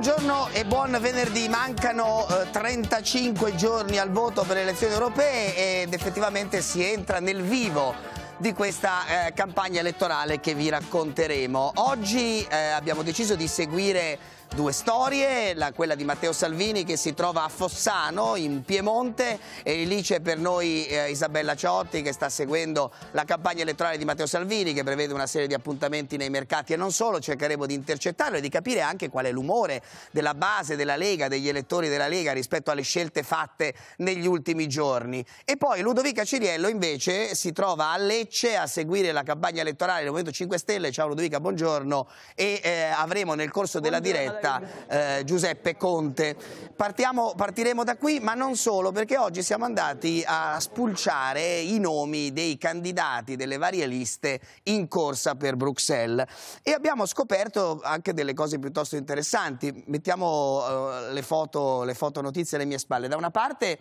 Buongiorno e buon venerdì, mancano 35 eh, giorni al voto per le elezioni europee ed effettivamente si entra nel vivo di questa eh, campagna elettorale che vi racconteremo. Oggi eh, abbiamo deciso di seguire due storie, la, quella di Matteo Salvini che si trova a Fossano in Piemonte e lì c'è per noi eh, Isabella Ciotti che sta seguendo la campagna elettorale di Matteo Salvini che prevede una serie di appuntamenti nei mercati e non solo, cercheremo di intercettarlo e di capire anche qual è l'umore della base della Lega, degli elettori della Lega rispetto alle scelte fatte negli ultimi giorni. E poi Ludovica Ciriello invece si trova a Lecce a seguire la campagna elettorale del Movimento 5 Stelle, ciao Ludovica, buongiorno e eh, avremo nel corso della diretta diretta eh, Giuseppe Conte. Partiamo, partiremo da qui, ma non solo, perché oggi siamo andati a spulciare i nomi dei candidati delle varie liste in corsa per Bruxelles e abbiamo scoperto anche delle cose piuttosto interessanti. Mettiamo eh, le, foto, le foto notizie alle mie spalle. Da una parte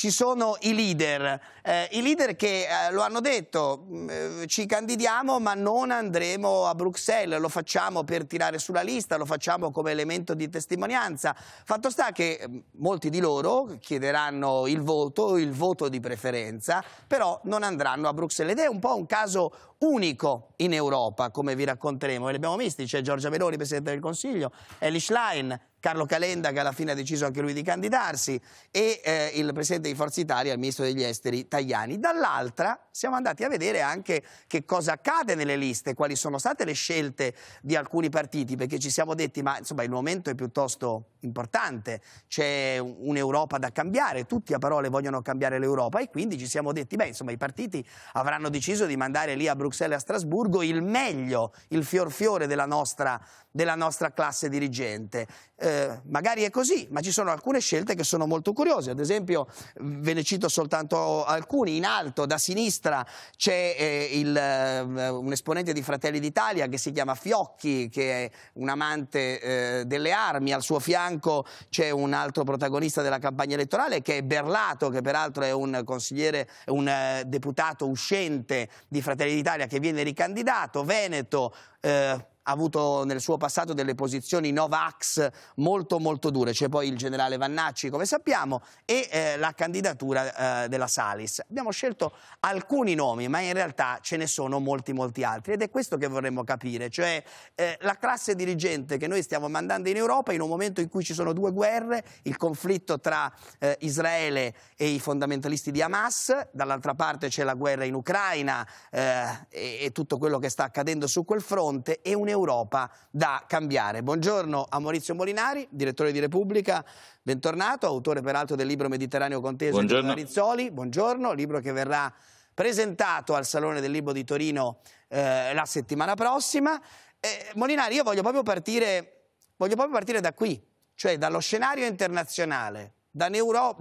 ci sono i leader, eh, i leader che eh, lo hanno detto, mm, eh, ci candidiamo ma non andremo a Bruxelles, lo facciamo per tirare sulla lista, lo facciamo come elemento di testimonianza. Fatto sta che mm, molti di loro chiederanno il voto, il voto di preferenza, però non andranno a Bruxelles ed è un po' un caso unico in Europa, come vi racconteremo. E li abbiamo visti, c'è Giorgia Meloni, Presidente del Consiglio, Elish Line, Carlo Calenda eh. che alla fine ha deciso anche lui di candidarsi e eh, il presidente di Forza Italia, il ministro degli esteri Tajani. Dall'altra siamo andati a vedere anche che cosa accade nelle liste, quali sono state le scelte di alcuni partiti, perché ci siamo detti ma insomma il momento è piuttosto importante, c'è un'Europa da cambiare, tutti a parole vogliono cambiare l'Europa e quindi ci siamo detti, beh insomma i partiti avranno deciso di mandare lì a Bruxelles e a Strasburgo il meglio, il fior fiore della nostra, della nostra classe dirigente. Eh, magari è così, ma ci sono alcune scelte che sono molto curiose, ad esempio ve ne cito soltanto alcuni, in alto da sinistra c'è eh, il, eh, un esponente di Fratelli d'Italia che si chiama Fiocchi, che è un amante eh, delle armi, al suo fianco fianco c'è un altro protagonista della campagna elettorale che è Berlato, che peraltro è un consigliere, un eh, deputato uscente di Fratelli d'Italia che viene ricandidato, Veneto, eh, avuto nel suo passato delle posizioni Novax molto molto dure. C'è poi il generale Vannacci, come sappiamo, e eh, la candidatura eh, della Salis. Abbiamo scelto alcuni nomi, ma in realtà ce ne sono molti molti altri ed è questo che vorremmo capire, cioè eh, la classe dirigente che noi stiamo mandando in Europa in un momento in cui ci sono due guerre, il conflitto tra eh, Israele e i fondamentalisti di Hamas, dall'altra parte c'è la guerra in Ucraina eh, e, e tutto quello che sta accadendo su quel fronte e un'Europa Europa da cambiare. Buongiorno a Maurizio Molinari, direttore di Repubblica, bentornato, autore peraltro del libro Mediterraneo Contese Buongiorno. di Marizzoli. Buongiorno, libro che verrà presentato al Salone del Libro di Torino eh, la settimana prossima. Eh, Molinari, io voglio proprio, partire, voglio proprio partire da qui, cioè dallo scenario internazionale, da un'Europa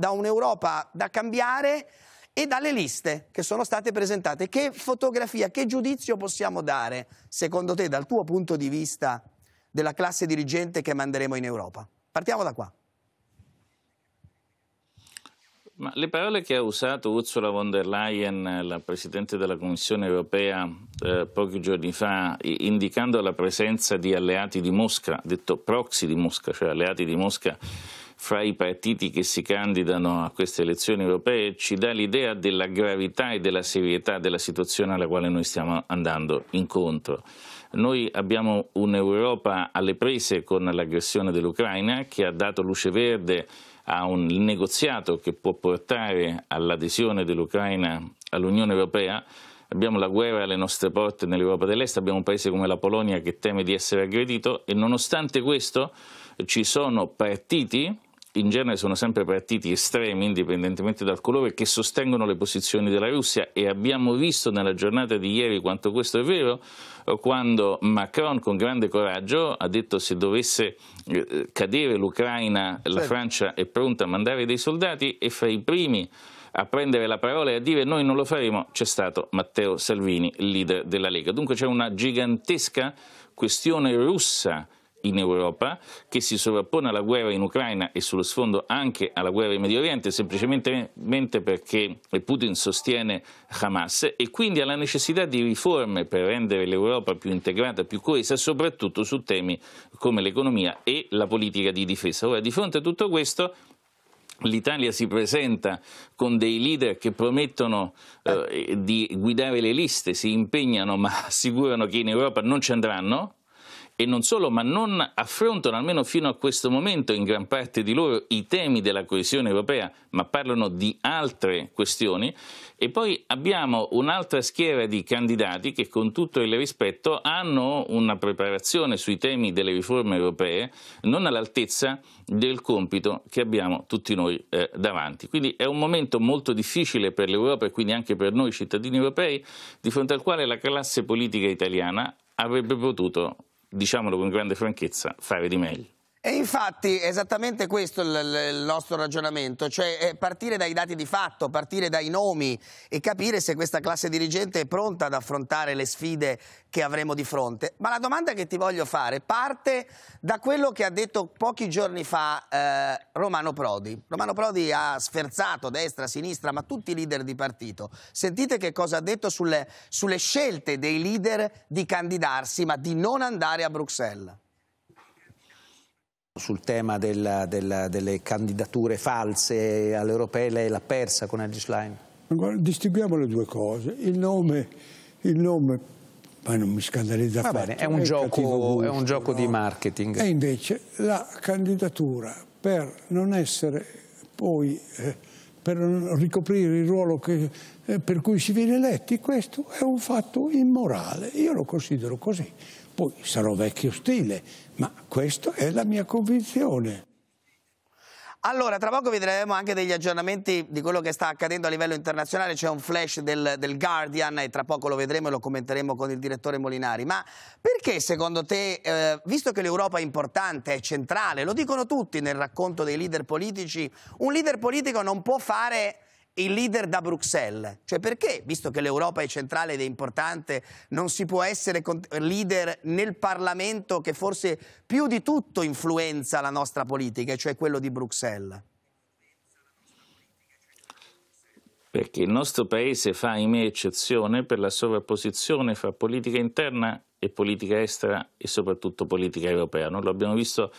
da, un da cambiare e dalle liste che sono state presentate. Che fotografia, che giudizio possiamo dare, secondo te, dal tuo punto di vista, della classe dirigente che manderemo in Europa? Partiamo da qua. Ma le parole che ha usato Ursula von der Leyen, la Presidente della Commissione europea, eh, pochi giorni fa, indicando la presenza di alleati di Mosca, detto proxy di Mosca, cioè alleati di Mosca, fra i partiti che si candidano a queste elezioni europee ci dà l'idea della gravità e della serietà della situazione alla quale noi stiamo andando incontro. Noi abbiamo un'Europa alle prese con l'aggressione dell'Ucraina che ha dato luce verde a un negoziato che può portare all'adesione dell'Ucraina all'Unione Europea. Abbiamo la guerra alle nostre porte nell'Europa dell'Est, abbiamo un paese come la Polonia che teme di essere aggredito e nonostante questo ci sono partiti in genere sono sempre partiti estremi, indipendentemente dal colore, che sostengono le posizioni della Russia e abbiamo visto nella giornata di ieri quanto questo è vero, eh, quando Macron con grande coraggio ha detto se dovesse eh, cadere l'Ucraina la certo. Francia è pronta a mandare dei soldati e fra i primi a prendere la parola e a dire noi non lo faremo c'è stato Matteo Salvini, leader della Lega. Dunque c'è una gigantesca questione russa in Europa, che si sovrappone alla guerra in Ucraina e sullo sfondo anche alla guerra in Medio Oriente, semplicemente perché Putin sostiene Hamas e quindi alla necessità di riforme per rendere l'Europa più integrata, più coesa, soprattutto su temi come l'economia e la politica di difesa. Ora, di fronte a tutto questo, L'Italia si presenta con dei leader che promettono eh, di guidare le liste, si impegnano ma assicurano che in Europa non ci andranno, e non solo, ma non affrontano almeno fino a questo momento in gran parte di loro i temi della coesione europea, ma parlano di altre questioni. E poi abbiamo un'altra schiera di candidati che con tutto il rispetto hanno una preparazione sui temi delle riforme europee non all'altezza del compito che abbiamo tutti noi eh, davanti. Quindi è un momento molto difficile per l'Europa e quindi anche per noi cittadini europei, di fronte al quale la classe politica italiana avrebbe potuto diciamolo con grande franchezza, fare di meglio. E infatti è esattamente questo il, nostro ragionamento, cioè eh, partire dai dati di fatto, partire dai nomi e capire se questa classe dirigente è pronta ad affrontare le sfide che avremo di fronte. Ma la domanda che ti voglio fare parte da quello che ha detto pochi giorni fa eh, Romano Prodi. Romano Prodi ha sferzato destra, sinistra, ma tutti i leader di partito. Sentite che cosa ha detto sulle, sulle scelte dei leader di candidarsi ma di non andare a Bruxelles sul tema della, della, delle candidature false alle europee, lei l'ha persa con Ellis Distinguiamo le due cose. Il nome, il nome ma non mi scandalizza Va bene, è un, è, gioco, gusto, è un, gioco, no? di marketing. E invece la candidatura per non essere poi... Eh, per ricoprire il ruolo che, eh, per cui si viene eletti, questo è un fatto immorale, io lo considero così. Poi sarò vecchio stile, ma questa è la mia convinzione. Allora, tra poco vedremo anche degli aggiornamenti di quello che sta accadendo a livello internazionale, c'è un flash del, del, Guardian e tra poco lo vedremo e lo commenteremo con il direttore Molinari, ma perché secondo te, eh, visto che l'Europa è importante, è centrale, lo dicono tutti nel racconto dei leader politici, un leader politico non può fare il leader da Bruxelles. Cioè perché, visto che l'Europa è centrale ed è importante, non si può essere leader nel Parlamento che forse più di tutto influenza la nostra politica, cioè quello di Bruxelles? Perché il nostro paese fa, ahimè, eccezione per la sovrapposizione fra politica interna e politica estera e soprattutto politica europea. Non lo abbiamo visto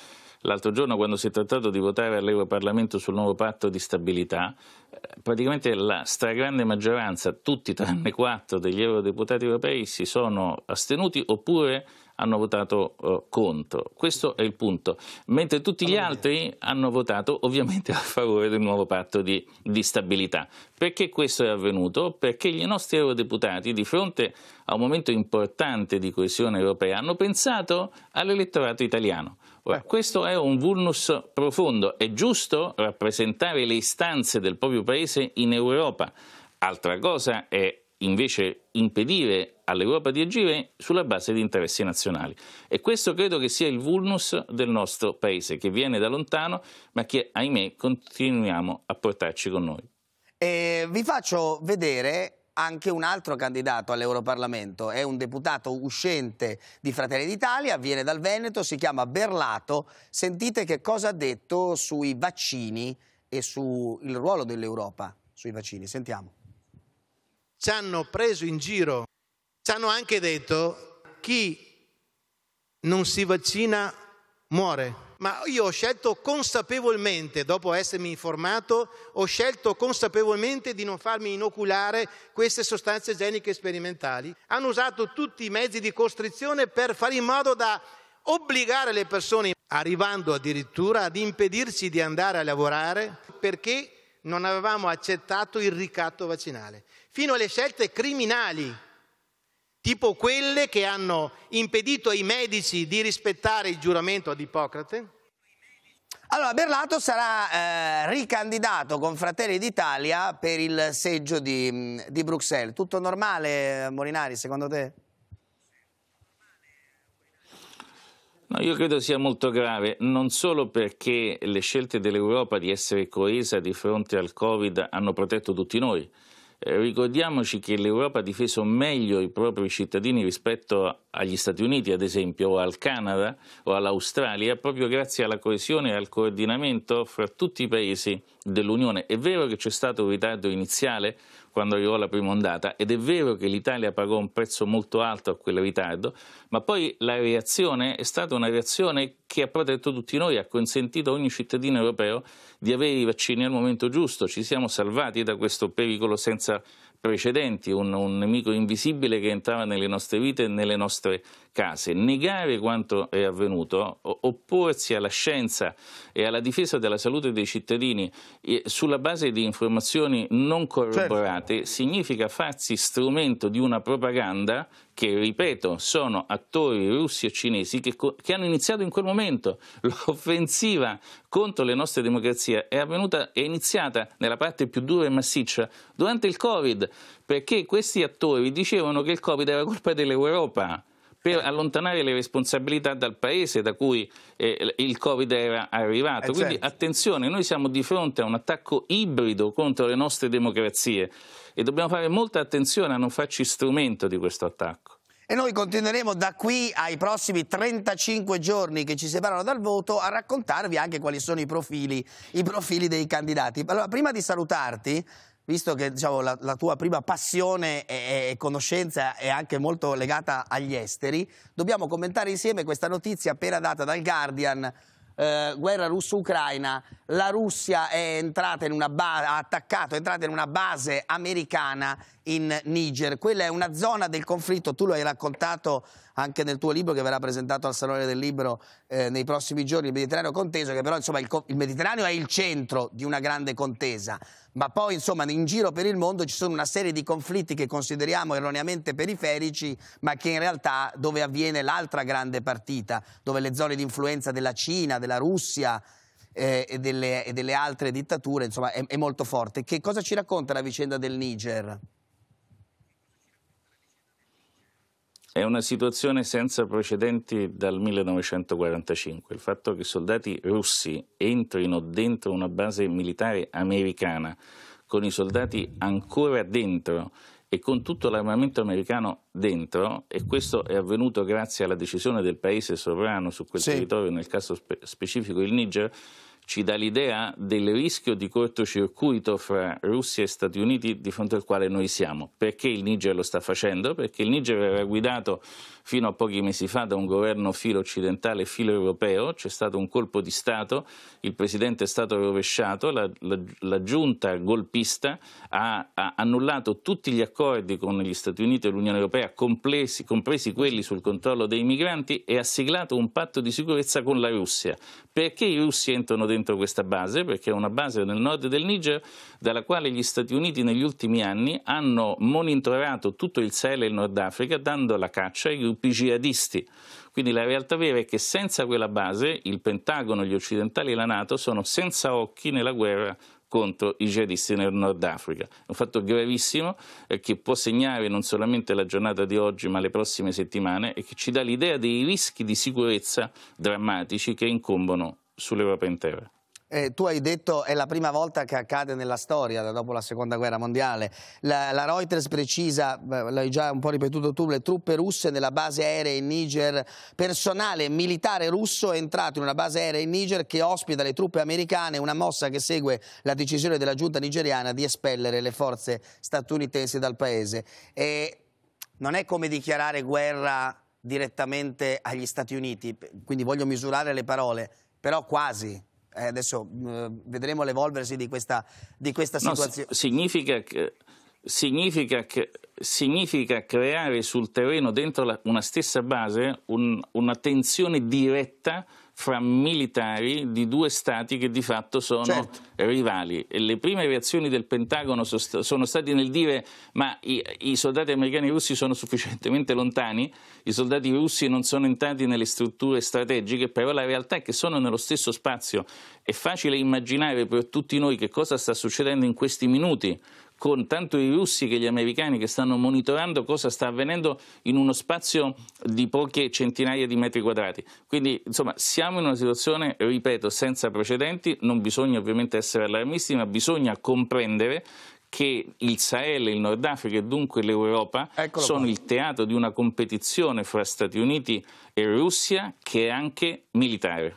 l'altro giorno quando si è trattato di votare all'Europarlamento sul nuovo patto di stabilità, eh, praticamente la stragrande maggioranza, tutti tranne quattro degli eurodeputati europei, si sono astenuti oppure hanno votato uh, contro. Questo è il punto. Mentre tutti gli altri hanno votato ovviamente a favore del nuovo patto di, di stabilità. Perché questo è avvenuto? Perché i nostri eurodeputati, di fronte a un momento importante di coesione europea, hanno pensato all'elettorato italiano. Ora, questo è un vulnus profondo. È giusto rappresentare le istanze del proprio paese in Europa. Altra cosa è invece impedire all'Europa di agire sulla base di interessi nazionali. E questo credo che sia il vulnus del nostro paese, che viene da lontano, ma che ahimè continuiamo a portarci con noi. Eh, vi faccio vedere anche un altro candidato all'Europarlamento, è un deputato uscente di Fratelli d'Italia, viene dal Veneto, si chiama Berlato. Sentite che cosa ha detto sui vaccini e sul ruolo dell'Europa sui vaccini. Sentiamo. Ci hanno preso in giro, ci hanno anche detto chi non si vaccina muore. Ma io ho scelto consapevolmente, dopo essermi informato, ho scelto consapevolmente di non farmi inoculare queste sostanze geniche sperimentali. Hanno usato tutti i mezzi di costrizione per fare in modo da obbligare le persone, arrivando addirittura ad impedirci di andare a lavorare perché non avevamo accettato il ricatto vaccinale, fino alle scelte criminali tipo quelle che hanno impedito ai medici di rispettare il giuramento ad Ippocrate? Allora, Berlato sarà eh, ricandidato con Fratelli d'Italia per il seggio di, di, Bruxelles. Tutto normale, Molinari, secondo te? No, io credo sia molto grave, non solo perché le scelte dell'Europa di essere coesa di fronte al Covid hanno protetto tutti noi, eh, ricordiamoci che l'Europa ha difeso meglio i propri cittadini rispetto agli Stati Uniti, ad esempio, o al Canada o all'Australia, proprio grazie alla coesione e al coordinamento fra tutti i paesi dell'Unione. È vero che c'è stato un ritardo iniziale quando arrivò la prima ondata ed è vero che l'Italia pagò un prezzo molto alto a quel ritardo, ma poi la reazione è stata una reazione che ha protetto tutti noi, ha consentito a ogni cittadino europeo di avere i vaccini al momento giusto, ci siamo salvati da questo pericolo senza precedenti, un, un nemico invisibile che entrava nelle nostre vite e nelle nostre case. Negare quanto è avvenuto, opporsi alla scienza e alla difesa della salute dei cittadini sulla base di informazioni non corroborate certo. significa farsi strumento di una propaganda che, ripeto, sono attori russi e cinesi che, che, hanno iniziato in quel momento. L'offensiva contro le nostre democrazie è, avvenuta, è iniziata nella parte più dura e massiccia durante il Covid, perché questi attori dicevano che il Covid era colpa dell'Europa per allontanare le responsabilità dal paese da cui eh, il Covid era arrivato. Eh certo. Quindi certo. attenzione, noi siamo di fronte a un attacco ibrido contro le nostre democrazie e dobbiamo fare molta attenzione a non farci strumento di questo attacco. E noi continueremo da qui ai prossimi 35 giorni che ci separano dal voto a raccontarvi anche quali sono i profili, i profili dei candidati. Allora, prima di salutarti, visto che diciamo, la, la, tua prima passione e, conoscenza è anche molto legata agli esteri, dobbiamo commentare insieme questa notizia appena data dal Guardian. Eh, guerra russo-ucraina, la Russia è entrata in una base, ha attaccato, è entrata in una base americana in Niger. Quella è una zona del conflitto, tu lo hai raccontato anche nel tuo libro che verrà presentato al Salone del Libro eh, nei prossimi giorni, il Mediterraneo Conteso, che però insomma il, il, Mediterraneo è il centro di una grande contesa, ma poi insomma in giro per il mondo ci sono una serie di conflitti che consideriamo erroneamente periferici, ma che in realtà dove avviene l'altra grande partita, dove le zone di influenza della Cina, della Russia eh, e, delle, e, delle, altre dittature, insomma è, è molto forte. Che cosa ci racconta la vicenda del Niger? È una situazione senza precedenti dal 1945. Il fatto che soldati russi entrino dentro una base militare americana con i soldati ancora dentro e con tutto l'armamento americano dentro, e questo è avvenuto grazie alla decisione del paese sovrano su quel sì. territorio, nel caso spe specifico il Niger, ci dà l'idea del rischio di cortocircuito fra Russia e Stati Uniti di fronte al quale noi siamo. Perché il Niger lo sta facendo? Perché il Niger era guidato fino a pochi mesi fa da un governo filo occidentale filo europeo, c'è stato un colpo di Stato, il Presidente è stato rovesciato, la, la, la giunta golpista ha, ha, annullato tutti gli accordi con gli Stati Uniti e l'Unione Europea, complesi, compresi quelli sul controllo dei migranti, e ha siglato un patto di sicurezza con la Russia. Perché i russi entrano dentro questa base? Perché è una base nel nord del Niger dalla quale gli Stati Uniti negli ultimi anni hanno monitorato tutto il Sahel e il Nord Africa dando la caccia ai gruppi jihadisti. Quindi la realtà vera è che senza quella base il Pentagono, gli occidentali e la Nato sono senza occhi nella guerra contro i jihadisti nel Nord Africa. È un fatto gravissimo eh, che può segnare non solamente la giornata di oggi ma le prossime settimane e che ci dà l'idea dei rischi di sicurezza drammatici che incombono sull'Europa intera. Eh, tu hai detto che è la prima volta che accade nella storia da dopo la seconda guerra mondiale. La, la Reuters precisa, l'hai già un po' ripetuto tu, le truppe russe nella base aerea in Niger, personale militare russo è entrato in una base aerea in Niger che ospita le truppe americane, una mossa che segue la decisione della giunta nigeriana di espellere le forze statunitensi dal paese. E non è come dichiarare guerra direttamente agli Stati Uniti, quindi voglio misurare le parole, però quasi. Eh, adesso eh, vedremo l'evolversi di questa, di questa situazione. No, significa che significa, che, significa creare sul terreno, dentro la, una stessa base, un, una tensione diretta fra militari di due stati che di fatto sono certo. rivali. E le prime reazioni del Pentagono sono state nel dire ma i, i, soldati americani e russi sono sufficientemente lontani, i soldati russi non sono entrati nelle strutture strategiche, però la realtà è che sono nello stesso spazio. È facile immaginare per tutti noi che cosa sta succedendo in questi minuti con tanto i russi che gli americani che stanno monitorando cosa sta avvenendo in uno spazio di poche centinaia di metri quadrati. Quindi insomma siamo in una situazione, ripeto, senza precedenti, non bisogna ovviamente essere allarmisti, ma bisogna comprendere che il Sahel, il Nord Africa e dunque l'Europa Eccolo sono qua. il teatro di una competizione fra Stati Uniti e Russia che è anche militare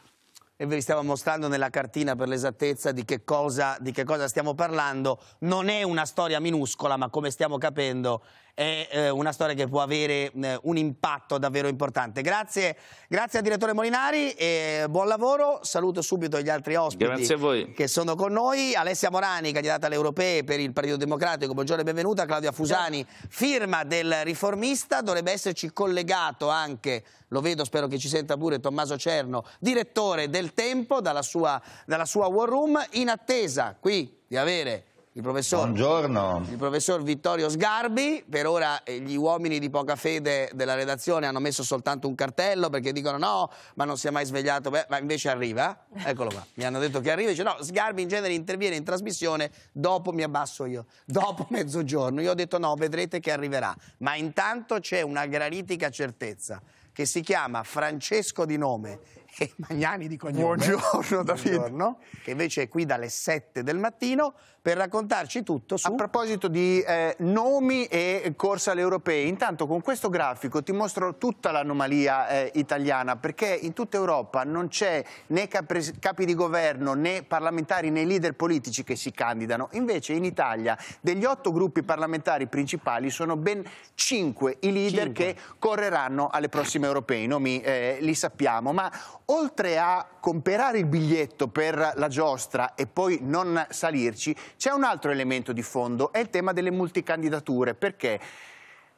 e ve li stavo mostrando nella cartina per l'esattezza di, di che cosa stiamo parlando, non è una storia minuscola, ma come stiamo capendo è eh, una storia che può avere eh, un impatto davvero importante. Grazie, grazie al direttore Molinari e buon lavoro. Saluto subito gli altri ospiti che sono con noi. Alessia Morani, candidata alle europee per il Partito Democratico, buongiorno e benvenuta. Claudia Fusani, firma del riformista, dovrebbe esserci collegato anche, lo vedo, spero che ci senta pure Tommaso Cerno, direttore del Tempo dalla sua, dalla sua War Room, in attesa qui di avere il professor, il professor, Vittorio Sgarbi, per ora eh, gli uomini di poca fede della redazione hanno messo soltanto un cartello perché dicono no, ma non si è mai svegliato, Beh, ma invece arriva, eccolo qua, mi hanno detto che arriva, dice no, Sgarbi in genere interviene in trasmissione dopo, mi abbasso io, dopo mezzogiorno, io ho detto no, vedrete che arriverà, ma intanto c'è una granitica certezza che si chiama Francesco di nome e Magnani di cognome, buongiorno, Davide. buongiorno che invece è qui dalle 7 del mattino, per raccontarci tutto su... A proposito di eh, nomi e corsa alle europee, intanto con questo grafico ti mostro tutta l'anomalia eh, italiana, perché in tutta Europa non c'è né capri, capi di governo, né parlamentari, né leader politici che si candidano. Invece in Italia degli otto gruppi parlamentari principali sono ben cinque i leader cinque. che correranno alle prossime europee. I nomi eh, li sappiamo, ma oltre a comprare il biglietto per la giostra e poi non salirci, c'è un altro elemento di fondo, è il tema delle multicandidature, perché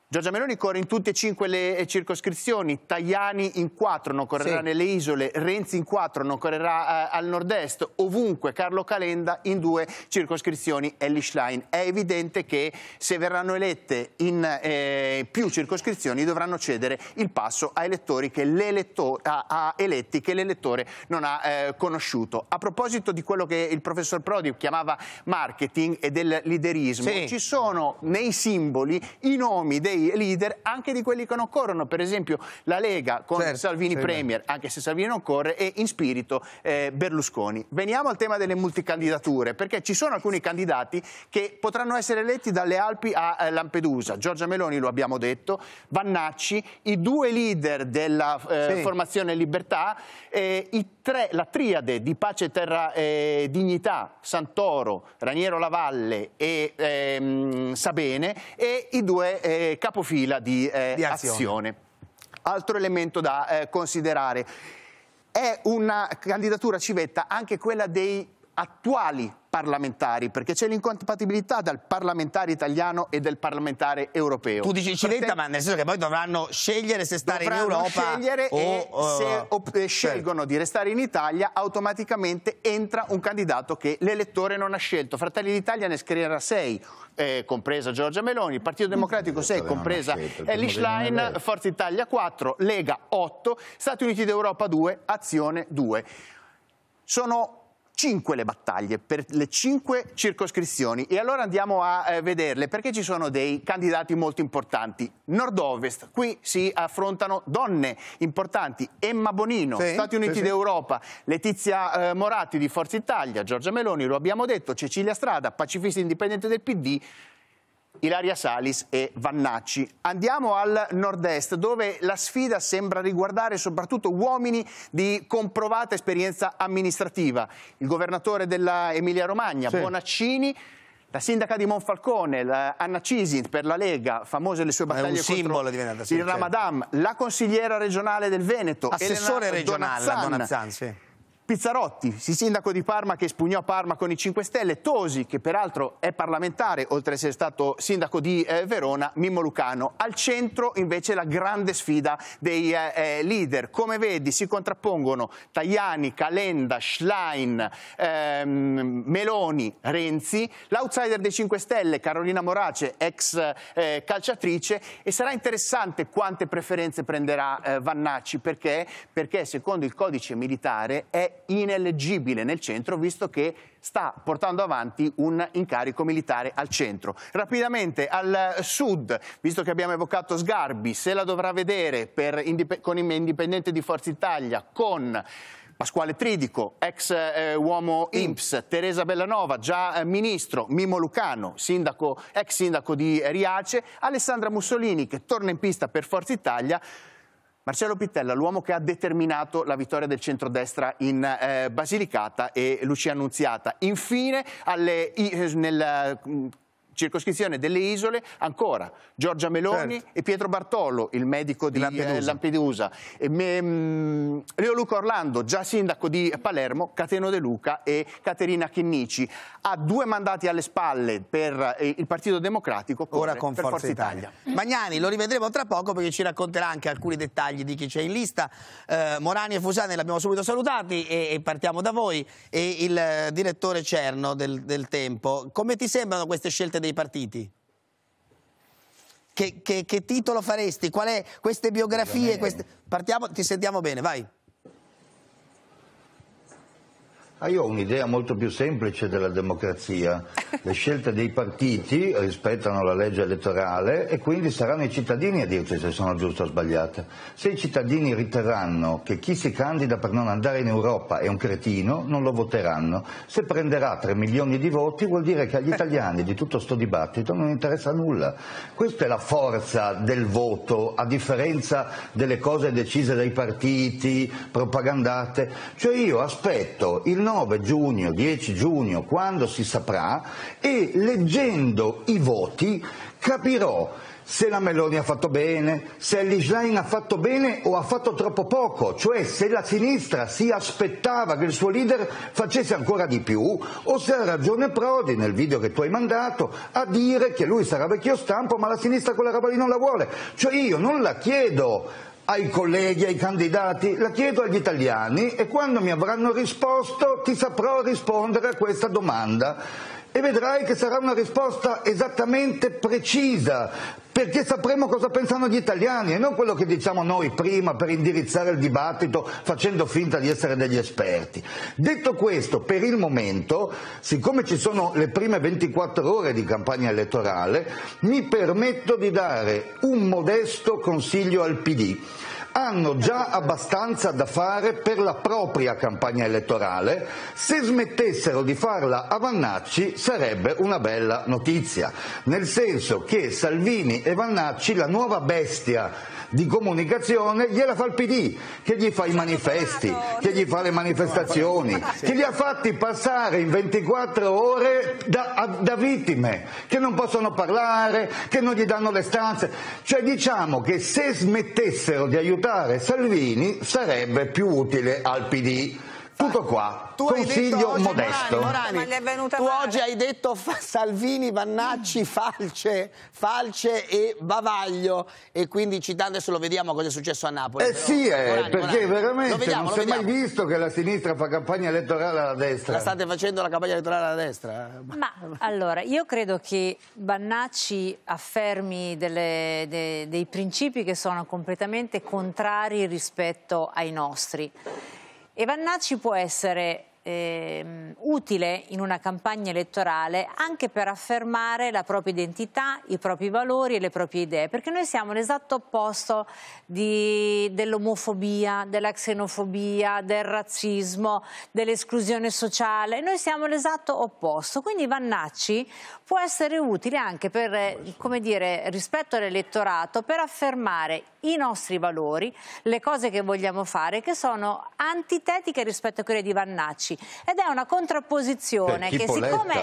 Giorgia Meloni corre in tutte e cinque le eh, circoscrizioni, Tajani in quattro, non correrà sì. nelle isole, Renzi in quattro, non correrà eh, al nord-est, ovunque Carlo Calenda in due circoscrizioni Ellie Schlein. È evidente che se verranno elette in eh, più circoscrizioni dovranno cedere il passo a, elettori che a, a eletti che l'elettore non ha eh, conosciuto. A proposito di quello che il professor Prodi chiamava marketing e del liderismo, sì. ci sono nei simboli i nomi dei dei leader anche di quelli che non corrono, per esempio la Lega con certo, Salvini Premier, bene. anche se Salvini non corre, e in spirito eh, Berlusconi. Veniamo al tema delle multicandidature, perché ci sono alcuni candidati che potranno essere eletti dalle Alpi a eh, Lampedusa. Giorgia Meloni lo abbiamo detto, Vannacci, i due leader della eh, sì. formazione Libertà, eh, tre, la triade di Pace, Terra e eh, Dignità, Santoro, Raniero Lavalle e ehm, Sabene e i due eh, capofila di, eh, di azione. azione. Altro elemento da eh, considerare è una candidatura civetta anche quella dei attuali parlamentari, perché c'è l'incompatibilità dal parlamentare italiano e del parlamentare europeo. Tu dici Civetta, ma nel senso che poi dovranno scegliere se stare in Europa scegliere o, e uh, se eh, scelgono certo. di restare in Italia, automaticamente entra un candidato che l'elettore non ha scelto. Fratelli d'Italia ne scriverà sei, eh, compresa Giorgia Meloni, Partito Democratico 6, compresa Elislein, Forza Italia 4, Lega 8, Stati Uniti d'Europa 2, Azione 2. Sono cinque le battaglie per le cinque circoscrizioni e allora andiamo a eh, vederle perché ci sono dei candidati molto importanti. Nord-Ovest, qui si affrontano donne importanti, Emma Bonino, sì, Stati Uniti sì. d'Europa, Letizia eh, Moratti di Forza Italia, Giorgia Meloni, lo abbiamo detto, Cecilia Strada, pacifista indipendente del PD, Ilaria Salis e Vannacci. Andiamo al nord-est dove la sfida sembra riguardare soprattutto uomini di comprovata esperienza amministrativa. Il governatore dellemilia Romagna, sì. Bonaccini, la sindaca di Monfalcone, Anna Cisint per la Lega, famose le sue battaglie contro simbolo, sì, il certo. Ramadan, certo. la consigliera regionale del Veneto, assessore Elena regionale Donanzan, la sì. Pizzarotti, sindaco di Parma che espugnò Parma con i 5 Stelle, Tosi che peraltro è parlamentare oltre ad essere stato sindaco di eh, Verona, Mimmo Lucano. Al centro invece la grande sfida dei eh, eh leader. Come vedi si contrappongono Tajani, Calenda, Schlein, ehm, Meloni, Renzi, l'outsider dei 5 Stelle Carolina Morace, ex eh, calciatrice e sarà interessante quante preferenze prenderà eh, Vannacci perché? perché secondo il codice militare è ineleggibile nel centro visto che sta portando avanti un incarico militare al centro. Rapidamente al sud, visto che abbiamo evocato Sgarbi, se la dovrà vedere per, con Indipendente di Forza Italia, con Pasquale Tridico, ex eh, uomo IMPS, Teresa Bellanova, già eh, ministro, Mimo Lucano, sindaco, ex sindaco di Riace, Alessandra Mussolini che torna in pista per Forza Italia, Marcello Pittella, l'uomo che ha determinato la vittoria del centrodestra in eh, Basilicata e Lucia Annunziata. Infine, alle, eh, nel mm, circoscrizione delle isole, ancora Giorgia Meloni certo. e Pietro Bartolo, il medico di Lampedusa, eh, Lampedusa. E me, mh, mm, Leo Luca Orlando, già sindaco di Palermo, Cateno De Luca e Caterina Chinnici. Ha due mandati alle spalle per eh, il Partito Democratico, ora con Forza, Forza Italia. Italia. Magnani, lo rivedremo tra poco perché ci racconterà anche alcuni dettagli di chi c'è in lista. Eh, Morani e Fusani l'abbiamo subito salutati e, e, partiamo da voi e il eh, direttore Cerno del, del Tempo. Come ti sembrano queste scelte dei partiti? Che, che, che titolo faresti? Qual è queste biografie? Queste... Partiamo, ti sentiamo bene, vai. Ah, io ho un'idea molto più semplice della democrazia. Le scelte dei partiti rispettano la legge elettorale e quindi saranno i cittadini a dirci se sono giuste o sbagliate. Se i cittadini riterranno che chi si candida per non andare in Europa è un cretino, non lo voteranno. Se prenderà 3 milioni di voti vuol dire che agli italiani di tutto questo dibattito non interessa nulla. Questa è la forza del voto, a differenza delle cose decise dai partiti, propagandate. Cioè io aspetto il 9 giugno, 10 giugno, quando si saprà, e leggendo i voti capirò se la Meloni ha fatto bene, se l'Islam ha fatto bene o ha fatto troppo poco, cioè se la sinistra si aspettava che il suo leader facesse ancora di più o se ha ragione Prodi nel video che tu hai mandato a dire che lui sarà vecchio stampo ma la sinistra quella roba lì non la vuole. Cioè io non la chiedo ai colleghi, ai candidati, la chiedo agli italiani e quando mi avranno risposto ti saprò rispondere a questa domanda e vedrai che sarà una risposta esattamente precisa, perché sapremo cosa pensano gli italiani e non quello che diciamo noi prima per indirizzare il dibattito facendo finta di essere degli esperti. Detto questo, per il momento, siccome ci sono le prime 24 ore di campagna elettorale, mi permetto di dare un modesto consiglio al PD hanno già abbastanza da fare per la propria campagna elettorale, se smettessero di farla a Vannacci sarebbe una bella notizia, nel senso che Salvini e Vannacci, la nuova bestia di comunicazione gliela fa il PD, che gli fa i manifesti, esatto. che gli fa le manifestazioni, che li ha fatti passare in 24 ore da, a, da vittime, che non possono parlare, che non gli danno le stanze. Cioè diciamo che se smettessero di aiutare Salvini sarebbe più utile al PD. Tutto qua, tu consiglio oggi, modesto. Morani, Morani, tu male. oggi hai detto Salvini, Vannacci, Falce, Falce e Bavaglio e quindi citando adesso lo vediamo cosa è successo a Napoli. Eh però, sì, eh, Morani, perché veramente vediamo, non si è mai visto che la sinistra fa campagna elettorale alla destra. La state facendo la campagna elettorale alla destra? Ma allora, io credo che Vannacci affermi delle, de, dei principi che sono completamente contrari rispetto ai nostri. E Vannacci può essere eh, utile in una campagna elettorale anche per affermare la propria identità, i propri valori e le proprie idee, perché noi siamo l'esatto opposto dell'omofobia, della xenofobia, del razzismo, dell'esclusione sociale, noi siamo l'esatto opposto, quindi Vannacci può essere utile anche per, eh, come dire, rispetto all'elettorato, per affermare i nostri valori, le cose che vogliamo fare, che sono antitetiche rispetto a quelle di Vannacci ed è una contrapposizione che siccome,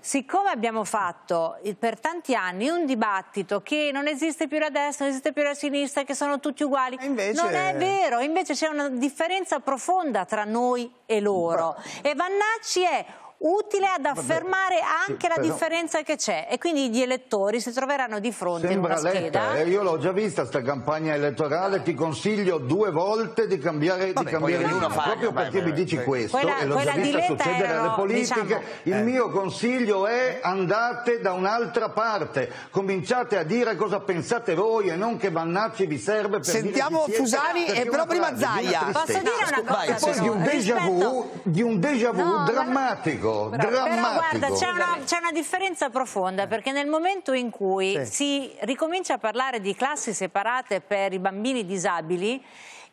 siccome, abbiamo fatto per tanti anni un dibattito che non esiste più la destra, non esiste più la sinistra, che sono tutti uguali, invece... non è vero, invece c'è una differenza profonda tra noi e loro. E Vannacci è utile ad affermare Vabbè, anche sì, la però... differenza che c'è e quindi gli elettori si troveranno di fronte Sembra a una scheda. Letta. Eh. io l'ho già vista questa campagna elettorale, ti consiglio due volte di cambiare, Vabbè, di cambiare no, fa, proprio perché vai, mi dici vai. Cioè, questo quella, e l'ho già vista succedere erano, alle diciamo, politiche. Diciamo, Il eh. mio consiglio è andate da un'altra parte, cominciate a dire cosa pensate voi e non che Vannacci vi serve per Sentiamo dire Fusani e però prima Zaia. Posso dire una cosa? E poi di un déjà vu, di un déjà vu drammatico drammatico, però, drammatico. Però guarda, c'è una, c'è una, differenza profonda, perché nel momento in cui sì. si ricomincia a parlare di classi separate per i bambini disabili,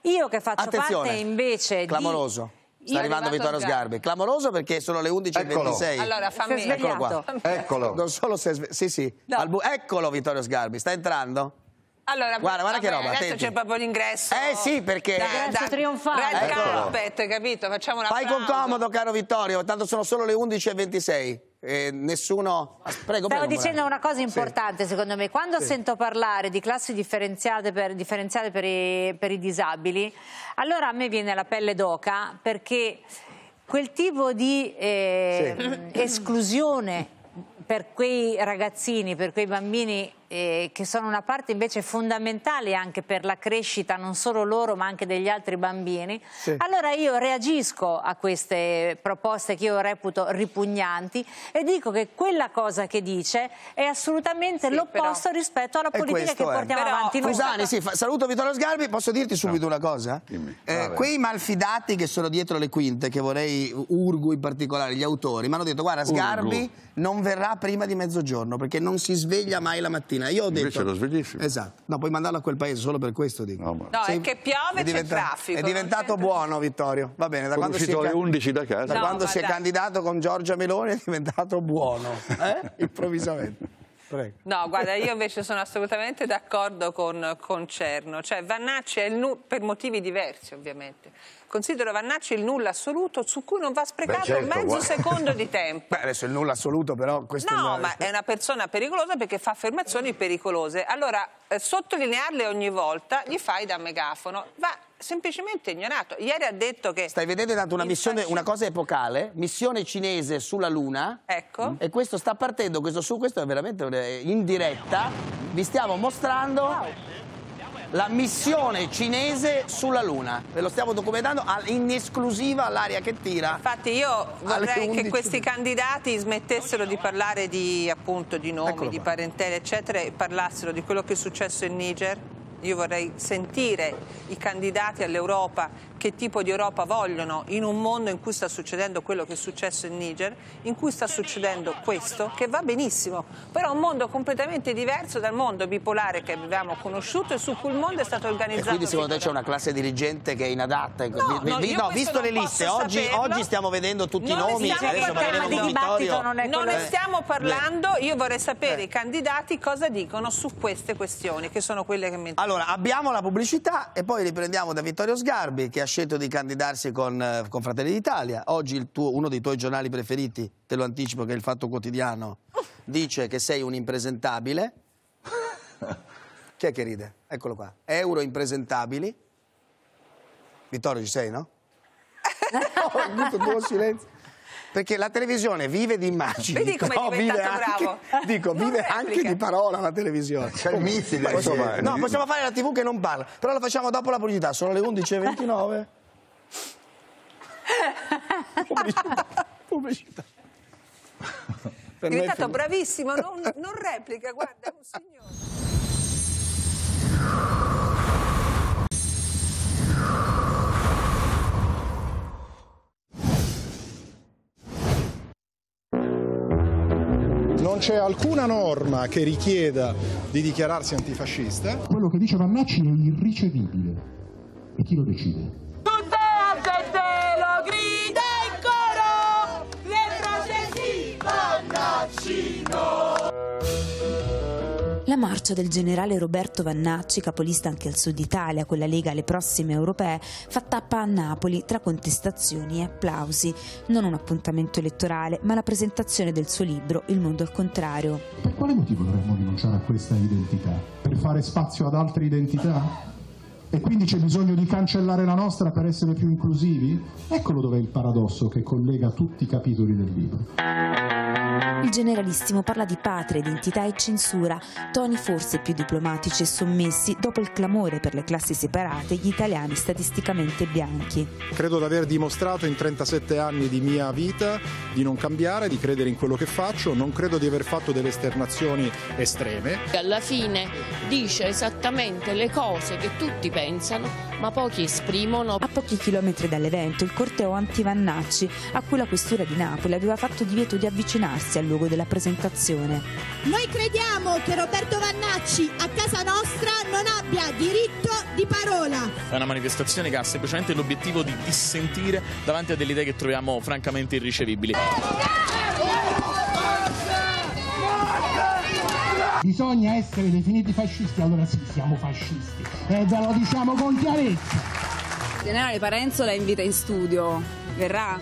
io che faccio Attenzione, parte invece clamoroso. di... Sta arrivando Vittorio Sgarbi. Clamoroso perché sono le 11.26. Allora, fammi... Eccolo qua. Eccolo. Non solo se... Sì, sì. No. Bu... Eccolo Vittorio Sgarbi, sta entrando. Allora, guarda, guarda vabbè, che roba. Adesso c'è proprio l'ingresso. Eh sì, perché. L'ingresso da... trionfale. Red carpet, capito? Facciamo una Fai con comodo, caro Vittorio, tanto sono solo le 11.26. Eh, nessuno... Ah, prego, Stavo prego, dicendo bravo. una cosa importante sì. secondo me, quando sì. sento parlare di classi differenziate, per, differenziate per, i, per i disabili, allora a me viene la pelle d'oca perché quel tipo di eh, sì. esclusione per quei ragazzini, per quei bambini eh, che sono una parte invece fondamentale anche per la crescita non solo loro ma anche degli altri bambini, sì. allora io reagisco a queste proposte che io reputo ripugnanti e dico che quella cosa che dice è assolutamente sì, l'opposto rispetto alla politica che portiamo però, avanti noi. Fusani, sì, saluto Vittorio Sgarbi, posso dirti subito no. una cosa? Eh, quei malfidati che sono dietro le quinte, che vorrei, Urgu in particolare, gli autori, mi hanno detto guarda Sgarbi Urgu. non verrà prima di mezzogiorno perché non si sveglia mai la mattina mattina. Io ho Invece detto, ero sveglissimo. Esatto. No, puoi mandarlo a quel paese solo per questo, dico. No, ma... no Sei... è che piove e c'è traffico. È diventato buono, Vittorio. Va bene, da quando, si è, 11 da casa. Da no, quando si è candidato con Giorgia Meloni è diventato buono, eh? improvvisamente. Prego. No, guarda, io invece sono assolutamente d'accordo con, con, Cerno. Cioè, Vannacci è il nu- per motivi diversi, ovviamente. Considero Vannacci il nulla assoluto su cui non va sprecato Beh, certo, mezzo guarda. secondo di tempo. Beh, adesso il nulla assoluto però... Questo no, è una... ma è una persona pericolosa perché fa affermazioni pericolose. Allora, eh, sottolinearle ogni volta gli fai da megafono. Va semplicemente ignorato. Ieri ha detto che... Stai vedendo tanto una missione, una cosa epocale, missione cinese sulla Luna. Ecco. E questo sta partendo, questo su, questo è veramente eh, in diretta. Vi stiamo mostrando... Wow la missione cinese sulla Luna. Ve lo stiamo documentando in esclusiva all'aria che tira. Infatti io vorrei che questi candidati smettessero di parlare di, appunto, di nomi, Eccolo di parentele, eccetera, e parlassero di quello che è successo in Niger io vorrei sentire i candidati all'Europa che tipo di Europa vogliono in un mondo in cui sta succedendo quello che è successo in Niger, in cui sta succedendo questo, che va benissimo, però è un mondo completamente diverso dal mondo bipolare che avevamo conosciuto e su cui il mondo è stato organizzato. E quindi secondo te c'è una classe dirigente che è inadatta? No, no, no visto le liste, oggi, oggi, stiamo vedendo tutti non i nomi, diciamo adesso parleremo di Vittorio. Non, non ne stiamo parlando, io vorrei sapere eh. i candidati cosa dicono su queste questioni, che sono quelle che mi interessano. Allora, allora, abbiamo la pubblicità e poi riprendiamo da Vittorio Sgarbi che ha scelto di candidarsi con, eh, con Fratelli d'Italia. Oggi tuo, uno dei tuoi giornali preferiti, te lo anticipo che è il Fatto Quotidiano, dice che sei un impresentabile. Chi è che ride? Eccolo qua. Euro impresentabili. Vittorio ci sei, no? ho avuto un buon silenzio perché la televisione vive di immagini. Vedi come è vive anche, bravo. Dico, non vive replica. anche di parola la televisione. C'è il missile. Insomma, no, possiamo fare la TV che non parla, però la facciamo dopo la pubblicità, sono le 11.29. pubblicità. pubblicità. è diventato bravissimo, non, non replica, guarda, è un signore. non c'è alcuna norma che richieda di dichiararsi antifascista. Quello che dice Vannacci è irricevibile. E chi lo decide? marcia del generale Roberto Vannacci, capolista anche al Sud Italia, con la Lega alle prossime europee, fa tappa a Napoli tra contestazioni e applausi. Non un appuntamento elettorale, ma la presentazione del suo libro Il mondo al contrario. Per quale motivo dovremmo rinunciare a questa identità? Per fare spazio ad altre identità? e quindi c'è bisogno di cancellare la nostra per essere più inclusivi? Eccolo dov'è il paradosso che collega tutti i capitoli del libro. Il generalissimo parla di patria, identità e censura, toni forse più diplomatici e sommessi dopo il clamore per le classi separate gli italiani statisticamente bianchi. Credo di aver dimostrato in 37 anni di mia vita di non cambiare, di credere in quello che faccio, non credo di aver fatto delle esternazioni estreme. Alla fine dice esattamente le cose che tutti pensano, ma pochi esprimono. A pochi chilometri dall'evento il corteo anti-Vannacci, a cui la questura di Napoli aveva fatto divieto di avvicinarsi dinanzi al luogo della presentazione. Noi crediamo che Roberto Vannacci a casa nostra non abbia diritto di parola. È una manifestazione che ha semplicemente l'obiettivo di dissentire davanti a delle idee che troviamo francamente irricevibili. Bisogna essere definiti fascisti, allora sì, siamo fascisti. E ve lo diciamo con chiarezza. Il generale Parenzo la invita in studio. Verrà?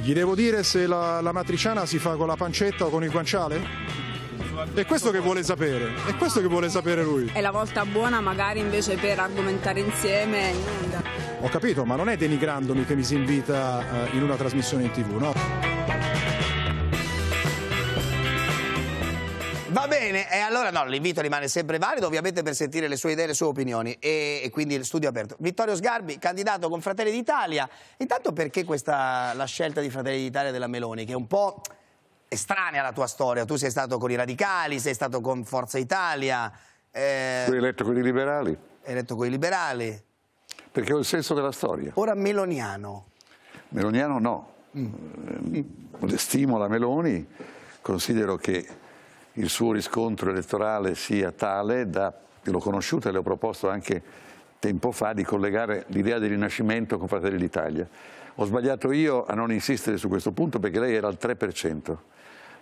Gli devo dire se la, la matriciana si fa con la pancetta o con il guanciale? È questo che vuole sapere, è questo che vuole sapere lui. È la volta buona magari invece per argomentare insieme. Ho capito, ma non è denigrandomi che mi si invita eh, in una trasmissione in tv, no? Va bene, e allora no, l'invito rimane sempre valido, ovviamente per sentire le sue idee, le sue opinioni e, e quindi il studio aperto. Vittorio Sgarbi, candidato con Fratelli d'Italia. Intanto perché questa la scelta di Fratelli d'Italia della Meloni che è un po' estranea alla tua storia? Tu sei stato con i radicali, sei stato con Forza Italia. Eh... Sei eletto con i liberali. Eletto con i liberali. Perché ho il senso della storia. Ora meloniano. Meloniano no. Mm. Eh, stimo la Meloni, considero che il suo riscontro elettorale sia tale da, l'ho conosciuta e le ho proposto anche tempo fa, di collegare l'idea del Rinascimento con Fratelli d'Italia. Ho sbagliato io a non insistere su questo punto perché lei era al 3%.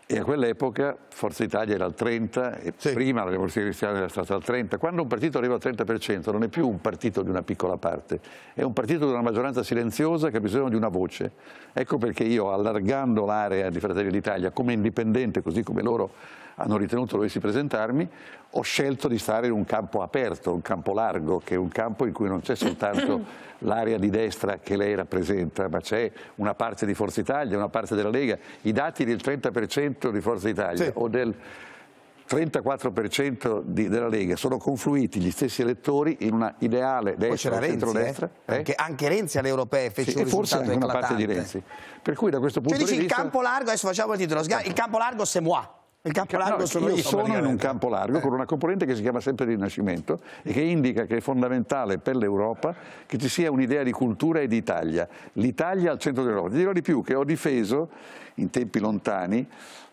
E a quell'epoca Forza Italia era al 30, e sì. prima la Democrazia Cristiana era stata al 30. Quando un partito arriva al 30% non è più un partito di una piccola parte, è un partito di una maggioranza silenziosa che ha bisogno di una voce. Ecco perché io, allargando l'area di Fratelli d'Italia come indipendente, così come loro hanno ritenuto dovessi presentarmi, ho scelto di stare in un campo aperto, un campo largo, che è un campo in cui non c'è soltanto l'area di destra che lei rappresenta, ma c'è una parte di Forza Italia, una parte della Lega. I dati del 30% di Forza Italia sì. o del 34% di, della Lega sono confluiti gli stessi elettori in una ideale destra Poi Renzi, destra eh? Eh? Anche, anche, Renzi alle europee fece sì, un forse anche una parte di Renzi per cui da questo cioè, punto cioè, dici, di dici il campo largo adesso facciamo il titolo il campo largo c'est moi il campo largo no, sono io sono in un campo largo eh. con una componente che si chiama sempre Rinascimento e che indica che è fondamentale per l'Europa che ci sia un'idea di cultura e di Italia. L'Italia al centro dell'Europa. Ti dirò di più che ho difeso in tempi lontani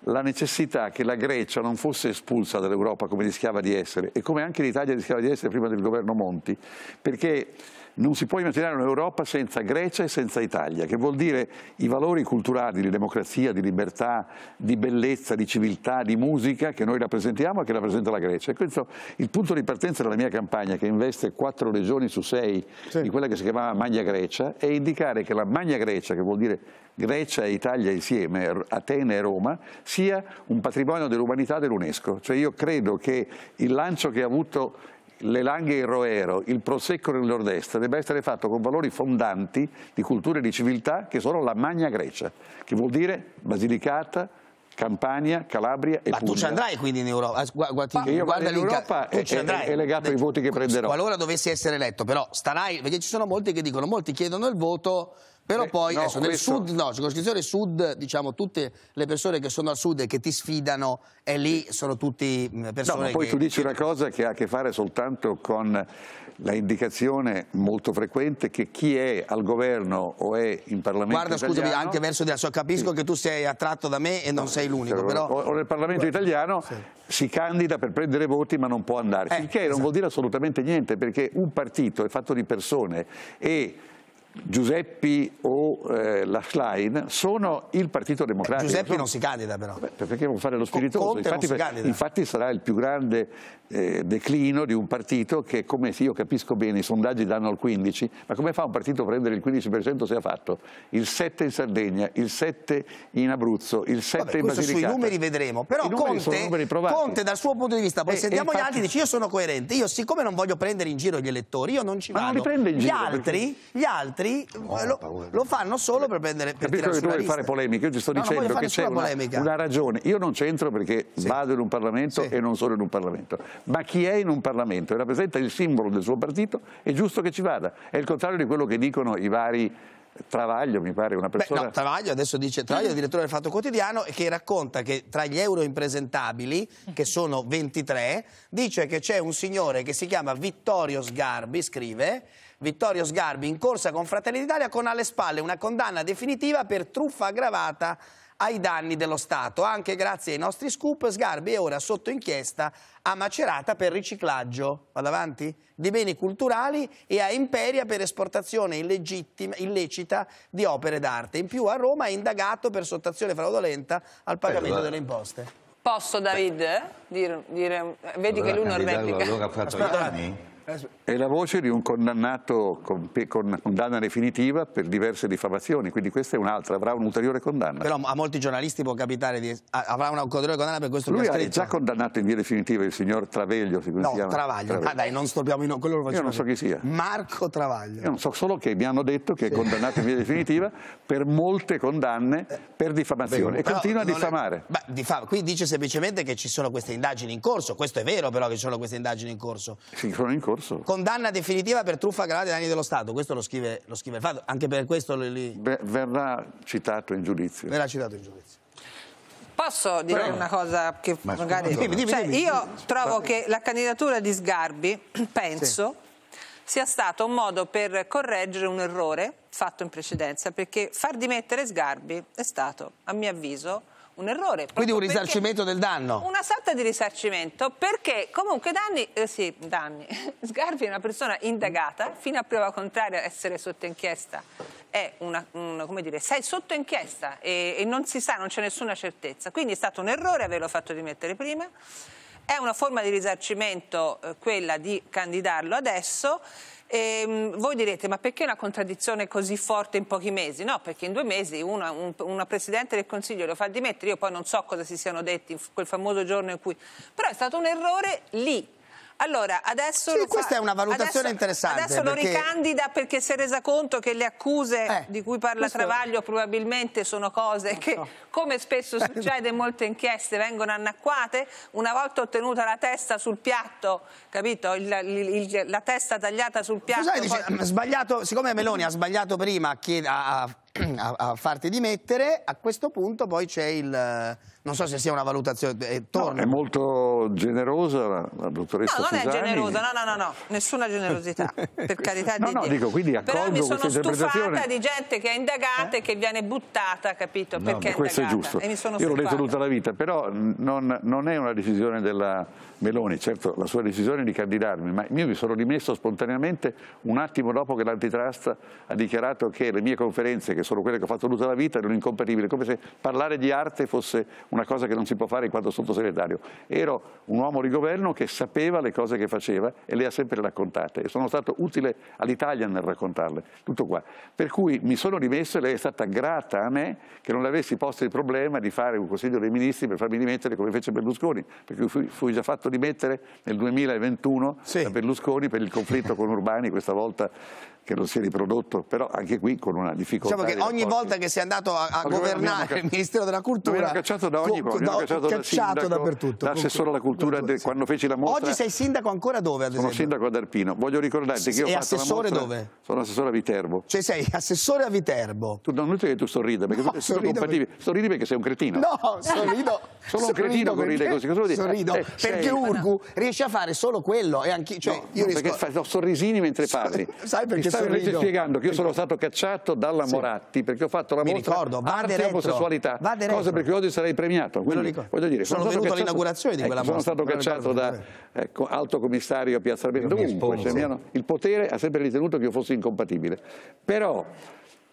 la necessità che la Grecia non fosse espulsa dall'Europa come rischiava di essere e come anche l'Italia rischiava di essere prima del governo Monti, perché non si può immaginare un'Europa senza Grecia e senza Italia, che vuol dire i valori culturali di democrazia, di libertà, di bellezza, di civiltà, di musica che noi rappresentiamo e che rappresenta la Grecia. E questo è il punto di partenza della mia campagna, che investe quattro regioni su sei sì. di quella che si chiamava Magna Grecia, è indicare che la Magna Grecia, che vuol dire Grecia e Italia insieme, Atene e Roma, sia un patrimonio dell'umanità dell'UNESCO. Cioè io credo che il lancio che ha avuto le langhe e il roero, il prosecco nel nord-est debba essere fatto con valori fondanti di cultura e di civiltà che sono la Magna Grecia, che vuol dire Basilicata, Campania, Calabria e Ma Puglia. tu ci andrai quindi in Europa? Ah, guarda, Ma io guarda in Europa è, è, legato ai voti che prenderò. Qualora dovessi essere eletto, però starai, perché ci sono molti che dicono, molti chiedono il voto però eh, poi, no, adesso, nel questo... sud, no, circoscrizione sud, diciamo, tutte le persone che sono al sud e che ti sfidano, e lì sono tutti persone mm, No, ma poi che... tu dici una cosa che ha a che fare soltanto con la indicazione molto frequente che chi è al governo o è in Parlamento Guarda, italiano... Guarda, scusami, anche verso adesso, capisco sì. che tu sei attratto da me e non no, sei l'unico, cioè, però... O nel Parlamento Guarda, italiano sì. si candida per prendere voti ma non può andare, eh, il che esatto. non vuol dire assolutamente niente, perché un partito è fatto di persone e Giuseppi o eh, la Schlein sono il Partito Democratico. Eh, Giuseppi sono... non si candida però. Beh, perché vuol fare lo spiritoso. Conte infatti, per... infatti sarà il più grande eh, declino di un partito che, come io capisco bene, i sondaggi danno al 15, ma come fa un partito a prendere il 15% se ha fatto? Il 7 in Sardegna, il 7 in Abruzzo, il 7 Vabbè, in Basilicata. sui numeri vedremo, però Conte, Conte, dal suo punto di vista, poi eh, sentiamo eh, infatti... gli altri, dice io sono coerente, io siccome non voglio prendere in giro gli elettori, io non ci ma vado. Non li prende in giro. gli altri, perché... gli altri altri no, eh, lo, lo, fanno solo per prendere per Capisco che tu vuoi fare polemica, io ti sto no, dicendo che c'è una, una, ragione. Io non c'entro perché sì. vado in un Parlamento sì. e non sono in un Parlamento. Ma chi è in un Parlamento e rappresenta il simbolo del suo partito è giusto che ci vada. È il contrario di quello che dicono i vari Travaglio mi pare una persona... Beh, no, Travaglio adesso dice, Travaglio è direttore del Fatto Quotidiano che racconta che tra gli euro impresentabili, che sono 23, dice che c'è un signore che si chiama Vittorio Sgarbi, scrive, Vittorio Sgarbi in corsa con Fratelli d'Italia con alle spalle una condanna definitiva per truffa aggravata ai danni dello Stato. Anche grazie ai nostri scoop, Sgarbi è ora sotto inchiesta a Macerata per riciclaggio, vado avanti, di beni culturali e a Imperia per esportazione illecita di opere d'arte. In più a Roma è indagato per sottazione fraudolenta al pagamento delle imposte. Posso, David, dire, dire, vedi allora, che lui non replica. Allora ha fatto gli anni? È la voce di un condannato con, con condanna definitiva per diverse diffamazioni, quindi questa è un'altra, avrà un'ulteriore condanna. Però a molti giornalisti può capitare di... avrà un'ulteriore condanna per questo Lui che ha scritto. è già condannato in via definitiva il signor Traveglio, si no, chiama? Travaglio. Travaglio. Ah dai, non stoppiamo in... quello lo facciamo. Io non so chi sia. Marco Travaglio. Io non so solo che mi hanno detto che sì. è condannato in via definitiva per molte condanne eh, per diffamazione Beh, e continua a diffamare. È... Beh, difam... qui dice semplicemente che ci sono queste indagini in corso, questo è vero però che ci sono queste indagini in corso. Sì, sono in corso scorso. Condanna definitiva per truffa aggravata ai danni dello Stato, questo lo scrive, lo scrive il fatto, anche per questo lì... Beh, verrà citato in giudizio. Verrà citato in giudizio. Posso dire Prego. una cosa che Ma magari... Cioè, dimmi, dimmi, cioè, dimmi, io trovo che la candidatura di Sgarbi, penso, sì. sia stato un modo per correggere un errore fatto in precedenza, perché far dimettere Sgarbi è stato, a mio avviso, un errore. Quindi un risarcimento del danno? Una sorta di risarcimento perché comunque danni, eh sì, danni. Sgarbi è una persona indagata, fino a prova contraria essere sotto inchiesta è una, una come dire, sei sotto inchiesta e, e non si sa, non c'è nessuna certezza. Quindi è stato un errore averlo fatto dimettere prima. È una forma di risarcimento eh, quella di candidarlo adesso e, ehm, voi direte, ma perché una contraddizione così forte in pochi mesi? No, perché in due mesi una, un, una Presidente del Consiglio lo fa dimettere, io poi non so cosa si siano detti in quel famoso giorno in cui... Però è stato un errore lì, allora, adesso sì, questa fa... è una valutazione adesso, interessante. Adesso perché... lo ricandida perché si è resa conto che le accuse eh, di cui parla questo... Travaglio probabilmente sono cose che, so. come spesso eh, succede in molte inchieste, vengono annacquate. Una volta ottenuta la testa sul piatto, capito? Il, il, il, la testa tagliata sul piatto. Scusate, poi... dice, mm, sbagliato, siccome Meloni ha sbagliato prima a, a a, a, farti dimettere, a questo punto poi c'è il... non so se sia una valutazione... Eh, no, è molto generosa la, la dottoressa No, non Susani. è generosa, no, no, no, no, nessuna generosità, per carità no, di no, Dio. dico, quindi Però mi sono stufata di gente che è indagata eh? e che viene buttata, capito, no, perché questo è giusto. Io l'ho detto tutta la vita, però non, non è una decisione della Meloni, certo la sua decisione è di candidarmi, ma io mi sono rimesso spontaneamente un attimo dopo che l'antitrust ha dichiarato che le mie conferenze che che sono quelle che ho fatto tutta la vita, erano incompatibili, come se parlare di arte fosse una cosa che non si può fare in quanto sottosegretario. Ero un uomo di governo che sapeva le cose che faceva e le ha sempre raccontate e sono stato utile all'Italia nel raccontarle, tutto qua. Per cui mi sono rimesso e lei è stata grata a me che non le avessi posto il problema di fare un Consiglio dei Ministri per farmi dimettere come fece Berlusconi, perché fui, fui già fatto dimettere nel 2021 sì. da Berlusconi per il conflitto con Urbani, questa volta che non si è riprodotto, però anche qui con una difficoltà. Diciamo che ogni volta che sei andato a, a governare il Ministero della Cultura... Mi hanno cacciato da ogni posto, mi cacciato, cacciato dappertutto. L'assessore alla cultura, de, quando feci la mostra... Oggi sei sindaco ancora dove, ad esempio? Sono sindaco ad Arpino. Voglio ricordarti che io ho fatto assessore la dove? Sono assessore a Viterbo. Cioè sei assessore a Viterbo. Tu, non è che tu sorrida, perché no, tu sei compatibile. Per... Sorridi perché sei un cretino. No, sorrido. Solo un cretino che ride così. Sorrido, eh, perché Urgu riesce a fare solo quello. E anche, cioè, io Perché fai sorrisini mentre parli. Sai perché sorrido? Ti spiegando che io sono stato cacciato dalla Morata fatti perché ho fatto la Mi mostra ricordo, arte e omosessualità, cosa perché oggi sarei premiato. Quindi, voglio dire, sono, sono venuto all'inaugurazione di ecco, quella ecco, mostra. Sono stato cacciato da ecco, alto commissario a Piazza Arbentina. cioè, il potere ha sempre ritenuto che io fossi incompatibile. Però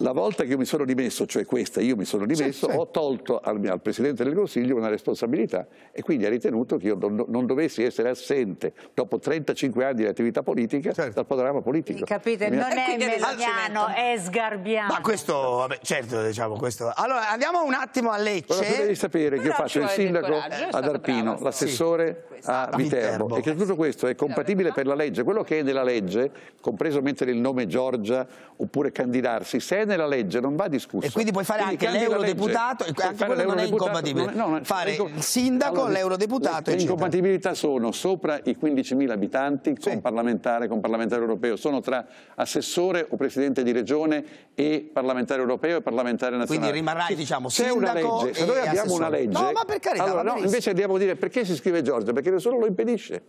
la volta che io mi sono dimesso, cioè questa, io mi sono dimesso, sì, sì. ho tolto al, al, Presidente del Consiglio una responsabilità e quindi ha ritenuto che io do, non dovessi essere assente dopo 35 anni di attività politica certo. dal panorama politico. Mi capite, mia... non è melaniano, è sgarbiano. Ma questo, vabbè, certo, diciamo questo. Allora, andiamo un attimo a Lecce. Allora, tu devi sapere che Però io faccio il sindaco ad Arpino, l'assessore sì. a Viterbo e che tutto questo è compatibile per la legge. Quello che è nella legge, compreso mettere il nome Giorgia oppure candidarsi, se è nella legge non va discusso. E quindi puoi fare quindi anche l'eurodeputato, e anche quello non è incompatibile. Non no, fare ecco, il sindaco, allora, l'eurodeputato, Le, incompatibilità sono sopra i 15.000 abitanti sì. con parlamentare, con parlamentare europeo, sono tra assessore o presidente di regione e parlamentare europeo e parlamentare nazionale. Quindi rimarrai, diciamo, sindaco legge, Se noi abbiamo assessore. una legge... No, ma per carità. Allora, no, invece devo dire perché si scrive Giorgio? Perché nessuno lo impedisce.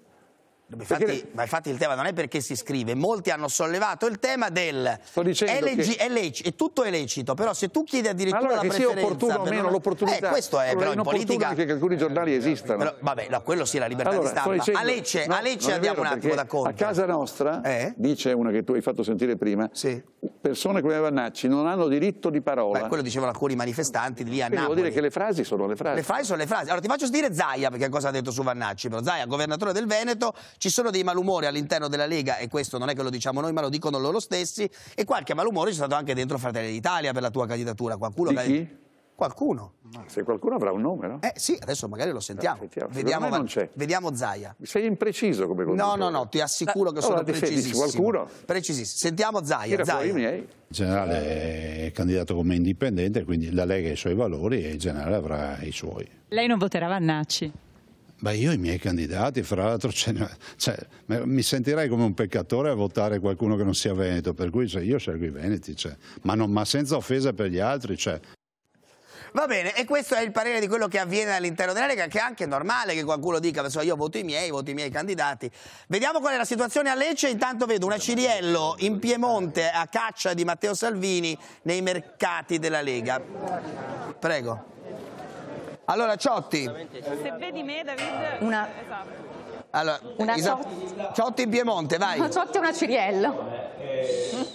Infatti, perché... Ma infatti il tema non è perché si scrive, molti hanno sollevato il tema del Sto dicendo LG, che... è, lecito, è tutto è lecito, però se tu chiedi addirittura allora, la che sia opportuno o meno una... l'opportunità, eh, questo è però in politica anche che alcuni giornali esistano. Però, vabbè, no, quello sì la libertà allora, di stampa. Dicendo, a Lecce, no, a Lecce andiamo un attimo d'accordo. A casa nostra, eh? dice una che tu hai fatto sentire prima, sì. persone come Vannacci non hanno diritto di parola. Beh, quello dicevano alcuni manifestanti lì a Quindi Napoli. Vuol dire che le frasi sono le frasi. Le frasi sono le frasi. Allora ti faccio dire Zaia perché cosa ha detto su Vannacci, però Zaia, governatore del Veneto, ci sono dei malumori all'interno della Lega, e questo non è che lo diciamo noi, ma lo dicono loro stessi, e qualche malumore c'è stato anche dentro Fratelli d'Italia per la tua candidatura. Qualcuno qualcuno. Se qualcuno avrà un nome, no? Eh sì, adesso magari lo sentiamo. Eh, sentiamo. Vediamo, non c'è. vediamo Zaia. Sei impreciso come conduttore. No, no, no, ti assicuro eh, che allora sono precisissimo. qualcuno? Precisissimo. Sentiamo Zaia. Zaia. Il generale è candidato come indipendente, quindi la Lega ha i suoi valori e il generale avrà i suoi. Lei non voterà Vannacci? Beh, io i miei candidati, fra l'altro, cioè, mi sentirei come un peccatore a votare qualcuno che non sia veneto, per cui cioè, io scelgo i veneti, cioè, ma, non, ma, senza offesa per gli altri. Cioè. Va bene, e questo è il parere di quello che avviene all'interno della Lega, che è anche normale che qualcuno dica, insomma, io voto i miei, voto i miei candidati. Vediamo qual è la situazione a Lecce, intanto vedo una Ciriello in Piemonte a caccia di Matteo Salvini nei mercati della Lega. Prego. Allora Ciotti. Se vedi me David... Una... Esatto. Allora, una esatto. Ciot... Ciotti in Piemonte, vai. Una Ciotti e una Ciriello.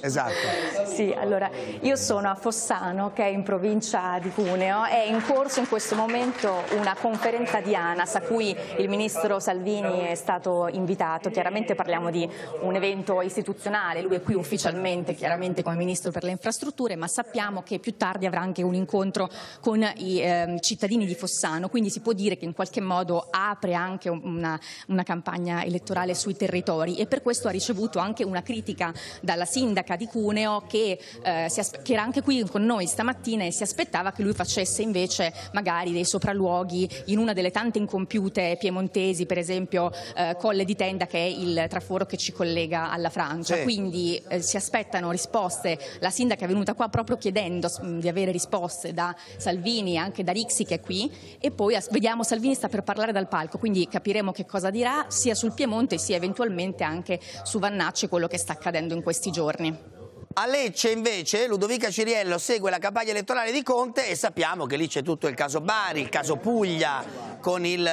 Esatto. sì, allora, io sono a Fossano, che è in provincia di Cuneo, è in corso in questo momento una conferenza di ANAS a cui il ministro Salvini è stato invitato. Chiaramente parliamo di un evento istituzionale, lui è qui ufficialmente, chiaramente come ministro per le infrastrutture, ma sappiamo che più tardi avrà anche un incontro con i eh, cittadini di Fossano, quindi si può dire che in qualche modo apre anche una, una campagna elettorale sui territori e per questo ha ricevuto anche una critica dalla sindaca di Cuneo che, eh, as- che era anche qui con noi stamattina e si aspettava che lui facesse invece magari dei sopralluoghi in una delle tante incompiute piemontesi, per esempio eh, Colle di Tenda che è il traforo che ci collega alla Francia. Sì. Quindi eh, si aspettano risposte, la sindaca è venuta qua proprio chiedendo mh, di avere risposte da Salvini e anche da Rixi che è qui e poi as- vediamo Salvini sta per parlare dal palco, quindi capiremo che cosa dirà sia sul Piemonte sia eventualmente anche su Vannacci quello che sta accadendo in questi giorni. A Lecce invece Ludovica Ciriello segue la campagna elettorale di Conte e sappiamo che lì c'è tutto il caso Bari, il caso Puglia con il,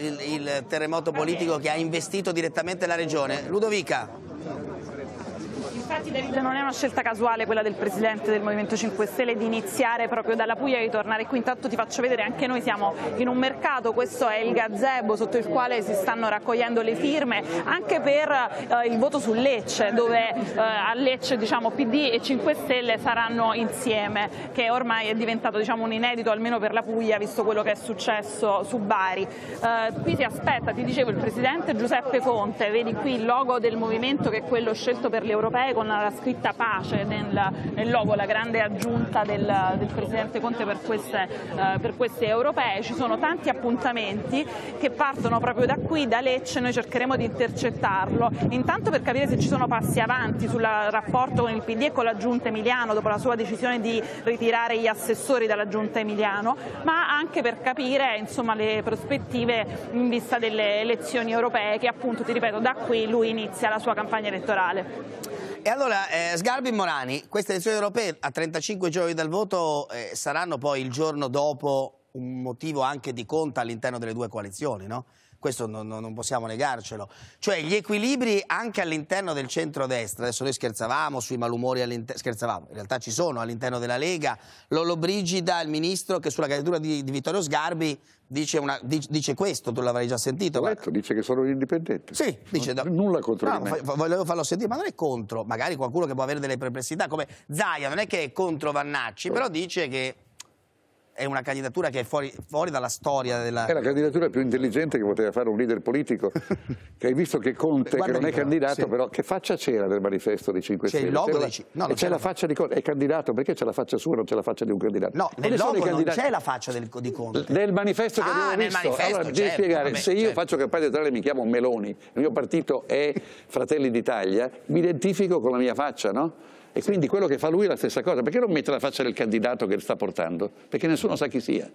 il, il terremoto politico che ha investito direttamente la regione. Ludovica sindacati, David, non è una scelta casuale quella del Presidente del Movimento 5 Stelle di iniziare proprio dalla Puglia e di tornare qui. Intanto ti faccio vedere, anche noi siamo in un mercato, questo è il gazebo sotto il quale si stanno raccogliendo le firme, anche per eh, il voto su Lecce, dove eh, a Lecce diciamo, PD e 5 Stelle saranno insieme, che ormai è diventato diciamo, un inedito almeno per la Puglia, visto quello che è successo su Bari. Eh, qui si aspetta, ti dicevo, il Presidente Giuseppe Conte, vedi qui il logo del movimento che è quello scelto per le europee con la scritta pace nel, nel logo, la grande aggiunta del, del Presidente Conte per queste, eh, per queste, europee. Ci sono tanti appuntamenti che partono proprio da qui, da Lecce, noi cercheremo di intercettarlo, intanto per capire se ci sono passi avanti sul rapporto con il PD e con la Giunta Emiliano dopo la sua decisione di ritirare gli assessori dalla Giunta Emiliano, ma anche per capire insomma, le prospettive in vista delle elezioni europee che appunto, ti ripeto, da qui lui inizia la sua campagna elettorale. E allora, eh, Sgarbi Morani, queste elezioni europee a 35 giorni dal voto eh, saranno poi il giorno dopo un motivo anche di conta all'interno delle due coalizioni, no? questo non, non, possiamo negarcelo. Cioè gli equilibri anche all'interno del centrodestra, adesso noi scherzavamo sui malumori all'interno, scherzavamo, in realtà ci sono all'interno della Lega, Lollobrigida, il ministro che sulla candidatura di, di Vittorio Sgarbi Dice, una, dice, dice, questo, tu l'avrai già sentito. Letto, dice che sono indipendente. Sì, dice da... nulla contro no, fa, volevo farlo sentire, ma non è contro, magari qualcuno che può avere delle perplessità come Zaia, non è che è contro Vannacci, sì. Certo. però dice che è una candidatura che è fuori, fuori, dalla storia della... È la candidatura più intelligente che poteva fare un leader politico, che hai visto che Conte, Guarda che non è candidato, sì. però che faccia c'era nel manifesto dei 5 Stelle? C'è il logo di... No, c'è la, faccia di Conte, è candidato, perché c'è la faccia sua, non c'è la faccia di un candidato? No, nel logo non c'è la faccia del, di Conte. Nel manifesto che ah, abbiamo visto. Manifesto, allora, certo, devi spiegare, vabbè, se io certo. faccio campagna elettorale mi chiamo Meloni, il mio partito è Fratelli d'Italia, mi identifico con la mia faccia, no? E quindi quello che fa lui è la stessa cosa. Perché non mette la faccia del candidato che sta portando? Perché nessuno sa chi sia.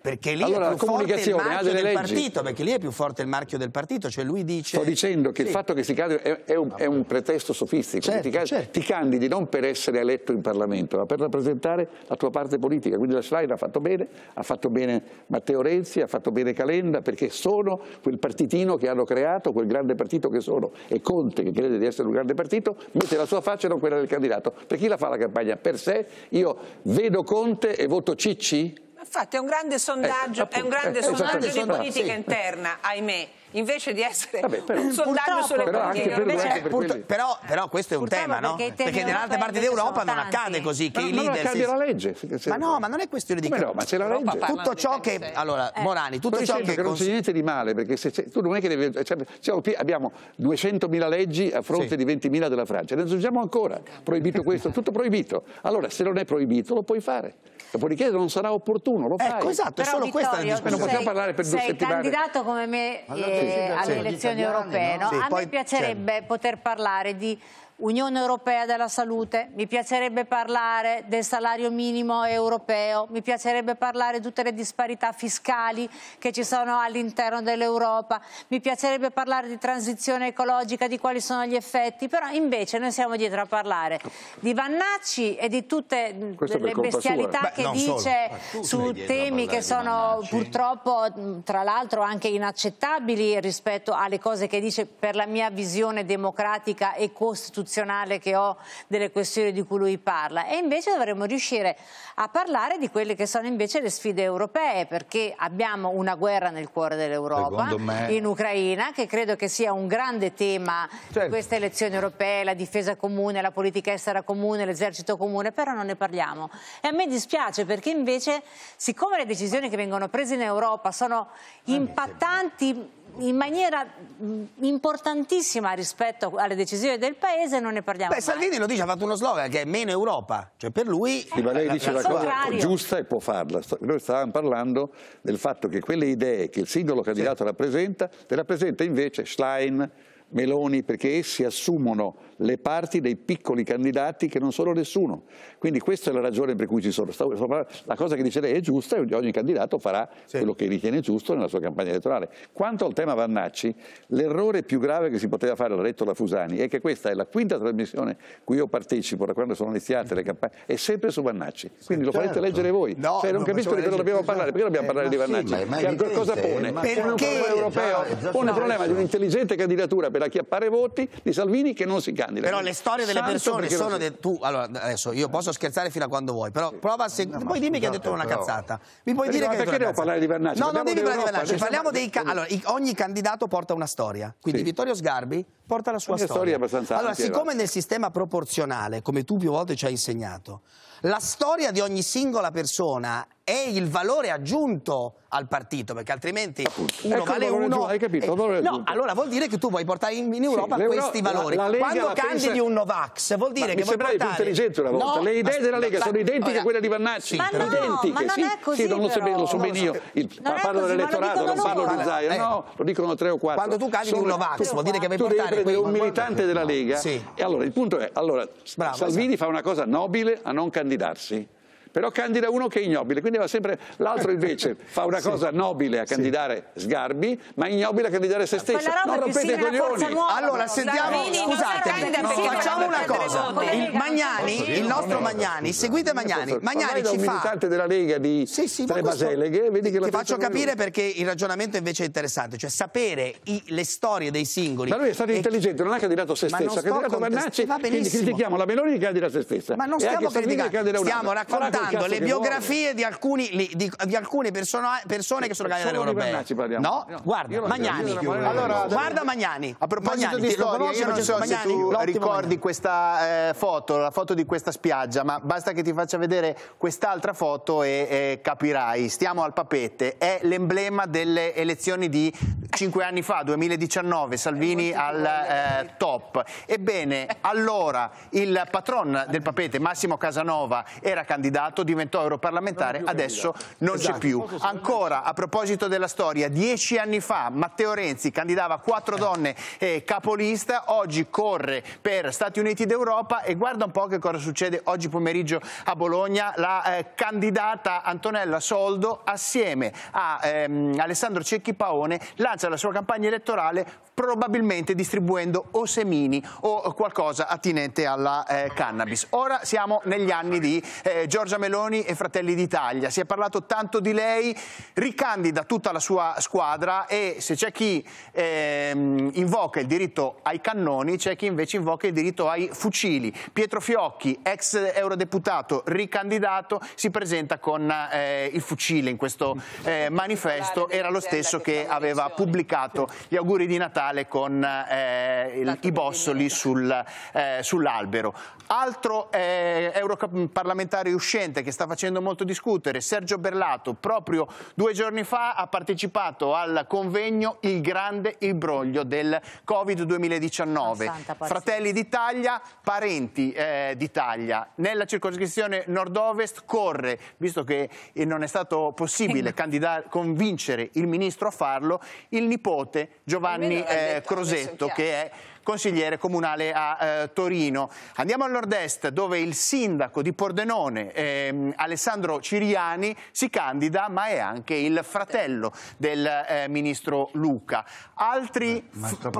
Perché lì allora, è più forte il marchio ah, del leggi. partito, perché lì è più forte il marchio del partito, cioè lui dice... Sto dicendo che sì. il fatto che si candidi è, è, un, è un, pretesto sofistico, certo, ti, candidi, certo. ti, candidi non per essere eletto in Parlamento, ma per rappresentare la tua parte politica, quindi la Schlein ha fatto bene, ha fatto bene Matteo Renzi, ha fatto bene Calenda, perché sono quel partitino che hanno creato, quel grande partito che sono, e Conte, che crede di essere un grande partito, mette la sua faccia e non quella del candidato. Per chi la fa la campagna? Per sé? Io vedo Conte e voto Cicci? Infatti è un grande eh, sondaggio, ecco, è un grande ecco, sondaggio di esatto, politica sì. interna, ahimè, invece di essere Vabbè, però, un sondaggio sulle politiche. Per invece, per però, però, questo è un purtroppo tema, perché no? Perché nelle altre parti d'Europa non accade così. Che ma, i leader ma cambia si... la legge. Ma no, ma non è questione di... Ma no, ma c'è la legge. Tutto ciò che... Allora, eh. Morani, tutto ciò che... Non ci niente di male, perché se tu non è che devi... Cioè, abbiamo 200.000 leggi a fronte di 20.000 della Francia, ne aggiungiamo ancora. Proibito questo, tutto proibito. Allora, se non è proibito lo puoi fare. Dopodiché non sarà opportuno, lo ecco, fai. Ecco, esatto, Però, solo Vittorio, questa la discussione. Non possiamo parlare per due settimane. Sei candidato come me eh, sì, alle elezioni europee, no? sì, a poi, me piacerebbe certo. poter parlare di Unione Europea della Salute, mi piacerebbe parlare del salario minimo europeo, mi piacerebbe parlare di tutte le disparità fiscali che ci sono all'interno dell'Europa, mi piacerebbe parlare di transizione ecologica, di quali sono gli effetti, però invece noi siamo dietro a parlare di Vannacci e di tutte Questo le bestialità Beh, che dice su temi che sono purtroppo tra l'altro anche inaccettabili rispetto alle cose che dice per la mia visione democratica e costituzionale istituzionale che ho delle questioni di cui lui parla e invece dovremmo riuscire a parlare di quelle che sono invece le sfide europee perché abbiamo una guerra nel cuore dell'Europa me... in Ucraina che credo che sia un grande tema certo. di queste elezioni europee, la difesa comune, la politica estera comune, l'esercito comune, però non ne parliamo e a me dispiace perché invece siccome le decisioni che vengono prese in Europa sono impattanti in maniera mm, importantissima rispetto alle decisioni del paese non ne parliamo Beh, mai. Salvini lo dice, ha fatto uno slogan che è meno Europa, cioè per lui... Sì, ma lei dice la cosa giusta e può farla. Noi stavamo parlando del fatto che quelle idee che il singolo candidato sì. rappresenta, le rappresenta invece Schlein, Meloni, perché essi assumono le parti dei piccoli candidati che non sono nessuno. Quindi questa è la ragione per cui ci sono. La cosa che dice lei è giusta e ogni candidato farà sì. quello che ritiene giusto nella sua campagna elettorale. Quanto al tema Vannacci, l'errore più grave che si poteva fare, l'ha detto la Fusani, è che questa è la quinta trasmissione cui io partecipo da quando sono iniziate le campagne, è sempre su Vannacci. Quindi sì, lo farete certo. leggere voi. No, cioè, non, non capisco di cosa dobbiamo parlare, perché dobbiamo eh, parlare di Vannacci? Sì, ma che cosa pone? Perché? Un problema europeo, pone il problema di un'intelligente candidatura per acchiappare voti di Salvini che non si cambia grandi. Però le storie delle Santo persone sono... De... Tu, allora, adesso io posso scherzare fino a quando vuoi, però prova a se... No, poi dimmi no, che hai detto una però... cazzata. Mi puoi eh, perché dire che... Ma Perché devo parlare di Vernacci? No, non devi parlare di Vernacci, cioè, parliamo dei... Allora, ogni candidato porta una storia, quindi Vittorio Sgarbi porta la sua storia. storia abbastanza allora, siccome nel sistema proporzionale, come tu più volte ci hai insegnato, la storia di ogni singola persona è il valore aggiunto al partito, perché altrimenti Appunto. uno ecco vale uno. Hai capito? Eh, no, allora vuol dire che tu vuoi portare in, in Europa sì, questi valori. La, la Quando candidi pensa... un Novax vuol dire ma che vuoi portare... più intelligente una volta. No, Le idee ma, della Lega ma, sono identiche a quelle di Vannacci. Ma no, identiche, ma non sì, è così sì, non lo, so, lo so ben io. parlo dell'elettorato, non parlo di Zaire. Eh. No, lo dicono tre o quattro. Quando tu candidi un Novax vuol dire che vuoi portare... Tu un militante della Lega. E allora il punto è, Salvini esatto. fa una cosa nobile a non candidarsi però candida uno che è ignobile, quindi va sempre l'altro invece fa una cosa nobile a candidare sì. Sgarbi, ma ignobile a candidare se stesso. Non rompete i coglioni. Nuova, allora, sentiamo, scusate, no, facciamo una cosa. Il Magnani, il nostro Magnani, seguite Magnani. Magnani ci fa... Il militante della Lega di sì, sì, tre baseleghe, vedi che la Ti faccio capire perché il ragionamento invece è interessante, cioè sapere i, le storie dei singoli. Ma lui è stato intelligente, non ha candidato se stesso, ha candidato Vannacci, quindi critichiamo la Meloni che candida se stessa. Ma non stiamo criticando, stiamo raccontando citando le biografie di, alcuni, li, di, di, alcune persona, persone che sono candidate europee. No? no, guarda, Magnani. Allora, guarda Magnani. A proposito Magnani, di storia, conosci, io non so Magnani, se tu ricordi Magnani. questa eh, foto, la foto di questa spiaggia, ma basta che ti faccia vedere quest'altra foto e, e capirai. Stiamo al papete, è l'emblema delle elezioni di cinque anni fa, 2019, Salvini al eh, top. Ebbene, allora il patron del papete, Massimo Casanova, era candidato mandato, diventò europarlamentare, adesso non c'è esatto. più. Ancora, a proposito della storia, dieci anni fa Matteo Renzi candidava quattro eh. donne eh, capolista, oggi corre per Stati Uniti d'Europa e guarda un po' che cosa succede oggi pomeriggio a Bologna, la eh, candidata Antonella Soldo assieme a ehm, Alessandro Cecchi Paone lancia la sua campagna elettorale probabilmente distribuendo o semini o qualcosa attinente alla eh, cannabis. Ora siamo negli anni di eh, Giorgia Meloni e Fratelli d'Italia. Si è parlato tanto di lei, ricandida tutta la sua squadra e se c'è chi ehm, invoca il diritto ai cannoni, c'è chi invece invoca il diritto ai fucili. Pietro Fiocchi, ex eurodeputato ricandidato, si presenta con eh, il fucile in questo eh, manifesto, era lo stesso che aveva pubblicato gli auguri di Natale con eh, il, i bossoli sul, eh, sull'albero. Altro eh, europarlamentare uscente recente che sta facendo molto discutere, Sergio Berlato, proprio due giorni fa ha partecipato al convegno Il grande imbroglio del Covid-2019. Ah, Fratelli d'Italia, parenti eh, d'Italia. Nella circoscrizione nord-ovest corre, visto che eh, non è stato possibile convincere il ministro a farlo, il nipote Giovanni eh, Crosetto, che è consigliere comunale a eh, Torino. Andiamo al nord-est dove il sindaco di Pordenone, eh, Alessandro Ciriani, si candida ma è anche il fratello del eh, ministro Luca. Altri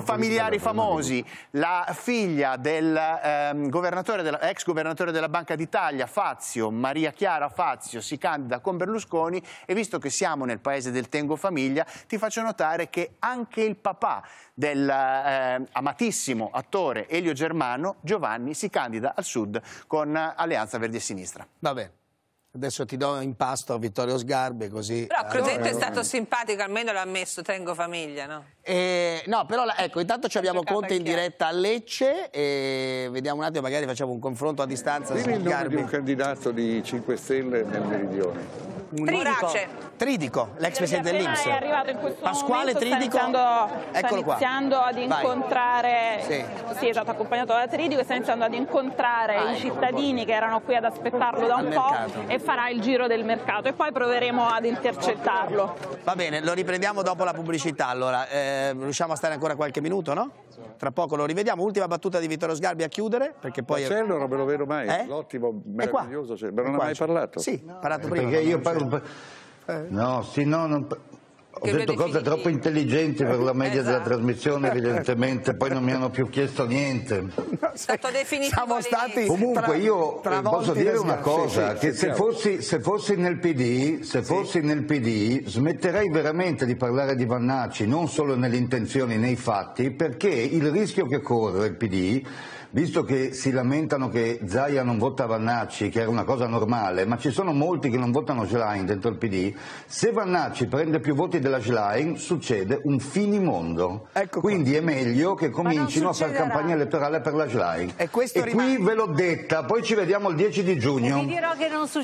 familiari famosi, la figlia del ehm, governatore della, ex governatore della Banca d'Italia, Fazio, Maria Chiara Fazio, si candida con Berlusconi e visto che siamo nel paese del Tengo Famiglia, ti faccio notare che anche il papà del eh, amatissimo grandissimo attore Elio Germano, Giovanni si candida al Sud con Alleanza Verdi e Sinistra. Va bene. Adesso ti do in pasto a Vittorio Sgarbi così... Però eh, Crosetto allora... è stato simpatico, almeno l'ha messo, tengo famiglia, no? Eh, no, però ecco, intanto ci abbiamo Conte in diretta a Lecce e vediamo un attimo, magari facciamo un confronto a distanza. Dimmi il nome di un candidato di 5 Stelle nel Meridione. Un Tridico, Tridico l'ex presidente dell'Inps. È arrivato in questo Pasquale momento, Tridico. Sta iniziando, sta iniziando ad incontrare, sì. sì. esatto, accompagnato da Tridico, sta iniziando ad incontrare ah, i ecco, cittadini che erano qui ad aspettarlo da un Al po' mercato. e farà il giro del mercato e poi proveremo ad intercettarlo. Va bene, lo riprendiamo dopo la pubblicità allora. Eh, Ehm, riusciamo a stare ancora qualche minuto, no? Tra poco lo rivediamo. Ultima battuta di Vittorio Sgarbi a chiudere, perché poi... Marcello non me lo vedo mai, eh? l'ottimo, meraviglioso, cioè, ma non ha mai parlato. Sì, no. parlato eh, prima. Perché io parlo... No, sì, no, non... Ho detto cose troppo intelligenti per la media esatto. della trasmissione, eh. evidentemente, poi non mi hanno più chiesto niente. No, siamo stati Comunque tra, io posso dire una cosa, sì, sì, che sì, se, fossi, se, fossi, nel PD, se fossi nel PD smetterei veramente di parlare di Vannacci, non solo nelle intenzioni, nei fatti, perché il rischio che corre il PD visto che si lamentano che Zaia non vota Vannacci, che era una cosa normale, ma ci sono molti che non votano Schlein dentro il PD, se Vannacci prende più voti della Schlein succede un finimondo. Ecco Quindi è meglio che comincino a fare campagna elettorale per la Schlein. E, e rimane... qui ve l'ho detta, poi ci vediamo il 10 di giugno.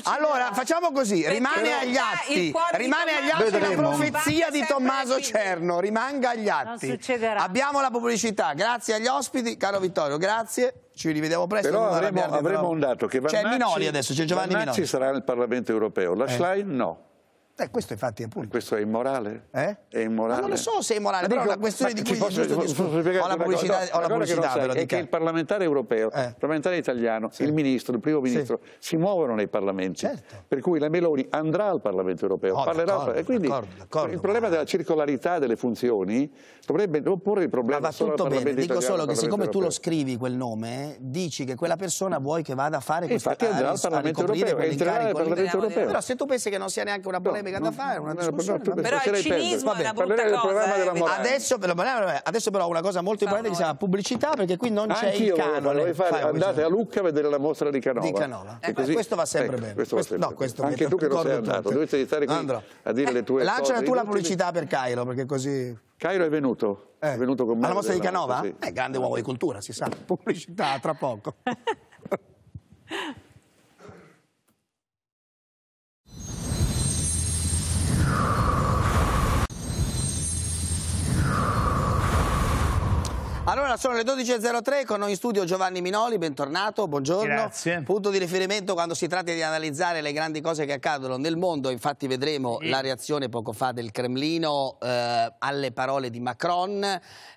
Allora, facciamo così, Perché rimane agli atti, rimane agli atti Vedremo. la profezia di Tommaso Cerno, rimanga agli atti. Abbiamo la pubblicità, grazie agli ospiti, caro Vittorio, grazie. Ci rivediamo presto. Però avremo, avremo un dato che Vannacci, c'è Minori adesso, c'è Giovanni Vannacci Minori. sarà nel Parlamento europeo, la eh. Schlein no. Eh, questo infatti è appunto. Questo è immorale? Eh? È immorale. Ma non lo so se è immorale, però dico, la questione di cui posso, posso, posso ho la pubblicità, cosa, no, ho la pubblicità che sai, è che il parlamentare europeo, eh. il parlamentare italiano, sì. il ministro, il primo ministro sì. si muovono nei parlamenti. Certo. Per cui la Meloni andrà al Parlamento europeo, oh, parlerà d'accordo, e quindi d'accordo, d'accordo, il problema ma... della circolarità delle funzioni dovrebbe non porre il problema. Ma va tutto bene, dico solo che siccome europeo. tu lo scrivi quel nome, dici che quella persona vuoi che vada a fare questo Infatti andrà al Parlamento europeo, entrerà al Parlamento europeo. Però se tu pensi che non sia neanche una polemica no, da fare, una discussione... No, no, però il cinismo è una brutta cosa. Eh. Adesso, adesso però una cosa molto importante che si chiama pubblicità, perché qui non c'è il canone. Andate a Lucca a vedere la mostra di Canova. Di Canova. Eh, questo va sempre ecco, bene. No, questo Anche tu che non sei andato, dovresti stare qui a dire le tue cose. Lanciala tu la pubblicità per Cairo, perché così... Cairo è venuto. Eh. È venuto con me. Alla mostra di Canova? Sì. Eh, grande uomo di cultura, si sa. Pubblicità, tra poco. Allora sono le 12.03 con noi in studio Giovanni Minoli, bentornato, buongiorno. Grazie. Punto di riferimento quando si tratta di analizzare le grandi cose che accadono nel mondo, infatti vedremo sì. la reazione poco fa del Cremlino eh, alle parole di Macron.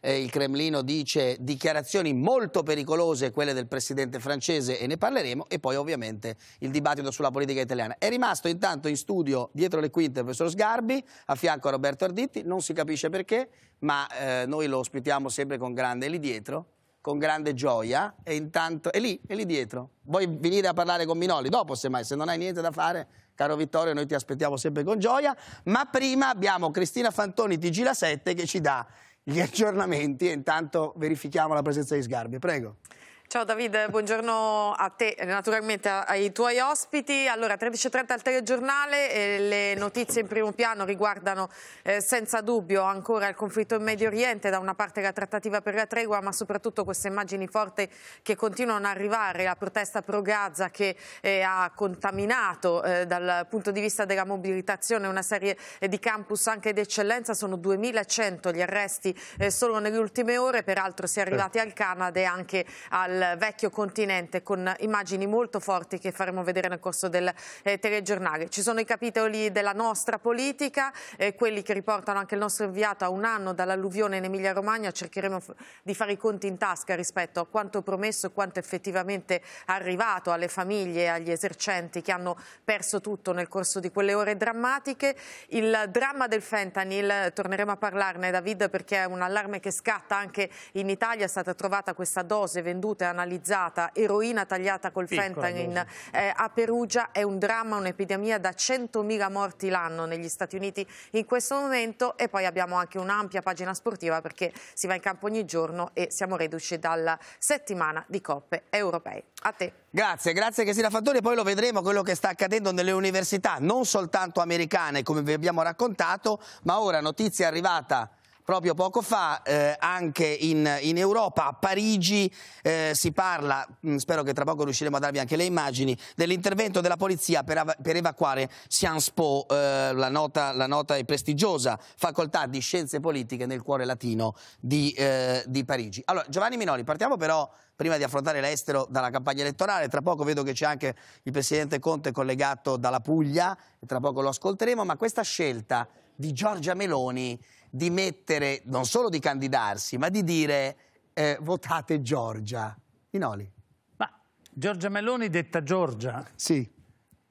Eh, il Cremlino dice dichiarazioni molto pericolose quelle del presidente francese e ne parleremo e poi ovviamente il dibattito sulla politica italiana. È rimasto intanto in studio dietro le quinte il professor Sgarbi, a fianco a Roberto Arditti, non si capisce perché, ma eh, noi lo ospitiamo sempre con grande è lì dietro, con grande gioia, e intanto è lì, è lì dietro. Vuoi venire a parlare con Minoli? Dopo, se mai, se non hai niente da fare, caro Vittorio, noi ti aspettiamo sempre con gioia. Ma prima abbiamo Cristina Fantoni, TG La 7, che ci dà gli aggiornamenti e intanto verifichiamo la presenza di Sgarbi. Prego. Ciao Davide, buongiorno a te e naturalmente ai tuoi ospiti. Allora, 13.30 al telegiornale, eh, le notizie in primo piano riguardano eh, senza dubbio ancora il conflitto in Medio Oriente, da una parte la trattativa per la tregua, ma soprattutto queste immagini forti che continuano ad arrivare, la protesta pro Gaza che eh, ha contaminato eh, dal punto di vista della mobilitazione una serie eh, di campus anche d'eccellenza, sono 2.100 gli arresti eh, solo nelle ultime ore, peraltro si è arrivati al Canada e anche al nel vecchio continente con immagini molto forti che faremo vedere nel corso del eh, telegiornale. Ci sono i capitoli della nostra politica, eh, quelli che riportano anche il nostro inviato a un anno dall'alluvione in Emilia Romagna, cercheremo di fare i conti in tasca rispetto a quanto promesso e quanto effettivamente arrivato alle famiglie e agli esercenti che hanno perso tutto nel corso di quelle ore drammatiche. Il dramma del fentanyl, torneremo a parlarne David perché è un allarme che scatta anche in Italia, è stata trovata questa dose venduta analizzata, eroina tagliata col fentanyl eh, a Perugia, è un dramma, un'epidemia da 100.000 morti l'anno negli Stati Uniti in questo momento e poi abbiamo anche un'ampia pagina sportiva perché si va in campo ogni giorno e siamo reduci dalla settimana di coppe europee. A te. Grazie, grazie Cristina Fattori, poi lo vedremo quello che sta accadendo nelle università, non soltanto americane come vi abbiamo raccontato, ma ora notizia arrivata proprio poco fa eh, anche in, in, Europa, a Parigi eh, si parla, mh, mm, spero che tra poco riusciremo a darvi anche le immagini, dell'intervento della polizia per, av- per evacuare Sciences Po, eh, la, nota, la, nota, e prestigiosa facoltà di scienze politiche nel cuore latino di, eh, di Parigi. Allora, Giovanni Minoli, partiamo però prima di affrontare l'estero dalla campagna elettorale. Tra poco vedo che c'è anche il presidente Conte collegato dalla Puglia, e tra poco lo ascolteremo, ma questa scelta di Giorgia Meloni di mettere, non solo di candidarsi, ma di dire eh, votate Giorgia. Inoli. Ma Giorgia Meloni detta Giorgia. Sì.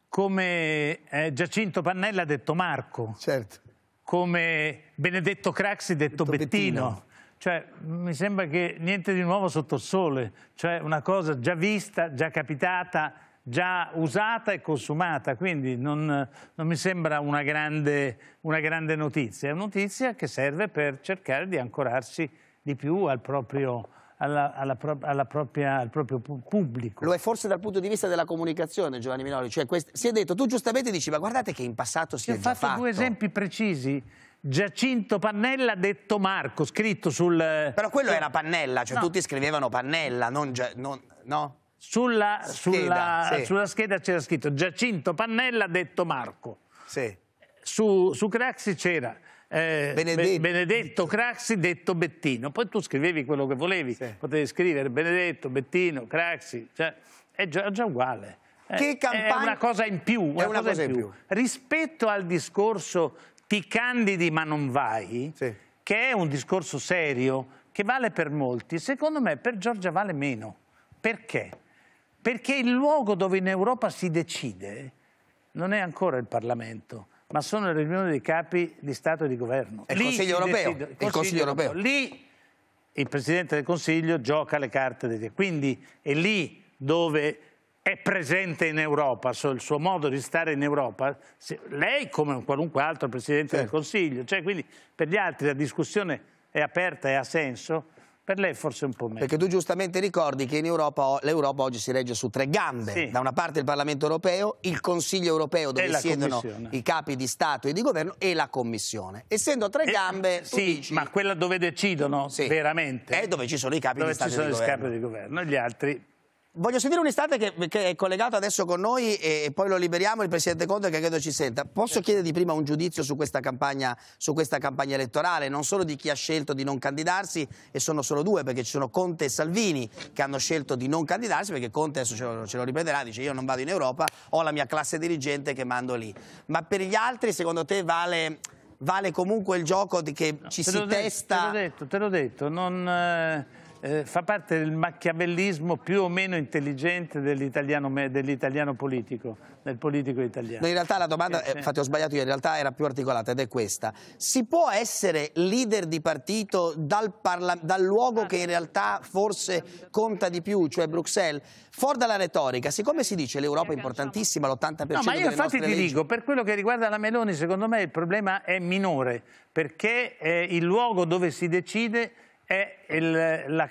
Come eh, Giacinto Pannella ha detto Marco. Certo. Come Benedetto Craxi detto, detto Bettino. Bettino. Cioè, mi sembra che niente di nuovo sotto il sole, cioè una cosa già vista, già capitata, già usata e consumata, quindi non, non mi sembra una grande, una grande notizia, è una notizia che serve per cercare di ancorarsi di più al proprio, alla, alla pro, alla propria, al proprio pubblico. Lo è forse dal punto di vista della comunicazione, Giovanni Minori, Cioè, quest... si è detto, tu giustamente dici, ma guardate che in passato si, si è fatto. Ho fatto due esempi precisi. Giacinto Pannella detto Marco, scritto sul... Però quello era Pannella, cioè no. tutti scrivevano Pannella, non... Gia... non... no? sulla scheda, sulla, sì. sulla scheda c'era scritto Giacinto Pannella detto Marco. Sì. Su, su Craxi c'era eh, Benedetto. Benedetto. Craxi detto Bettino. Poi tu scrivevi quello che volevi, sì. potevi scrivere Benedetto, Bettino, Craxi, cioè, è, già, già uguale. Eh, che campagna... È una cosa in più, una una cosa cosa in più. più. rispetto al discorso ti candidi ma non vai, sì. che è un discorso serio, che vale per molti, secondo me per Giorgia vale meno. Perché? perché il luogo dove in Europa si decide non è ancora il Parlamento, ma sono le riunioni dei capi di Stato e di Governo. È il Consiglio europeo. Decide, il Consiglio, Consiglio europeo. Lì il Presidente del Consiglio gioca le carte. Di... Quindi è lì dove è presente in Europa, il suo modo di stare in Europa, lei come qualunque altro Presidente certo. del Consiglio, cioè quindi per gli altri la discussione è aperta e ha senso, per lei forse un po' meno. Perché tu giustamente ricordi che in Europa l'Europa oggi si regge su tre gambe. Sì. Da una parte il Parlamento europeo, il Consiglio europeo dove siedono i capi di Stato e di governo e la Commissione. Essendo a tre e, gambe... Sì, dici... ma quella dove decidono sì. veramente... È dove ci sono i capi di Stato e di governo. Dove ci sono i capi di governo. Gli altri Voglio sentire un istante che, che, è collegato adesso con noi e poi lo liberiamo il Presidente Conte che credo ci senta. Posso certo. chiedergli prima un giudizio su questa, campagna, su questa campagna elettorale, non solo di chi ha scelto di non candidarsi, e sono solo due perché ci sono Conte e Salvini che hanno scelto di non candidarsi perché Conte adesso ce lo, ce lo ripeterà, dice io non vado in Europa, ho la mia classe dirigente che mando lì. Ma per gli altri secondo te vale vale comunque il gioco di che no, ci te si detto, testa. Te l'ho detto, te l'ho detto. Non, eh, eh, fa parte del macchiavellismo più o meno intelligente dell'italiano dell politico, del politico italiano. No, in realtà la domanda, eh, infatti ho sbagliato io, in realtà era più articolata ed è questa. Si può essere leader di partito dal, dal luogo che in realtà forse conta di più, cioè Bruxelles? Fuori dalla retorica, siccome si dice l'Europa è importantissima, l'80% no, ma io infatti ti dico, per quello che riguarda la Meloni, secondo me il problema è minore, perché è il luogo dove si decide è il, la,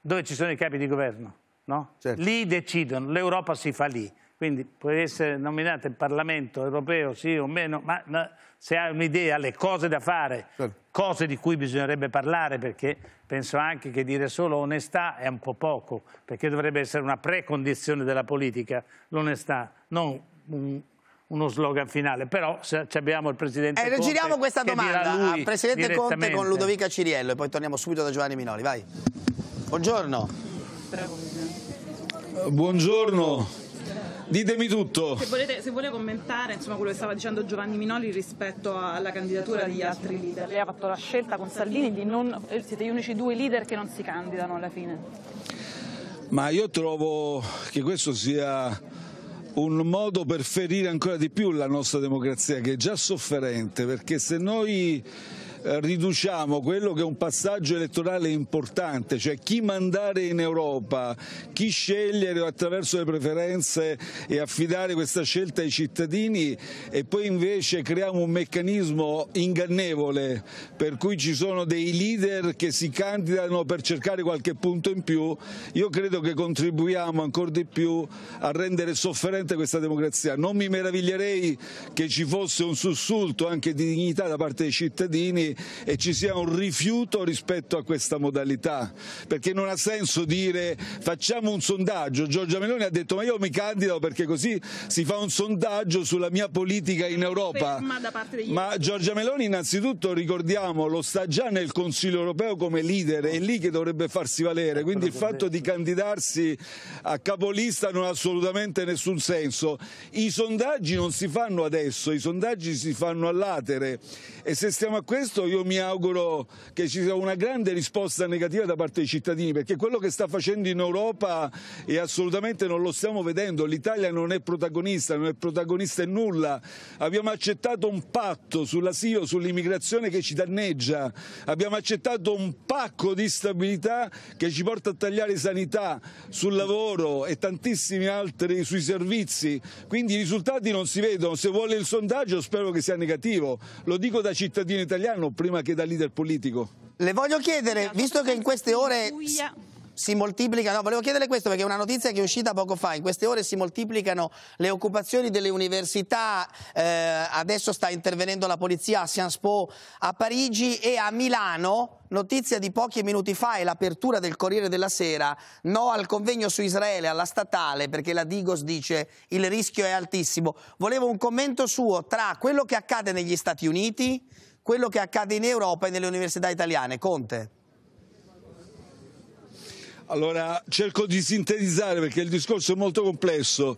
dove ci sono i capi di governo. No? Certo. Lì decidono, l'Europa si fa lì. Quindi può essere nominato il Parlamento europeo, sì o meno, ma no, se hai un'idea, le cose da fare, certo. cose di cui bisognerebbe parlare, perché penso anche che dire solo onestà è un po' poco, perché dovrebbe essere una precondizione della politica, l'onestà, non un, uno slogan finale, però se abbiamo il Presidente eh, Conte... Giriamo questa domanda al Presidente Conte con Ludovica Ciriello e poi torniamo subito da Giovanni Minoli, vai. Buongiorno. Buongiorno, Ditemi tutto. Se, volete, se vuole commentare insomma, quello che stava dicendo Giovanni Minoli rispetto alla candidatura degli altri leader. Lei ha fatto la scelta con Salvini di non. Eh, siete gli unici due leader che non si candidano alla fine. Ma io trovo che questo sia un modo per ferire ancora di più la nostra democrazia che è già sofferente perché se noi riduciamo quello che è un passaggio elettorale importante, cioè chi mandare in Europa, chi scegliere attraverso le preferenze e affidare questa scelta ai cittadini e poi invece creiamo un meccanismo ingannevole per cui ci sono dei leader che si candidano per cercare qualche punto in più, io credo che contribuiamo ancora di più a rendere sofferente questa democrazia. Non mi meraviglierei che ci fosse un sussulto anche di dignità da parte dei cittadini e ci sia un rifiuto rispetto a questa modalità, perché non ha senso dire facciamo un sondaggio, Giorgia Meloni ha detto ma io mi candido perché così si fa un sondaggio sulla mia politica in Europa, ma Giorgia Meloni innanzitutto ricordiamo lo sta già nel Consiglio europeo come leader, è lì che dovrebbe farsi valere, eh, quindi il fatto di candidarsi a capolista non ha assolutamente nessun senso, i sondaggi non si fanno adesso, i sondaggi si fanno all'atere e se stiamo a questo io mi auguro che ci sia una grande risposta negativa da parte dei cittadini, perché quello che sta facendo in Europa è assolutamente non lo stiamo vedendo, l'Italia non è protagonista, non è protagonista in nulla, abbiamo accettato un patto sull'asilo, sull'immigrazione che ci danneggia, abbiamo accettato un pacco di stabilità che ci porta a tagliare sanità, sul lavoro e tantissimi altri sui servizi, quindi i risultati non si vedono, se vuole il sondaggio spero che sia negativo, lo dico da cittadino italiano, umano prima che da leader politico. Le voglio chiedere, visto che in queste ore si moltiplicano, volevo chiedere questo perché è una notizia che è uscita poco fa, in queste ore si moltiplicano le occupazioni delle università, eh, adesso sta intervenendo la polizia a Sciences Po a Parigi e a Milano, notizia di pochi minuti fa è l'apertura del Corriere della Sera, no al convegno su Israele, alla statale, perché la Digos dice il rischio è altissimo. Volevo un commento suo tra quello che accade negli Stati Uniti quello che accade in Europa e nelle università italiane. Conte. Allora cerco di sintetizzare perché il discorso è molto complesso.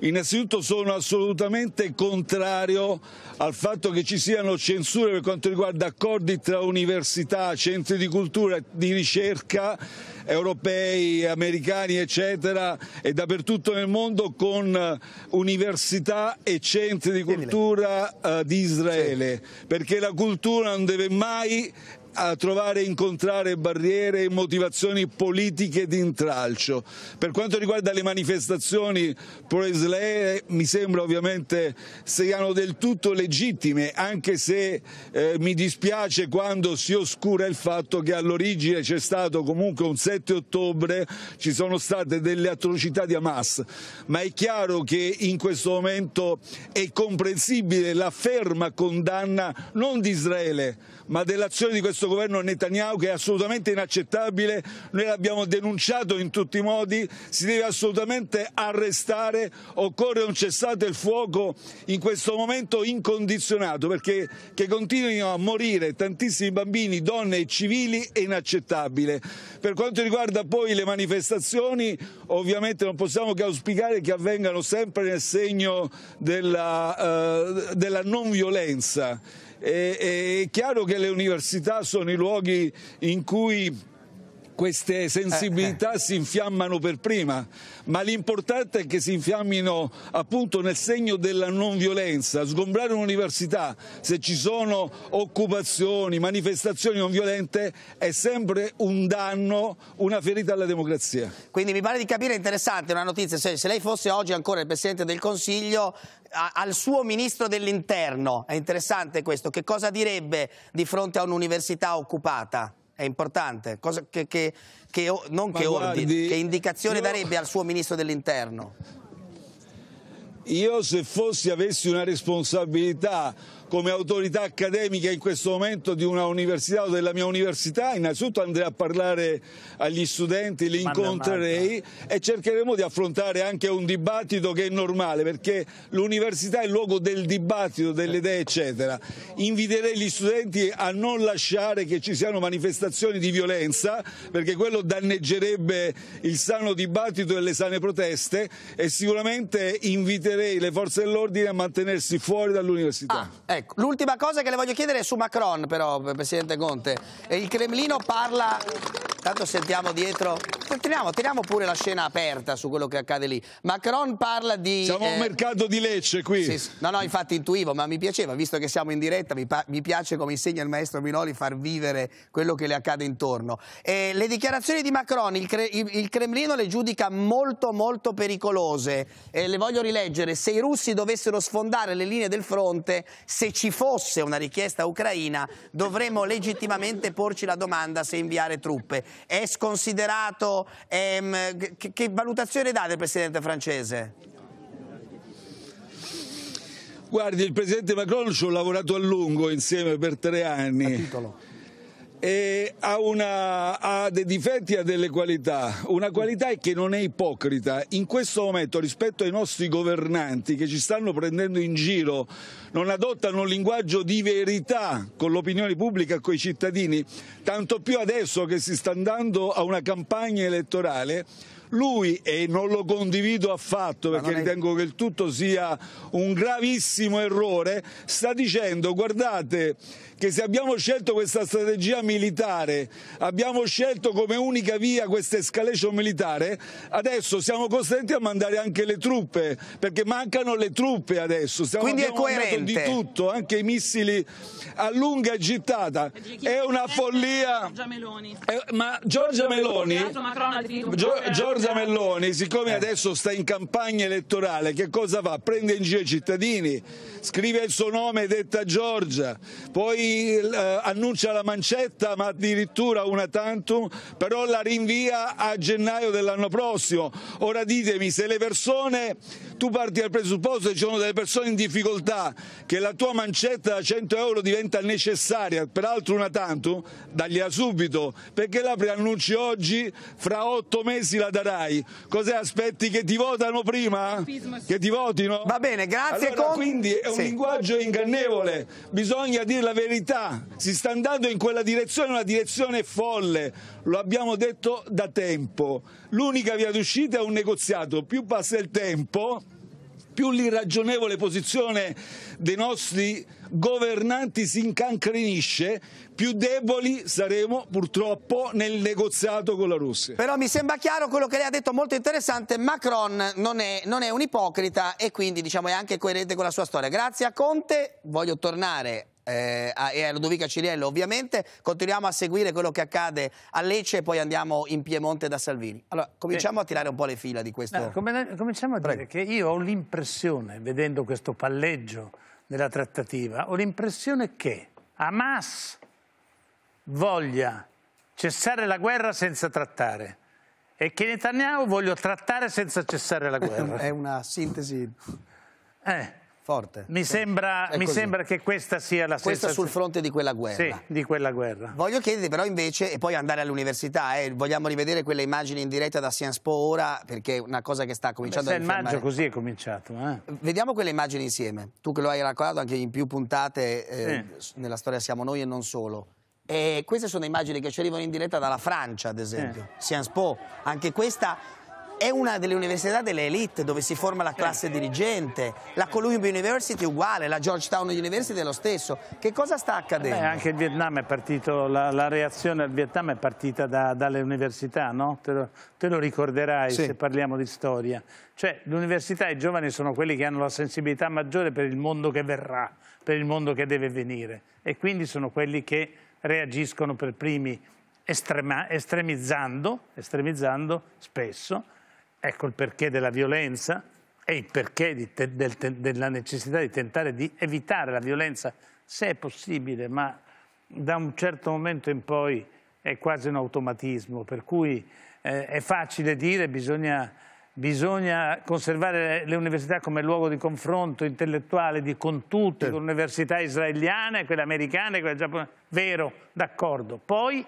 Innanzitutto sono assolutamente contrario al fatto che ci siano censure per quanto riguarda accordi tra università, centri di cultura, di ricerca europei, americani eccetera e dappertutto nel mondo con eh, università e centri di cultura uh, di Israele perché la cultura non deve mai a trovare e incontrare barriere e motivazioni politiche di intralcio. Per quanto riguarda le manifestazioni pro-israele mi sembra ovviamente siano del tutto legittime, anche se eh, mi dispiace quando si oscura il fatto che all'origine c'è stato comunque un 7 ottobre, ci sono state delle atrocità di Hamas, ma è chiaro che in questo momento è comprensibile la ferma condanna non di Israele, ma dell'azione di questo governo Netanyahu che è assolutamente inaccettabile, noi l'abbiamo denunciato in tutti i modi, si deve assolutamente arrestare, occorre un cessate il fuoco in questo momento incondizionato perché che continuino a morire tantissimi bambini, donne e civili è inaccettabile. Per quanto riguarda poi le manifestazioni, ovviamente non possiamo che auspicare che avvengano sempre nel segno della, eh, della non violenza è chiaro che le università sono i luoghi in cui queste sensibilità eh, eh. si infiammano per prima, ma l'importante è che si infiammino appunto nel segno della non violenza. Sgombrare un'università, se ci sono occupazioni, manifestazioni non violente, è sempre un danno, una ferita alla democrazia. Quindi mi pare di capire interessante una notizia, se, se lei fosse oggi ancora il Presidente del Consiglio, a, al suo Ministro dell'Interno, è interessante questo, che cosa direbbe di fronte a un'università occupata? è importante, Cosa che, che, che, non Ma che guardi, ordine, che indicazione io... darebbe al suo ministro dell'interno? Io se fossi avessi una responsabilità come autorità accademica in questo momento di una università o della mia università, innanzitutto andrei a parlare agli studenti, li incontrerei e cercheremo di affrontare anche un dibattito che è normale perché l'università è il luogo del dibattito, delle idee eccetera. Inviterei gli studenti a non lasciare che ci siano manifestazioni di violenza perché quello danneggerebbe il sano dibattito e le sane proteste e sicuramente inviterei le forze dell'ordine a mantenersi fuori dall'università. Ah, ecco. Ecco, l'ultima cosa che le voglio chiedere è su Macron, però, Presidente Conte. Il Cremlino parla. Tanto sentiamo dietro. Teniamo, teniamo pure la scena aperta su quello che accade lì. Macron parla di. Siamo eh... un mercato di Lecce qui. Sì, no, no, infatti intuivo, ma mi piaceva, visto che siamo in diretta, mi, mi piace come insegna il maestro Minoli far vivere quello che le accade intorno. Eh, le dichiarazioni di Macron, il, cre il, Cremlino le giudica molto, molto pericolose. Eh, le voglio rileggere. Se i russi dovessero sfondare le linee del fronte, se se ci fosse una richiesta ucraina dovremmo legittimamente porci la domanda se inviare truppe. È sconsiderato? Ehm, che, che valutazione dà del Presidente francese? Guardi, il presidente Macron ci ho lavorato a lungo insieme per tre anni ha, una, ha, dei difetti e ha delle qualità. Una qualità è che non è ipocrita. In questo momento rispetto ai nostri governanti che ci stanno prendendo in giro, non adottano un linguaggio di verità con l'opinione pubblica e con i cittadini, tanto più adesso che si sta andando a una campagna elettorale lui, e non lo condivido affatto perché è... ritengo che il tutto sia un gravissimo errore, sta dicendo guardate che se abbiamo scelto questa strategia militare, abbiamo scelto come unica via questa escalation militare, adesso siamo costretti a mandare anche le truppe, perché mancano le truppe adesso. Stiamo Quindi è coerente. di tutto, anche i missili a lunga gittata. È una follia. Eh, ma Giorgia Meloni, Giorgia Meloni, siccome eh. adesso sta in campagna elettorale, che cosa fa? Prende in giro i cittadini, scrive il suo nome detta Giorgia, poi eh, annuncia la mancetta ma addirittura una tantum, però la rinvia a gennaio dell'anno prossimo. Ora ditemi se le persone tu parti dal presupposto che ci sono delle persone in difficoltà, che la tua mancetta da 100 euro diventa necessaria, peraltro una tanto, dagliela subito, perché la preannunci oggi, fra otto mesi la darai. Cos'è? Aspetti che ti votano prima? Che ti votino? Va bene, grazie. Allora, con... Quindi è un sì. linguaggio ingannevole, bisogna dire la verità. Si sta andando in quella direzione, una direzione folle, lo abbiamo detto da tempo. L'unica via d'uscita è un negoziato, più passa il tempo più l'irragionevole posizione dei nostri governanti si incancrenisce, più deboli saremo purtroppo nel negoziato con la Russia. Però mi sembra chiaro quello che lei ha detto molto interessante, Macron non è, non è un ipocrita e quindi diciamo, è anche coerente con la sua storia. Grazie a Conte, voglio tornare eh, ah, e a Ludovica Ciriello ovviamente. Continuiamo a seguire quello che accade a Lecce e poi andiamo in Piemonte da Salvini. Allora, cominciamo eh, a tirare un po' le fila di questo. No, come, cominciamo a Prego. dire che io ho l'impressione, vedendo questo palleggio della trattativa, ho l'impressione che Hamas voglia cessare la guerra senza trattare e che Netanyahu voglia trattare senza cessare la guerra. È una sintesi... Eh. Forte. Mi, sì. sembra, mi sembra, che questa sia la stessa. Questo sul fronte di quella guerra. Sì, di quella guerra. Voglio chiederti però invece, e poi andare all'università, eh, vogliamo rivedere quelle immagini in diretta da Sciences Po ora, perché è una cosa che sta cominciando Beh, a informare. maggio così è cominciato. Eh. Vediamo quelle immagini insieme. Tu che lo hai raccontato anche in più puntate eh, sì. nella storia Siamo Noi e non solo. E eh, queste sono immagini che ci arrivano in diretta dalla Francia, ad esempio. Eh. Sciences Po, anche questa è una delle università delle elite dove si forma la classe dirigente, la Columbia University è uguale, la Georgetown University è lo stesso. Che cosa sta accadendo? Beh, anche il Vietnam è partito, la, la reazione al Vietnam è partita da, dalle università, no? te, lo, te lo, ricorderai sì. se parliamo di storia. Cioè l'università e i giovani sono quelli che hanno la sensibilità maggiore per il mondo che verrà, per il mondo che deve venire e quindi sono quelli che reagiscono per primi estrema, estremizzando, estremizzando spesso Ecco il perché della violenza e il perché del, della necessità di tentare di evitare la violenza, se è possibile, ma da un certo momento in poi è quasi un automatismo, per cui eh, è facile dire bisogna, bisogna conservare le università come luogo di confronto intellettuale di, certo. con tutte, sì. con l'università israeliana, quelle americane, quelle giapponese, vero, d'accordo. Poi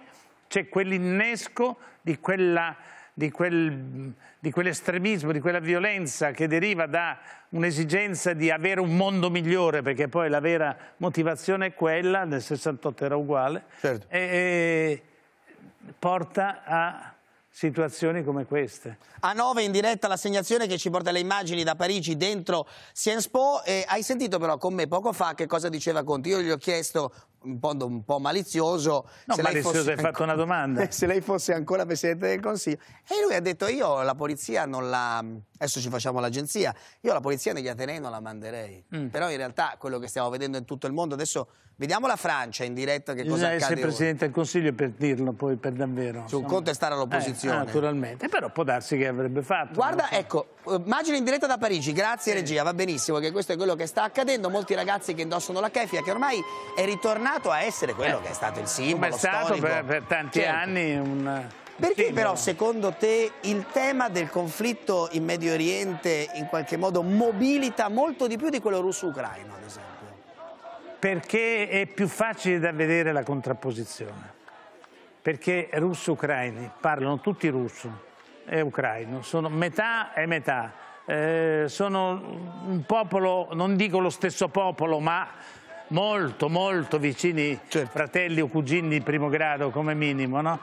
c'è quell'innesco di quella di, quel, di quell'estremismo, di quella violenza che deriva da un'esigenza di avere un mondo migliore, perché poi la vera motivazione è quella, nel 68 era uguale, certo. e, e porta a situazioni come queste. A 9 in diretta l'assegnazione che ci porta le immagini da Parigi dentro Sciences Po e hai sentito però con me poco fa che cosa diceva Conte. Io gli ho chiesto un po', un po malizioso. No, se malizioso, lei fosse... hai fatto una domanda. Se lei fosse ancora Presidente del Consiglio. E lui ha detto io la polizia non la Adesso ci facciamo l'agenzia. Io la polizia negli Atenei non la manderei. Mm. Però in realtà quello che stiamo vedendo in tutto il mondo, adesso vediamo la Francia in diretta che Bisogna cosa accade. essere Presidente del Consiglio per dirlo poi per davvero. Su un conto è stare all'opposizione. Eh, ah, naturalmente, eh, però può darsi che avrebbe fatto. Guarda, so. ecco, eh, immagine in diretta da Parigi, grazie sì. regia, va benissimo che questo è quello che sta accadendo. Molti ragazzi che indossano la kefia che ormai è ritornato a essere quello eh. che è stato il simbolo Come è stato per, per, tanti certo. anni un perché sì, però no. secondo te il tema del conflitto in Medio Oriente in qualche modo mobilita molto di più di quello russo-ucraino, ad esempio? Perché è più facile da vedere la contrapposizione. Perché russo-ucraini parlano tutti russo e ucraino, sono metà e metà. Eh, sono un popolo, non dico lo stesso popolo, ma molto, molto vicini, certo. fratelli o cugini di primo grado come minimo, no?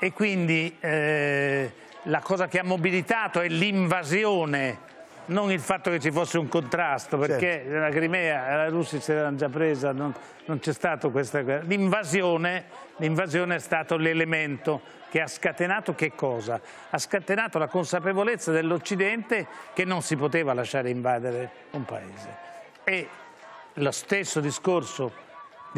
e quindi eh, la cosa che ha mobilitato è l'invasione non il fatto che ci fosse un contrasto, perché certo. la Crimea la Russia si l'hanno già presa, non, non c'è stata questa guerra. L'invasione, è stato l'elemento che ha scatenato che cosa? Ha scatenato la consapevolezza dell'Occidente che non si poteva lasciare invadere un paese. E lo stesso discorso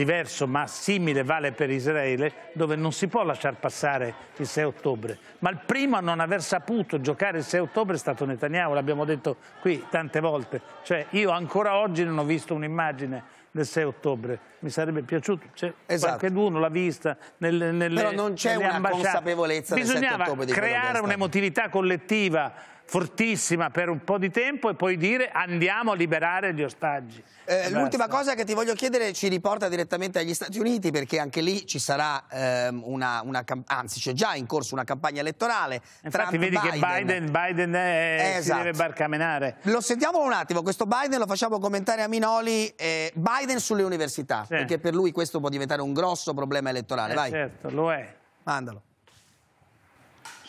diverso ma simile vale per Israele, dove non si può lasciar passare il 6 ottobre. Ma il primo a non aver saputo giocare il 6 ottobre è stato Netanyahu, l'abbiamo detto qui tante volte. Cioè, io ancora oggi non ho visto un'immagine del 6 ottobre. Mi sarebbe piaciuto, c'è esatto. qualcuno l'ha vista nel, nelle Però non c'è una ambasciate. consapevolezza Bisognava del 7 ottobre. Bisognava creare un'emotività collettiva fortissima per un po' di tempo e poi dire andiamo a liberare gli ostaggi. Eh, l'ultima cosa che ti voglio chiedere ci riporta direttamente agli Stati Uniti perché anche lì ci sarà ehm, una, una anzi c'è già in corso una campagna elettorale. Infatti Trump vedi Biden. che Biden, Biden è, esatto. si deve barcamenare. Lo sentiamo un attimo, questo Biden lo facciamo commentare a Minoli, eh, Biden sulle università, sì. perché per lui questo può diventare un grosso problema elettorale. Eh, Vai. Certo, lo è. Mandalo.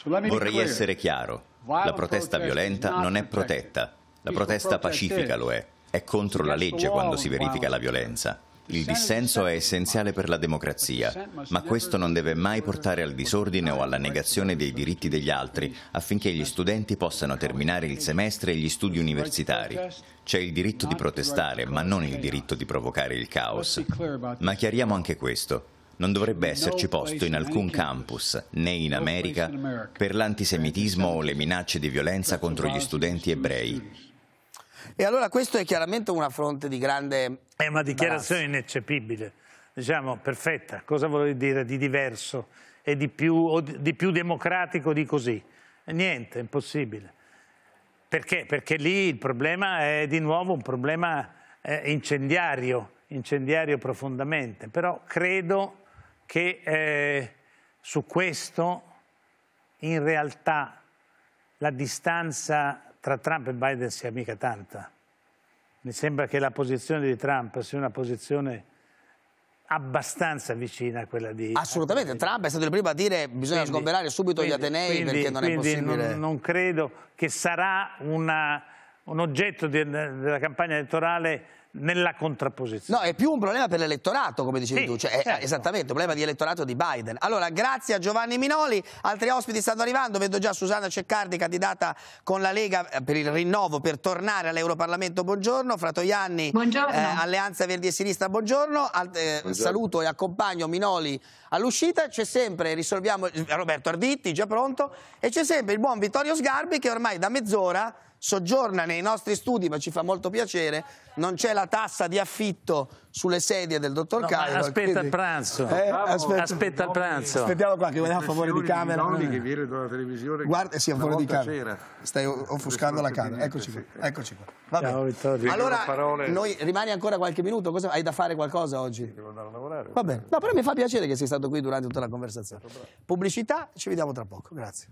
Vorrei essere chiaro. La protesta violenta non è protetta, la protesta pacifica lo è, è contro la legge quando si verifica la violenza. Il dissenso è essenziale per la democrazia, ma questo non deve mai portare al disordine o alla negazione dei diritti degli altri affinché gli studenti possano terminare il semestre e gli studi universitari. C'è il diritto di protestare, ma non il diritto di provocare il caos. Ma chiariamo anche questo. Non dovrebbe esserci posto in alcun campus, né in America, per l'antisemitismo o le minacce di violenza contro gli studenti ebrei. E allora questo è chiaramente una fronte di grande... È una dichiarazione ineccepibile, diciamo perfetta. Cosa vuol dire di diverso e di più, di più democratico di così? Eh, niente, è impossibile. Perché? Perché lì il problema è di nuovo un problema eh, incendiario, incendiario profondamente. Però credo che eh, su questo in realtà la distanza tra Trump e Biden sia mica tanta. Mi sembra che la posizione di Trump sia una posizione abbastanza vicina a quella di... Assolutamente, Trump è stato il primo a dire che bisogna quindi, sgomberare subito quindi, gli Atenei quindi, perché non è possibile... Non, non credo che sarà una, un oggetto di, della campagna elettorale nella contrapposizione. No, è più un problema per l'elettorato, come dicevi sì, tu, cioè, eh, certo. esattamente, un problema di elettorato di Biden. Allora, grazie a Giovanni Minoli, altri ospiti stanno arrivando, vedo già Susanna Ceccardi, candidata con la Lega eh, per il rinnovo, per tornare all'Europarlamento, buongiorno, Fratoianni, buongiorno. Eh, Alleanza Verdi e Sinistra, buongiorno, Al, eh, buongiorno. saluto e accompagno Minoli all'uscita, c'è sempre, risolviamo, Roberto Arditti, già pronto, e c'è sempre il buon Vittorio Sgarbi che ormai da mezz'ora soggiorna nei nostri studi, ma ci fa molto piacere, non c'è la tassa di affitto sulle sedie del dottor no, Cairo. Aspetta quindi... il pranzo. Eh, aspetta, aspetta il pranzo. Aspettiamo qua che viene a favore di camera. Nonni che viene dalla televisione. Guarda, sì, a favore di camera. Stai offuscando la camera. Eccoci qua. Eccoci qua. Vabbè. Ciao Vittorio. Allora, noi rimani ancora qualche minuto. Cosa... Hai da fare qualcosa oggi? Devo andare a lavorare. Va bene. No, però mi fa piacere che sei stato qui durante tutta la conversazione. Ecco, Pubblicità, ci vediamo tra poco. Grazie.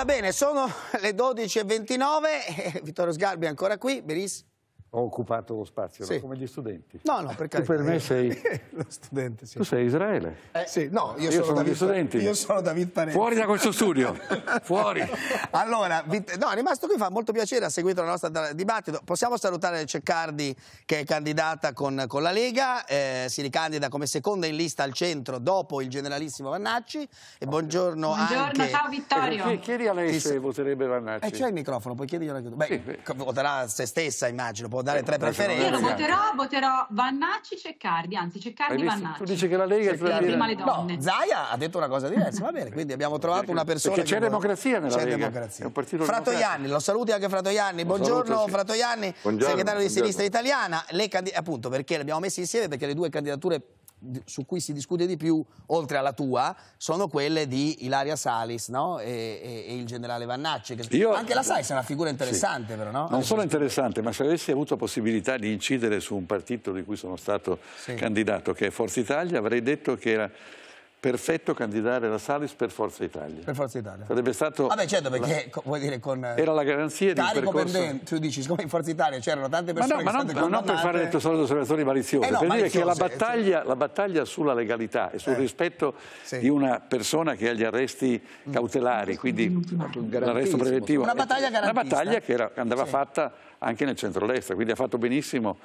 Allora bene, sono le 12.29, eh, Vittorio Sgarbi è ancora qui, benissimo ho occupato lo spazio, sì. no? come gli studenti. No, no, perché... Tu per me sei... lo studente, sì. Tu sei Israele. Eh, sì, no, io, io sono, sono David, gli studenti. Io sono David Parenzi. Fuori da questo studio, fuori. Allora, no, è rimasto qui, fa molto piacere, ha seguito la nostra dibattito. Possiamo salutare Ceccardi, che è candidata con, con la Lega, eh, si ricandida come seconda in lista al centro dopo il generalissimo Vannacci. E buongiorno, buongiorno anche... ciao Vittorio. Eh, chiedi a lei se voterebbe Vannacci. Eh, c'è il microfono, poi chiediglielo anche tu. Beh, sì, voterà se stessa, immagino, può dare tre preferenze. Io lo voterò, voterò Vannacci, Ceccardi, anzi Ceccardi, Vannacci. Tu dici che la Lega Ceccardi, è prima le donne. No, Zaia ha detto una cosa diversa, va bene, quindi abbiamo trovato una persona Perché c'è democrazia nella c'è Lega. Democrazia. Ianni, lo saluti anche Frato Ianni. Buongiorno saluto, sì. Fratoianni, segretario di Sinistra Italiana. Le, appunto, perché le abbiamo messe insieme? Perché le due candidature su cui si discute di più, oltre alla tua, sono quelle di Ilaria Salis no? e, e, e, il generale Vannacci. Che... Io... Anche la Salis è una figura interessante, sì. però, no? Non solo interessante, ma se avessi avuto possibilità di incidere su un partito di cui sono stato sì. candidato, che è Forza Italia, avrei detto che era perfetto candidare la Salis per Forza Italia. Per Forza Italia. Sarebbe stato... Vabbè certo perché la... vuol dire con... Eh, era la garanzia di un percorso... pendente, tu dici, siccome in Forza Italia c'erano tante persone ma no, ma non, non per fare detto solo osservazioni maliziose, eh no, per maliziose, dire che la eh, battaglia, sì. la battaglia, sulla legalità e sul eh. rispetto sì. di una persona che ha gli arresti mm. cautelari, quindi mm. l'arresto preventivo... Una battaglia garantista. Una battaglia che era, andava sì. fatta anche nel centro-destra, quindi ha fatto benissimo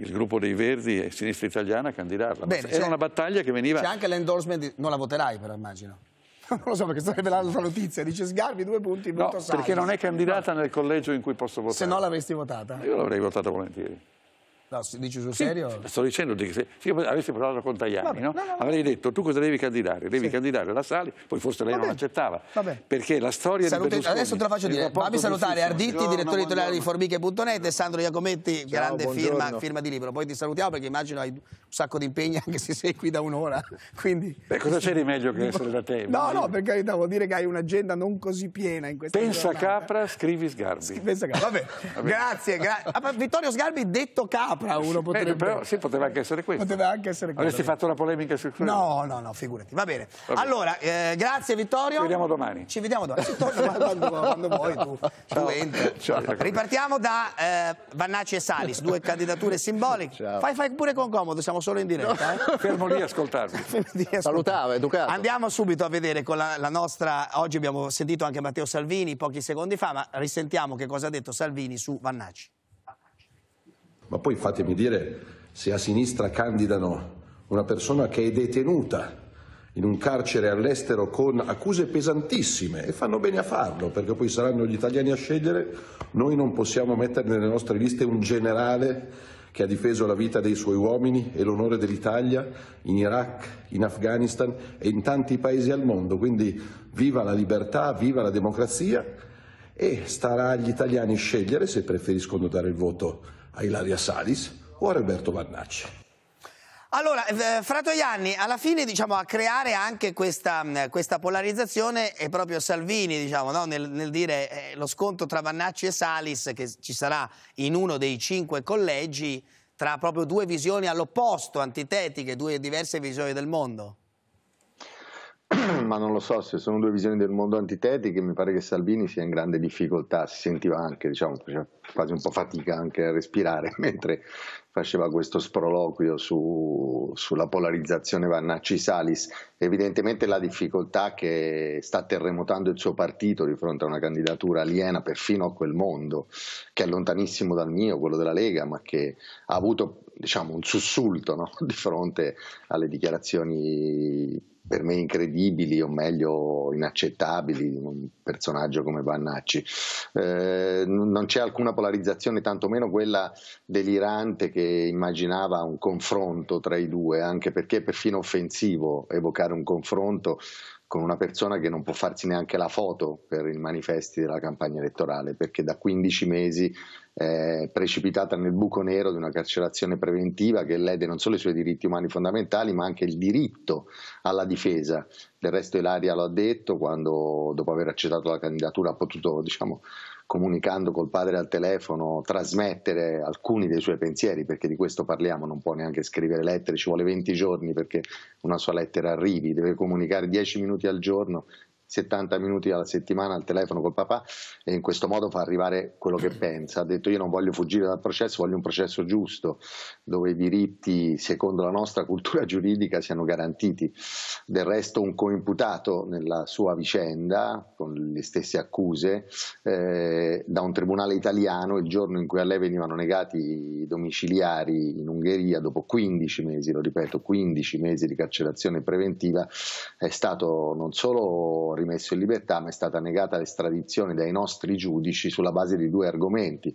il gruppo dei Verdi e Sinistra Italiana a candidarla. Bene, era una battaglia che veniva... C'è anche l'endorsement, di... non la voterai però immagino. Non lo so perché sarebbe l'altra notizia, dice Sgarbi due punti, no, perché non è candidata nel collegio in cui posso votare. Se no l'avresti votata? Io l'avrei votata volentieri. No, dici sul serio? Sì, sto dicendo che se, se io avessi parlato con Tajani, no? no, no, avrei detto tu cosa devi candidare? Devi sì. candidare la Sali, poi forse lei non accettava. Vabbè. Perché la storia Salute, di Berlusconi... Adesso te la faccio dire. Fammi salutare Arditti, buongiorno, direttore editoriale di Formiche.net e Sandro Iacometti, Ciao, grande firma, firma di libro. Poi ti salutiamo perché immagino hai un sacco di impegni anche se sei qui da un'ora. Quindi... Beh, cosa c'è di meglio che essere da te? No, no, per carità, vuol dire che hai un'agenda non così piena in questa Pensa giornata. Capra, scrivi Sgarbi. Pensa Capra, Vabbè. Vabbè. Grazie, gra... Ah, Vittorio Sgarbi detto Capra capra uno potrebbe... Eh, però sì, poteva anche essere questo. Poteva anche essere questo. Avresti fatto la polemica su quello? No, no, no, figurati. Va bene. Va bene. Allora, eh, grazie Vittorio. Ci vediamo domani. Ci vediamo domani. Ci torna quando, quando vuoi tu. Ciao. Tu entri. Ciao, Ripartiamo da eh, Vannacci e Salis, due candidature simboliche. Ciao. Fai, fai pure con comodo, siamo solo in diretta. Eh. Fermo lì a ascoltarvi. Salutavo, educato. Andiamo subito a vedere con la, la nostra... Oggi abbiamo sentito anche Matteo Salvini pochi secondi fa, ma risentiamo che cosa ha detto Salvini su Vannacci. Ma poi fatemi dire se a sinistra candidano una persona che è detenuta in un carcere all'estero con accuse pesantissime e fanno bene a farlo perché poi saranno gli italiani a scegliere, noi non possiamo mettere nelle nostre liste un generale che ha difeso la vita dei suoi uomini e l'onore dell'Italia in Iraq, in Afghanistan e in tanti paesi al mondo. Quindi viva la libertà, viva la democrazia e starà agli italiani scegliere se preferiscono dare il voto a Ilaria Salis o a Roberto Vannacci. Allora, eh, fra due alla fine diciamo, a creare anche questa, mm, questa, polarizzazione è proprio Salvini diciamo, no? nel, nel, dire eh, lo scontro tra Vannacci e Salis che ci sarà in uno dei cinque collegi tra proprio due visioni all'opposto, antitetiche, due diverse visioni del mondo. ma non lo so se sono due visioni del mondo antitetiche, mi pare che Salvini sia in grande difficoltà, si sentiva anche, diciamo, faceva quasi un po' fatica anche a respirare mentre faceva questo sproloquio su, sulla polarizzazione Vannacci Salis. Evidentemente la difficoltà che sta terremotando il suo partito di fronte a una candidatura aliena perfino a quel mondo, che è lontanissimo dal mio, quello della Lega, ma che ha avuto diciamo, un sussulto no? di fronte alle dichiarazioni per me incredibili o meglio inaccettabili di un personaggio come Vannacci. Eh, non c'è alcuna polarizzazione, tantomeno quella delirante che immaginava un confronto tra i due, anche perché è perfino offensivo evocare un confronto con una persona che non può farsi neanche la foto per i manifesti della campagna elettorale, perché da 15 mesi è precipitata nel buco nero di una carcerazione preventiva che lede non solo i suoi diritti umani fondamentali, ma anche il diritto alla difesa. Del resto Ilaria lo ha detto quando, dopo aver accettato la candidatura, ha potuto diciamo, comunicando col padre al telefono, trasmettere alcuni dei suoi pensieri, perché di questo parliamo, non può neanche scrivere lettere, ci vuole 20 giorni perché una sua lettera arrivi, deve comunicare 10 minuti al giorno, 70 minuti alla settimana al telefono col papà e in questo modo fa arrivare quello che pensa. Ha detto io non voglio fuggire dal processo, voglio un processo giusto dove i diritti, secondo la nostra cultura giuridica, siano garantiti. Del resto un coimputato nella sua vicenda, con le stesse accuse, eh, da un tribunale italiano, il giorno in cui a lei venivano negati i domiciliari in Ungheria, dopo 15 mesi, lo ripeto, 15 mesi di carcerazione preventiva, è stato non solo rimesso in libertà, ma è stata negata l'estradizione dai nostri giudici sulla base di due argomenti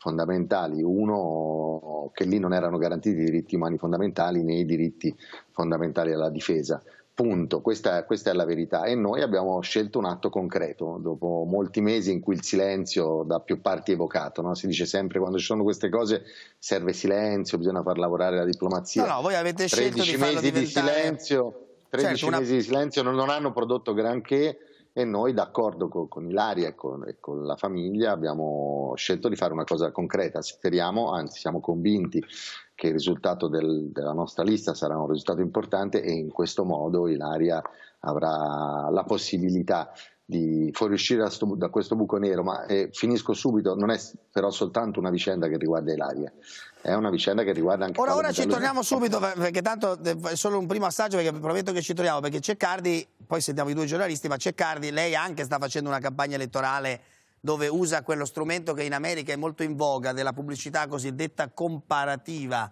fondamentali, uno che lì non erano garantiti i diritti umani fondamentali né i diritti fondamentali alla difesa. Punto, questa, questa, è la verità e noi abbiamo scelto un atto concreto dopo molti mesi in cui il silenzio da più parti è evocato, no? si dice sempre quando ci sono queste cose serve silenzio, bisogna far lavorare la diplomazia. No, no, voi avete scelto di farlo diventare... di silenzio, 13 certo, una... mesi di silenzio non, non hanno prodotto granché, e noi d'accordo con, con Ilaria e con, e con, la famiglia abbiamo scelto di fare una cosa concreta, speriamo, anzi siamo convinti che il risultato del, della nostra lista sarà un risultato importante e in questo modo Ilaria avrà la possibilità di fuoriuscire da, sto, da questo buco nero, ma eh, finisco subito, non è però soltanto una vicenda che riguarda Ilaria, è una vicenda che riguarda anche... Ora, ora ci torniamo subito, perché tanto è solo un primo assaggio, perché prometto che ci torniamo, perché Ceccardi, poi sentiamo i due giornalisti, ma Ceccardi, lei anche sta facendo una campagna elettorale dove usa quello strumento che in America è molto in voga, della pubblicità cosiddetta comparativa,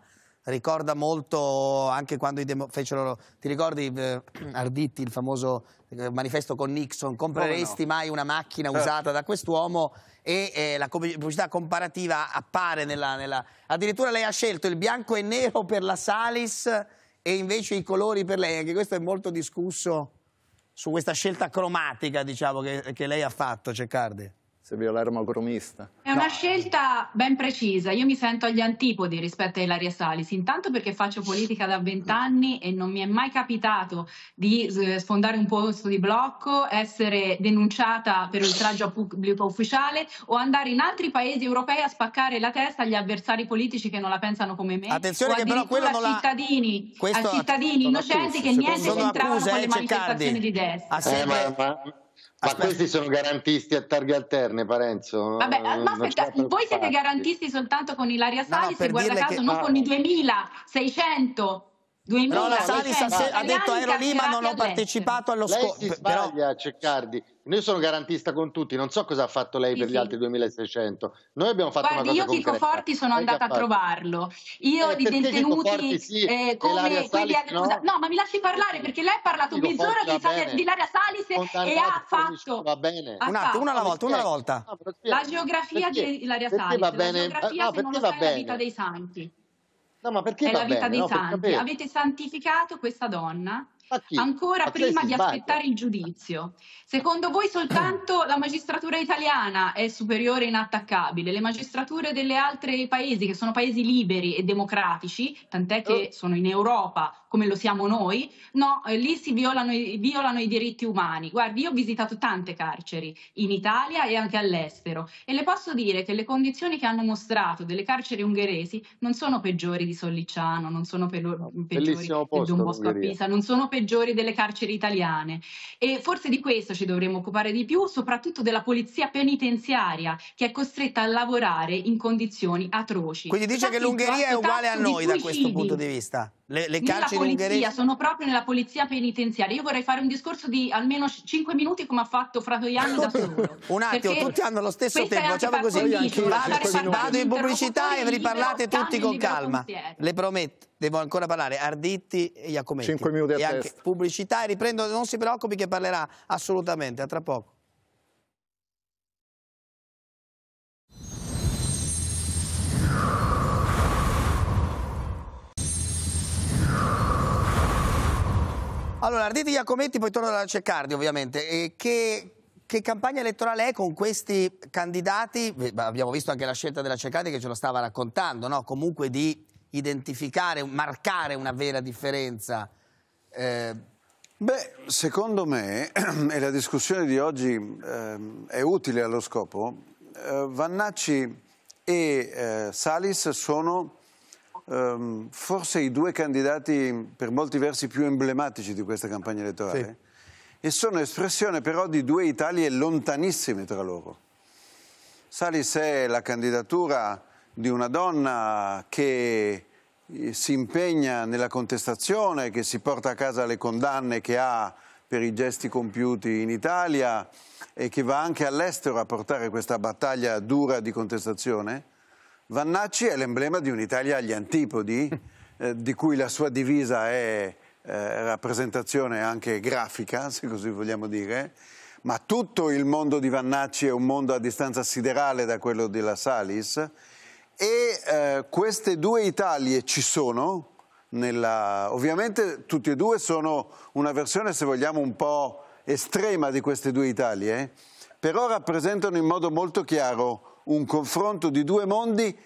ricorda molto anche quando i demo- fecero, ti ricordi eh, Arditti, il famoso eh, manifesto con Nixon, compreresti no? mai una macchina certo. usata da quest'uomo e eh, la pubblicità comparativa appare nella, nella... Addirittura lei ha scelto il bianco e nero per la Salis e invece i colori per lei, anche questo è molto discusso su questa scelta cromatica diciamo, che, che lei ha fatto, Ceccardi se Violermo agrumista. È una no. scelta ben precisa, io mi sento agli antipodi rispetto a Ilaria Salis, intanto perché faccio politica da vent'anni e non mi è mai capitato di eh, sfondare un posto di blocco, essere denunciata per oltraggio a pubblico ufficiale o andare in altri paesi europei a spaccare la testa agli avversari politici che non la pensano come me. Attenzione che però quello non cittadini, Questo a cittadini innocenti che niente c'entravano con le eh, manifestazioni Ceccardi. di destra. Ah, eh, ma, ma ma aspetta. questi sono garantisti a targhe alterne, Parenzo. Vabbè, eh, ma no, aspetta, voi siete garantisti soltanto con Ilaria Salis, no, no, guarda caso, che... non con i 2600. 2000, però la Salis se... ha eh, detto ero lì ma non ho partecipato allo scopo. Lei si sbaglia, però... Ceccardi. Io sono garantista con tutti, non so cosa ha fatto lei sì, per gli sì. altri 2600. Noi abbiamo fatto Guardi, una cosa io Chico Forti sono lei andata a trovarlo. Io eh, di detenuti Forti, sì, eh, come quelli no? no, ma mi lasci parlare perché lei ha parlato Chico mezz'ora di, Sal- di Laria Salis e ha fatto Va bene. Un attimo, una alla volta, una alla volta. La geografia di Ilaria Salis, la geografia se non lo sai la vita dei santi. No, ma perché è la vita bene, dei no? santi. Avete santificato questa donna ancora prima di aspettare il giudizio. Secondo voi soltanto la magistratura italiana è superiore e inattaccabile? Le magistrature delle altre paesi, che sono paesi liberi e democratici, tant'è che oh. sono in Europa come lo siamo noi, no, eh, lì si violano, violano i diritti umani. Guardi, io ho visitato tante carceri in Italia e anche all'estero e le posso dire che le condizioni che hanno mostrato delle carceri ungheresi non sono peggiori di Sollicciano, non sono pe- peggiori posto, di Don Bosco a Pisa, non sono peggiori delle carceri italiane. E forse di questo ci dovremmo occupare di più, soprattutto della polizia penitenziaria che è costretta a lavorare in condizioni atroci. Quindi dice che l'Ungheria è uguale a noi da questo punto di vista? Le, le calci polizia, in sono proprio nella polizia penitenziaria. Io vorrei fare un discorso di almeno 5 minuti come ha fatto Fratoianni da solo. un attimo, tutti hanno lo stesso tempo, facciamo così. vado in pubblicità e riparlate tutti con calma. Le prometto. Devo ancora parlare Arditti e Iacometti. 5 minuti a e anche testa. pubblicità e riprendo, non si preoccupi che parlerà assolutamente, a tra poco. Allora, Arditi Iacometti, poi torno dalla Ceccardi ovviamente, e che, che campagna elettorale è con questi candidati? Abbiamo visto anche la scelta della Ceccardi che ce lo stava raccontando, no? comunque di identificare, marcare una vera differenza? Eh... Beh, secondo me, e la discussione di oggi eh, è utile allo scopo, eh, Vannacci e eh, Salis sono ehm, forse i due candidati per molti versi più emblematici di questa campagna elettorale sì. e sono espressione però di due Italie lontanissime tra loro. Salis è la candidatura di una donna che eh, si impegna nella contestazione, che si porta a casa le condanne che ha per i gesti compiuti in Italia e che va anche all'estero a portare questa battaglia dura di contestazione? Vannacci è l'emblema di un'Italia agli antipodi, eh, di cui la sua divisa è eh, rappresentazione anche grafica, se così vogliamo dire, ma tutto il mondo di Vannacci è un mondo a distanza siderale da quello della Salis e eh, queste due Italie ci sono, nella... ovviamente tutti e due sono una versione, se vogliamo, un po' estrema di queste due Italie, eh. però rappresentano in modo molto chiaro un confronto di due mondi.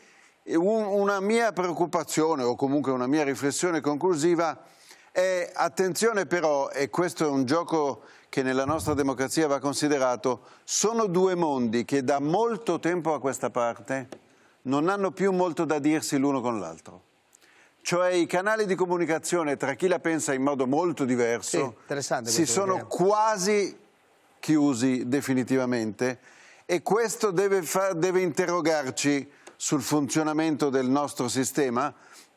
Un, una mia preoccupazione, o comunque una mia riflessione conclusiva, è attenzione però, e questo è un gioco che nella nostra democrazia va considerato, sono due mondi che da molto tempo a questa parte non hanno più molto da dirsi l'uno con l'altro. Cioè i canali di comunicazione tra chi la pensa in modo molto diverso sì, si sono idea. quasi chiusi definitivamente e questo deve, far, deve interrogarci sul funzionamento del nostro sistema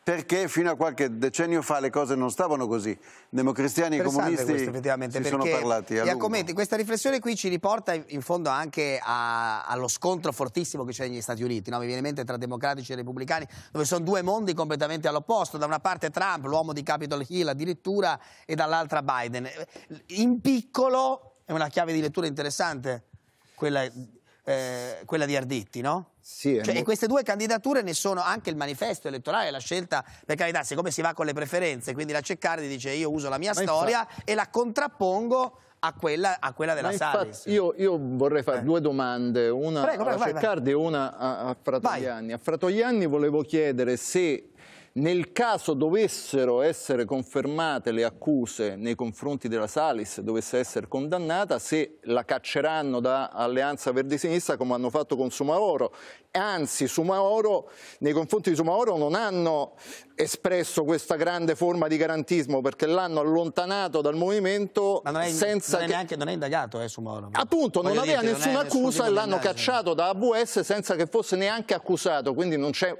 perché fino a qualche decennio fa le cose non stavano così. Democristiani e comunisti questo, si sono parlati Iacometti, questa riflessione qui ci riporta in fondo anche a, allo scontro fortissimo che c'è negli Stati Uniti, no? mi viene in mente tra democratici e repubblicani, dove sono due mondi completamente all'opposto, da una parte Trump, l'uomo di Capitol Hill addirittura, e dall'altra Biden. In piccolo è una chiave di lettura interessante quella, eh, quella di Arditti, no? Sì, cioè, molto... queste due candidature ne sono anche il manifesto elettorale, la scelta, per carità, siccome si va con le preferenze, quindi la Ceccardi dice io uso la mia Ma storia infatti... e la contrappongo a quella, a quella della Salis. Io, io, vorrei fare eh. due domande, una prego, prego, a Ceccardi e una a, a Fratoianni. Vai. A Fratoianni volevo chiedere se nel caso dovessero essere confermate le accuse nei confronti della Salis, dovesse essere condannata, se la cacceranno da Alleanza Verdi Sinistra, come hanno fatto con Sumaoro, anzi Sumaoro, nei confronti di Sumaoro non hanno espresso questa grande forma di garantismo perché l'hanno allontanato dal movimento Ma non è, senza non è neanche, non è indagato eh, Sumaoro. Appunto, Voglio non aveva dire, nessuna non accusa e l'hanno cacciato da ABS senza che fosse neanche accusato, quindi non c'è,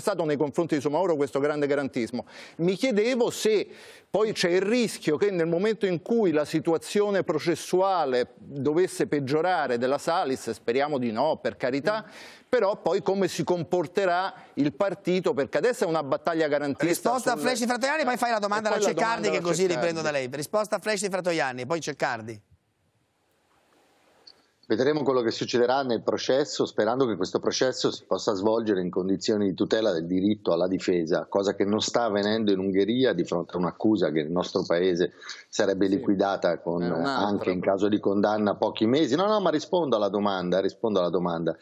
stato nei confronti di Sumaoro questo grande garantismo. Mi chiedevo se poi c'è il rischio che nel momento in cui la situazione processuale dovesse peggiorare della Salis, speriamo di no, per carità, mm però poi come si comporterà il partito, perché adesso è una battaglia garantita. Risposta sulle... a Flash Frattoianni, poi fai la domanda alla Ceccardi che così Ceccardi. riprendo da lei. Risposta a Flash Frattoianni, poi Ceccardi. Vedremo quello che succederà nel processo, sperando che questo processo si possa svolgere in condizioni di tutela del diritto alla difesa, cosa che non sta avvenendo in Ungheria di fronte a un'accusa che nel nostro paese sarebbe liquidata con, eh, anche in caso di condanna pochi mesi. No, no, ma rispondo alla domanda, rispondo alla domanda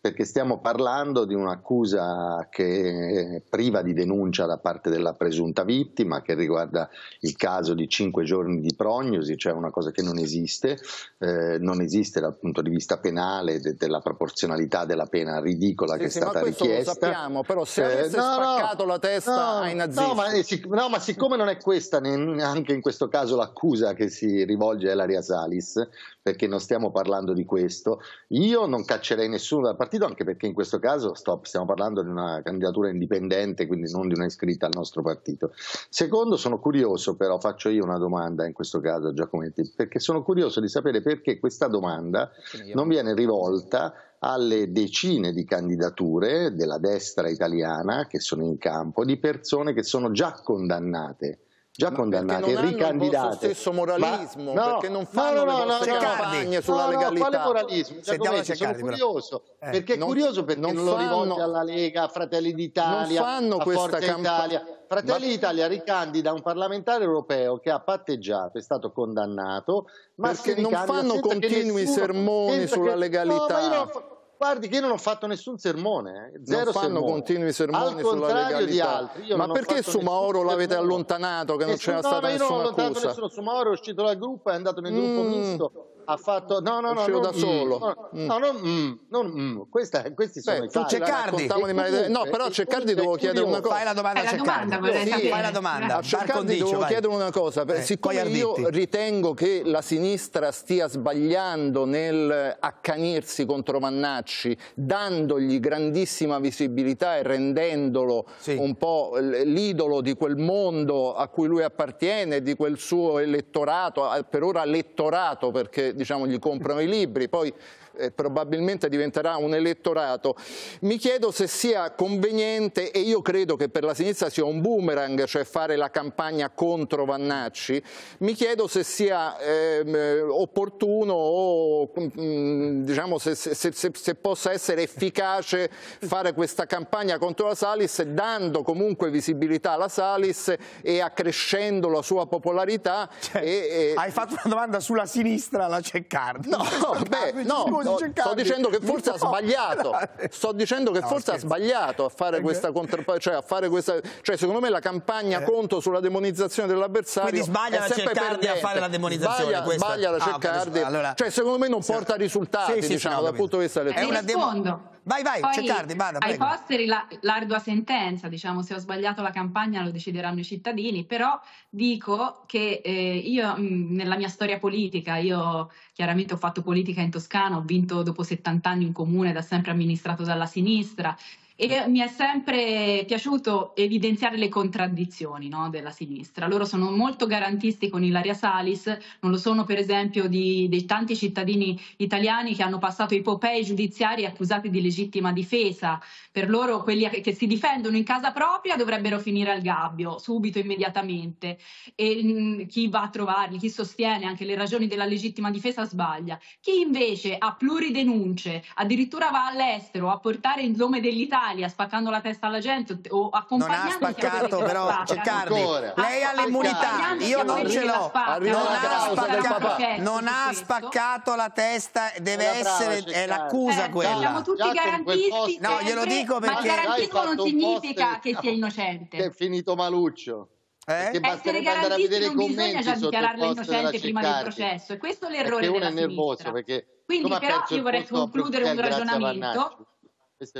perché stiamo parlando di un'accusa che è priva di denuncia da parte della presunta vittima, che riguarda il caso di cinque giorni di prognosi, cioè una cosa che non esiste, eh, non esiste dal punto di vista penale de- della proporzionalità della pena ridicola sì, che sì, è stata ma richiesta. Lo sappiamo, però se eh, avesse no, spaccato no, la testa no, ai nazisti. No ma, sic- no, ma siccome non è questa neanche in questo caso l'accusa che si rivolge a Elaria Salis, perché non stiamo parlando di questo, io non caccerei nessuno da parte partito, anche perché in questo caso stop, stiamo parlando di una candidatura indipendente, quindi non di una iscritta al nostro partito. Secondo, sono curioso però, faccio io una domanda in questo caso a Giacometti, perché sono curioso di sapere perché questa domanda non viene rivolta alle decine di candidature della destra italiana che sono in campo, di persone che sono già condannate già condannati e ricandidate. moralismo, ma, no, perché non fanno no, no, le campagne no, sulla no, legalità. quale moralismo? Sentiamo sono curioso, eh, perché è curioso perché non, non lo rivolge alla Lega, a Fratelli d'Italia, a Forza Italia. Fratelli d'Italia ricandida un parlamentare europeo che ha patteggiato, è stato condannato, ma perché non fanno continui sermoni sulla che... legalità. No, Guardi che io non ho fatto nessun sermone, eh. Zero non fanno sermone. continui sermoni sulla legalità. Altri, ma perché su Mauro l'avete allontanato che non c'era no, stata nessuna accusa? Io non ho allontanato nessuno, su Mauro è uscito dal gruppo, e è andato nel mm. gruppo misto ha fatto no no no non da mm. solo mm. no, non, mm, non mm. Questa, questi sono Beh, i fatti Ceccardi comunque, no però eh, Ceccardi eh, devo eh, chiedere una cosa fai la domanda a Ceccardi sì. fai la domanda a Ceccardi devo vai. chiedere una cosa eh, siccome io ritengo che la sinistra stia sbagliando nel accanirsi contro Mannacci dandogli grandissima visibilità e rendendolo sì. un po' l'idolo di quel mondo a cui lui appartiene di quel suo elettorato per ora elettorato perché diciamo, gli comprano i libri, poi e probabilmente diventerà un elettorato. Mi chiedo se sia conveniente, e io credo che per la sinistra sia un boomerang, cioè fare la campagna contro Vannacci, mi chiedo se sia eh, opportuno o mh, mm, diciamo, se, se, se, se possa essere efficace fare questa campagna contro la Salis dando comunque visibilità alla Salis e accrescendo la sua popolarità. Cioè, e, e... Hai fatto una domanda sulla sinistra alla Ceccardi. No, beh, ah, no, sto, sto, dicendo che forse ha sbagliato. Dai. Sto dicendo che no, forse scherzo. ha sbagliato a fare questa cioè a fare questa cioè secondo me la campagna eh. conto sulla demonizzazione dell'avversario Quindi sbaglia la Ceccardi a fare la demonizzazione. Sbaglia, sbaglia la Ceccardi. Ah, allora, cioè secondo me non porta risultati, sì, sì, diciamo, no, dal punto di vista elettorale. È una demonizzazione. Vai, vai, Poi, c'è tardi, vada. Ai posteri la, l'ardua sentenza, diciamo, se ho sbagliato la campagna lo decideranno i cittadini, però dico che eh, io mm, nella mia storia politica, io chiaramente ho fatto politica in Toscana, ho vinto dopo 70 anni un comune da sempre amministrato dalla sinistra, e mi è sempre piaciuto evidenziare le contraddizioni no, della sinistra. Loro sono molto garantisti con Ilaria Salis, non lo sono per esempio di, dei tanti cittadini italiani che hanno passato ipopei giudiziari accusati di legittima difesa. Per loro quelli che si difendono in casa propria dovrebbero finire al gabbio subito, immediatamente. E mm, chi va a trovarli, chi sostiene anche le ragioni della legittima difesa sbaglia. Chi invece ha pluridenunce, addirittura va all'estero a portare in nome dell'Italia Italia spaccando la testa alla gente o accompagnando non ha spaccato però c'è Ceccardi lei ha l'immunità io non ce l'ho non ha, spaccato, non ha spaccato la testa deve essere è l'accusa eh, quella siamo tutti garantisti no glielo dico perché ma garantismo non significa che sia innocente è finito Maluccio eh? Essere garantisti non bisogna già dichiararla innocente prima del processo e questo è l'errore della sinistra. Perché, Quindi però io vorrei concludere un ragionamento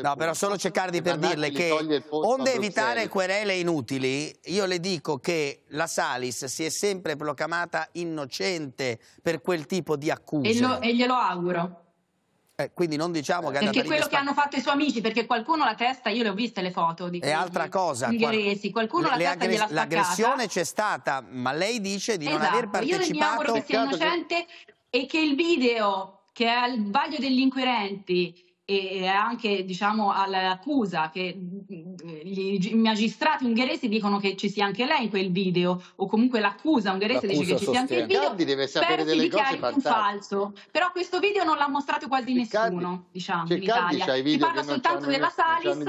No, però solo cercare di per dirle che onde evitare querele inutili, io le dico che la Salis si è sempre proclamata innocente per quel tipo di accuse. E, lo, e glielo auguro. Eh, quindi non diciamo che... Perché quello che hanno fatto i suoi amici, perché qualcuno la testa, io le ho viste le foto di... E altra cosa, inglesi, qualcuno la testa gliela L'aggressione c'è stata, ma lei dice di esatto, non aver partecipato... Io le auguro che sia innocente che... e che il video, che è al vaglio degli inquirenti, e anche diciamo, all'accusa che mm, mm, i magistrati ungheresi dicono che ci sia anche lei in quel video o comunque l'accusa ungherese l'accusa dice che ci sia anche il video Cardi deve sapere delle cose un falso però questo video non l'ha mostrato quasi Ciccardi, nessuno diciamo Ciccardi cioè, in Italia si parla soltanto della Salis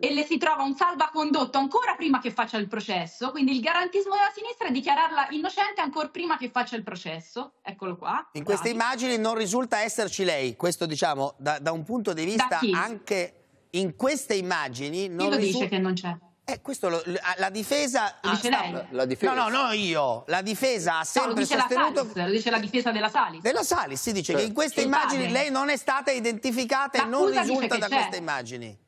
e le si trova un salvacondotto ancora prima che faccia il processo quindi il garantismo della sinistra è dichiararla innocente ancora prima che faccia il processo eccolo qua in queste immagini non risulta esserci lei questo diciamo da, da un punto punto di vista anche in queste immagini... Non Chi lo risulta... dice che non c'è? Eh, lo, la difesa... Lo dice lei? La, difesa. No, no, no, io. La difesa ha sempre no, sostenuto... La Salis, lo dice la difesa della Salis. Della Salis, si dice cioè, che in queste immagini lei non è stata identificata e non risulta da queste immagini.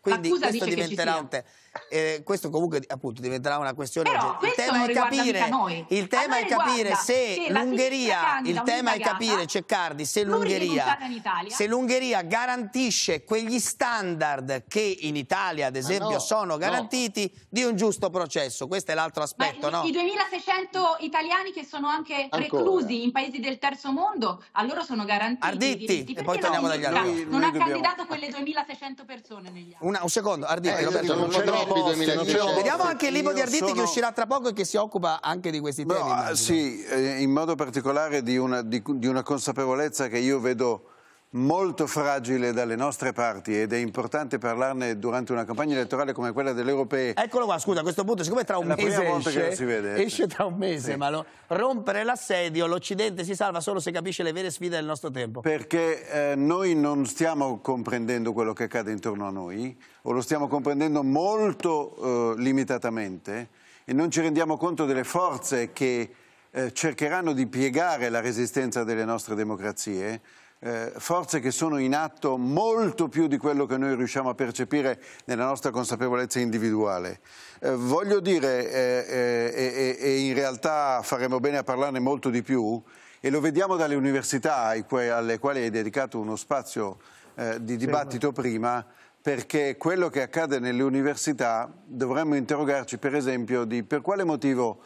Quindi questo diventerà un tema. Eh, questo comunque appunto diventerà una questione Però, il tema è capire, il tema è capire se l'Ungheria il tema è capire Ceccardi se l'Ungheria se l'Ungheria garantisce quegli standard che in Italia ad esempio no, sono garantiti no. di un giusto processo questo è l'altro aspetto Ma no? i 2600 italiani che sono anche Ancora. reclusi in paesi del terzo mondo a loro sono garantiti Arditti e poi torniamo dagli altri non ha candidato quelle 2600 persone negli anni una, un secondo Arditti eh, lo troppi 2600. Vediamo anche il libro di Arditi sono... che uscirà tra poco e che si occupa anche di questi temi. Ah, no, sì, eh, in modo particolare di una, di, di una consapevolezza che io vedo molto fragile dalle nostre parti ed è importante parlarne durante una campagna elettorale come quella delle europee. Eccolo qua, scusa, a questo punto, siccome tra un mese esce, si vede. esce tra un mese, sì. ma lo, rompere l'assedio, l'Occidente si salva solo se capisce le vere sfide del nostro tempo. Perché eh, noi non stiamo comprendendo quello che accade intorno a noi, o lo stiamo comprendendo molto eh, limitatamente, e non ci rendiamo conto delle forze che eh, cercheranno di piegare la resistenza delle nostre democrazie eh, forze che sono in atto molto più di quello che noi riusciamo a percepire nella nostra consapevolezza individuale. Eh, voglio dire, eh, eh e in realtà faremo bene a parlarne molto di più, e lo vediamo dalle università alle quali hai dedicato uno spazio eh, di dibattito sì, prima, perché quello che accade nelle università dovremmo interrogarci per esempio di per quale motivo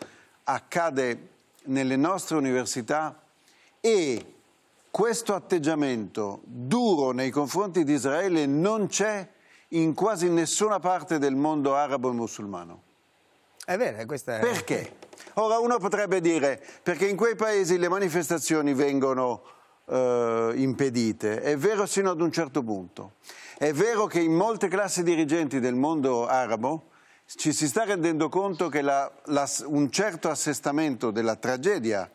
accade nelle nostre università e questo atteggiamento duro nei confronti di Israele non c'è in quasi nessuna parte del mondo arabo e musulmano. È vero, eh, questa è... Perché? Ora uno potrebbe dire perché in quei paesi le manifestazioni vengono eh, impedite, è vero sino ad un certo punto. È vero che in molte classi dirigenti del mondo arabo ci si sta rendendo conto che la, la, un certo assestamento della tragedia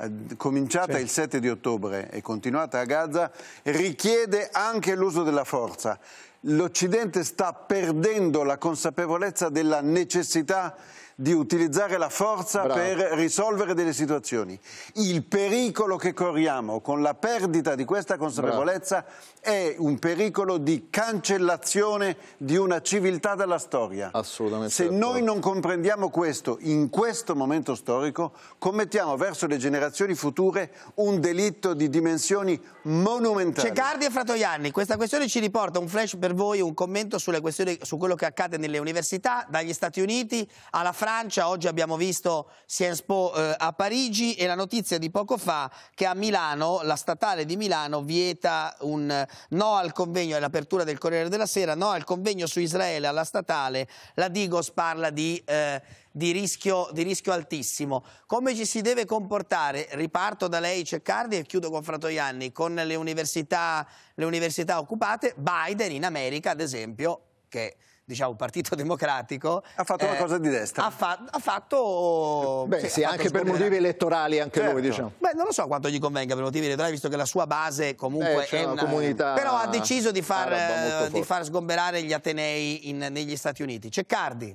eh, cominciata sì. il 7 di ottobre e continuata a Gaza, richiede anche l'uso della forza. L'Occidente sta perdendo la consapevolezza della necessità di utilizzare la forza Bravo. per risolvere delle situazioni. Il pericolo che corriamo con la perdita di questa consapevolezza Bravo. è un pericolo di cancellazione di una civiltà della storia. Assolutamente. Se certo. noi non comprendiamo questo in questo momento storico, commettiamo verso le generazioni future un delitto di dimensioni monumentali. Cecardi e Fratoianni, questa questione ci riporta un flash per voi, un commento sulle questioni, su quello che accade nelle università, dagli Stati Uniti alla Francia Francia, oggi abbiamo visto Sciences Po eh, a Parigi e la notizia di poco fa che a Milano, la statale di Milano vieta un eh, no al convegno, è l'apertura del Corriere della Sera, no al convegno su Israele, alla statale, la Digos parla di... Eh, di rischio, di rischio, altissimo. Come ci si deve comportare? Riparto da lei Ceccardi e chiudo con Fratoianni, con le università, le università occupate, Biden in America ad esempio, che diciamo, Partito Democratico... Ha fatto eh, una cosa di destra. Ha, fa ha fatto... Beh, sì, sì fatto anche per motivi elettorali, anche certo. lui, diciamo. Beh, non lo so quanto gli convenga per motivi elettorali, visto che la sua base comunque Beh, cioè è una... comunità... Però ha deciso di far, di far sgomberare gli Atenei in, negli Stati Uniti. C'è Cardi.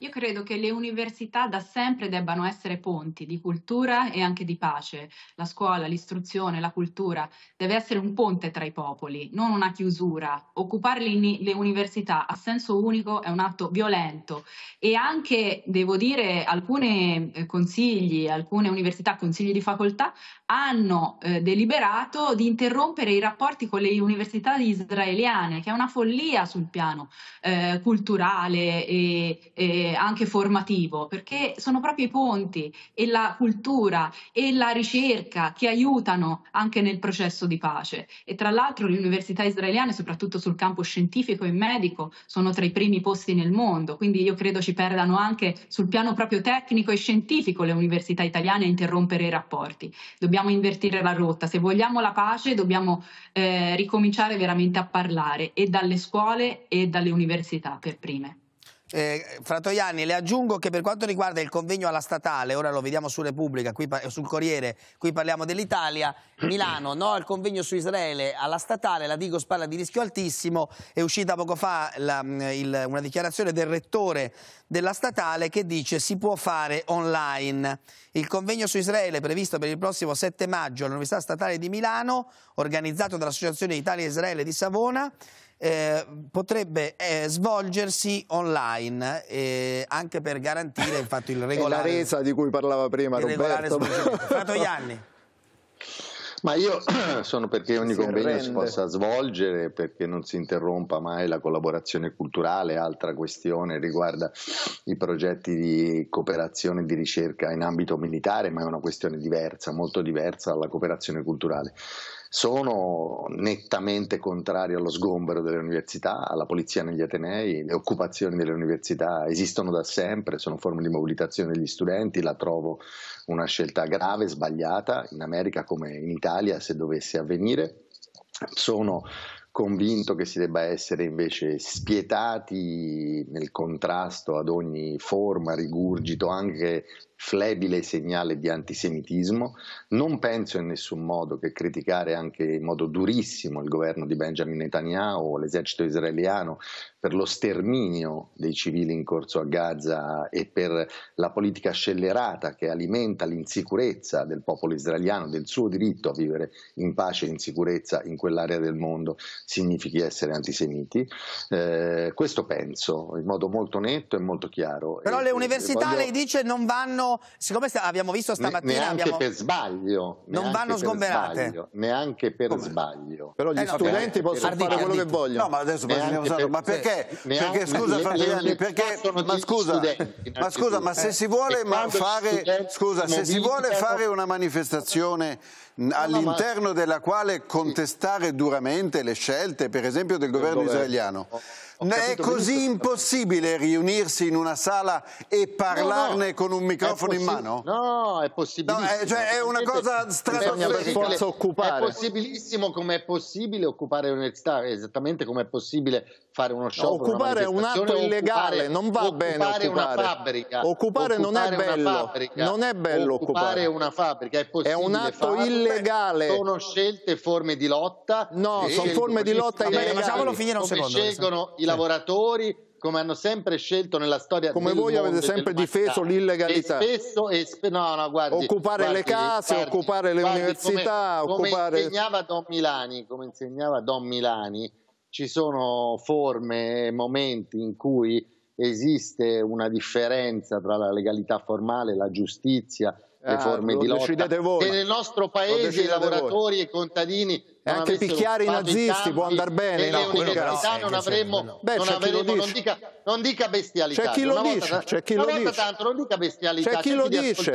Io credo che le università da sempre debbano essere ponti di cultura e anche di pace. La scuola, l'istruzione, la cultura deve essere un ponte tra i popoli, non una chiusura. Occupare le università a senso unico è un atto violento e anche, devo dire, alcuni eh, consigli, alcune università, consigli di facoltà hanno eh, deliberato di interrompere i rapporti con le università israeliane, che è una follia sul piano eh, culturale e, e anche, formativo, perché sono proprio i ponti e la cultura e la ricerca che aiutano anche nel processo di pace. E tra l'altro le università israeliane, soprattutto sul campo scientifico e medico, sono tra i primi posti nel mondo, quindi io credo ci perdano anche sul piano proprio tecnico e scientifico le università italiane a interrompere i rapporti. Dobbiamo invertire la rotta, se vogliamo la pace dobbiamo eh, ricominciare veramente a parlare e dalle scuole e dalle università per prime. Eh, Fratoianni, le aggiungo che per quanto riguarda il convegno alla statale, ora lo vediamo su Repubblica, qui, sul Corriere, qui parliamo dell'Italia, Milano, no al convegno su Israele, alla statale, la Digos parla di rischio altissimo, è uscita poco fa la, mm, il, una dichiarazione del rettore della statale che dice si può fare online. Il convegno su Israele previsto per il prossimo 7 maggio all'Università Statale di Milano, organizzato dall'Associazione Italia-Israele di Savona, eh, potrebbe eh, svolgersi online eh, anche per garantire infatti il regolare... È la resa di cui parlava prima Roberto. Fatto gli anni. Ma io sono perché ogni si convegno rende. si possa svolgere, perché non si interrompa mai la collaborazione culturale. Altra questione riguarda i progetti di cooperazione e di ricerca in ambito militare, ma è una questione diversa, molto diversa dalla cooperazione culturale sono nettamente contrari allo sgombero delle università, alla polizia negli atenei, le occupazioni delle università esistono da sempre, sono forme di mobilitazione degli studenti, la trovo una scelta grave, sbagliata, in America come in Italia se dovesse avvenire. Sono convinto che si debba essere invece spietati nel contrasto ad ogni forma, rigurgito, anche flebile segnale di antisemitismo. Non penso in nessun modo che criticare anche in modo durissimo il governo di Benjamin Netanyahu o l'esercito israeliano per lo sterminio dei civili in corso a Gaza e per la politica scellerata che alimenta l'insicurezza del popolo israeliano, del suo diritto a vivere in pace e in sicurezza in quell'area del mondo, significhi essere antisemiti. Eh, questo penso in modo molto netto e molto chiaro. Però e, le eh, università, voglio... lei dice, non vanno vanno, siccome abbiamo visto stamattina... Ne, neanche abbiamo... per sbaglio. Non vanno sgomberate. Sbaglio, neanche per Come? sbaglio. Però gli eh no, studenti possono fare quello ardito. che vogliono. No, ma adesso possiamo per, ma perché? Neanche, perché scusa, Fratelli, perché... Ma scusa, ma scusa, ma se si vuole fare... Scusa, se si vuole fare una manifestazione all'interno della quale contestare duramente le scelte, per esempio, del governo israeliano. È così benissimo. impossibile riunirsi in una sala e parlarne no, no, con un microfono in mano? No, è possibile. No, è, eh, cioè, è una cosa stratosferica. È possibilissimo come è possibile occupare l'università, esattamente come è possibile fare uno sciopero. No, occupare è un atto illegale, non va bene occupare. Una fabbrica. Occupare, occupare non è bello. Fabbrica, non è bello occupare. una fabbrica è, possibile. è un atto farlo. illegale. Sono scelte forme di lotta. No, sono forme di lotta illegale. Facciamolo finire un come secondo. scelgono i lavoratori come hanno sempre scelto nella storia come voi avete sempre difeso l'illegalità spesso e spe... no, no, guardi, occupare guardi, le case guardi, occupare le università come, occupare... come insegnava Don Milani come insegnava Don Milani ci sono forme e momenti in cui esiste una differenza tra la legalità formale, la giustizia, le ah, forme di lotta. Voi. E nel nostro paese i lavoratori voi. e i contadini e anche picchiare i nazisti può andare bene. No, quello però, non eh, avremmo, Beh, non, avremo, non, dica, non dica bestialità. C'è chi lo volta, dice. C'è chi lo dice. Tanto, non dica bestialità. C'è chi lo dice.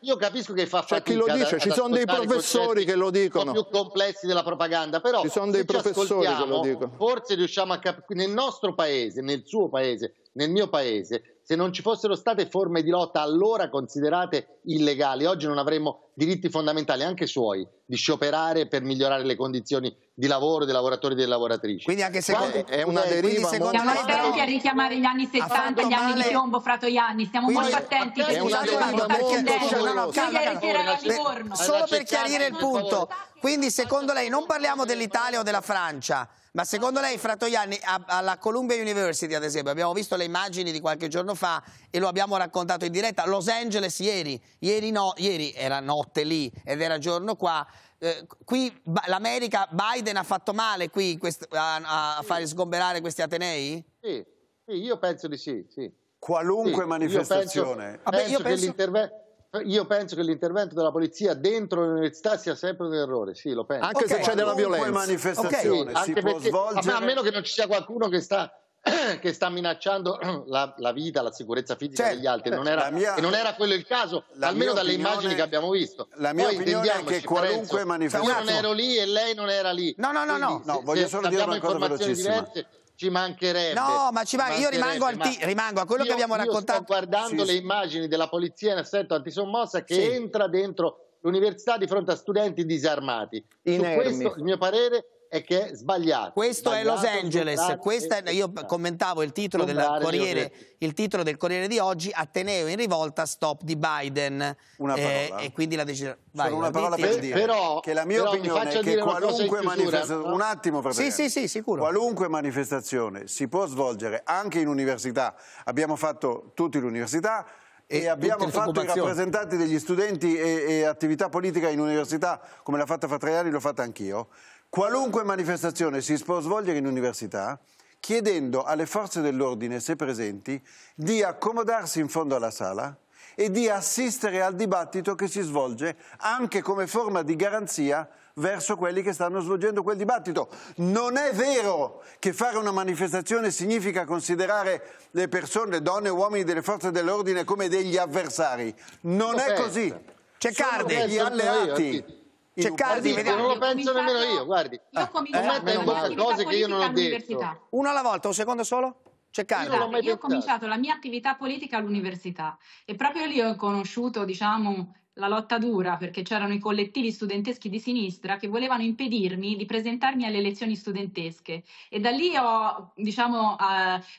Io capisco che fa fatica. C'è chi lo dice. ci sono dei professori che lo dicono. più complessi della propaganda. Però ci sono dei professori che lo dicono. Forse riusciamo a capire. Nel nostro paese, nel suo paese, nel mio paese, se non ci fossero state forme di lotta allora considerate illegali, oggi non avremmo diritti fondamentali, anche suoi, di scioperare per migliorare le condizioni di lavoro dei lavoratori e delle lavoratrici. Quindi anche secondo Qua è una deriva secondo molto... Siamo attenti a richiamare gli anni 70, gli anni male... di piombo, fratoianni, stiamo Quindi molto attenti È una perché stiamo confondendo. Solo per chiarire il punto. Quindi secondo lei non parliamo dell'Italia o della Francia, ma secondo lei Fratoianni alla Columbia University, ad esempio, abbiamo visto le immagini di qualche giorno fa e lo abbiamo raccontato in diretta, Los Angeles ieri, ieri, no, ieri era notte lì ed era giorno qua, eh, qui l'America, Biden ha fatto male qui quest, a, a far sgomberare questi Atenei? Sì, sì, io penso di sì, sì. Qualunque sì, manifestazione. Io penso, penso penso... che l'intervento io penso che l'intervento della polizia dentro l'università sia sempre un errore, sì, lo penso. Anche okay, se c'è della violenza. manifestazione okay, sì, si può perché, svolgere... A meno che non ci sia qualcuno che sta che sta minacciando la, la, vita, la sicurezza fisica certo, degli altri. Non era, mia, non era, quello il caso, almeno dalle opinione, immagini che abbiamo visto. La mia Poi opinione è che qualunque manifestazione. Io non ero lì e lei non era lì. No, no, no. Quindi, no, se, no voglio solo dire una cosa velocissima. Diverse, ci mancherebbe. No, ma, ci man- mancherebbe, io rimango, al ti- rimango a quello io, che abbiamo raccontato. Io Sto guardando sì, le immagini della polizia in assetto antisommossa che sì. entra dentro l'università di fronte a studenti disarmati. Inermi. Su questo, il mio parere, è che è sbagliato. Questo sbagliato, è Los Angeles, Questa, io commentavo il titolo, Corriere, il titolo, del Corriere di oggi, Ateneo in rivolta, stop di Biden. Una eh, parola. Eh, e quindi la decisione... Vai, una parola per eh, dire però, che la mia opinione è che qualunque manifestazione... Un attimo, fratello. Sì, sì, sì, qualunque manifestazione si può svolgere anche in università. Abbiamo fatto tutti l'università e abbiamo fatto i rappresentanti degli studenti e, e, attività politica in università come l'ha fatta Fatriani, l'ho fatta anch'io. Qualunque manifestazione si può svolgere in università chiedendo alle forze dell'ordine, se presenti, di accomodarsi in fondo alla sala e di assistere al dibattito che si svolge anche come forma di garanzia verso quelli che stanno svolgendo quel dibattito. Non è vero che fare una manifestazione significa considerare le persone, le donne e uomini delle forze dell'ordine come degli avversari. Non è così. C'è Cardi. gli degli alleati c'è cioè, di vedere. Non lo penso nemmeno io, guardi. Io ho cominciato eh? cose che io non ho detto. Una alla volta, un secondo solo? Cercando. Io, io ho cominciato la mia attività politica all'università e proprio lì ho conosciuto, diciamo, la lotta dura perché c'erano i collettivi studenteschi di sinistra che volevano impedirmi di presentarmi alle elezioni studentesche e da lì ho, diciamo,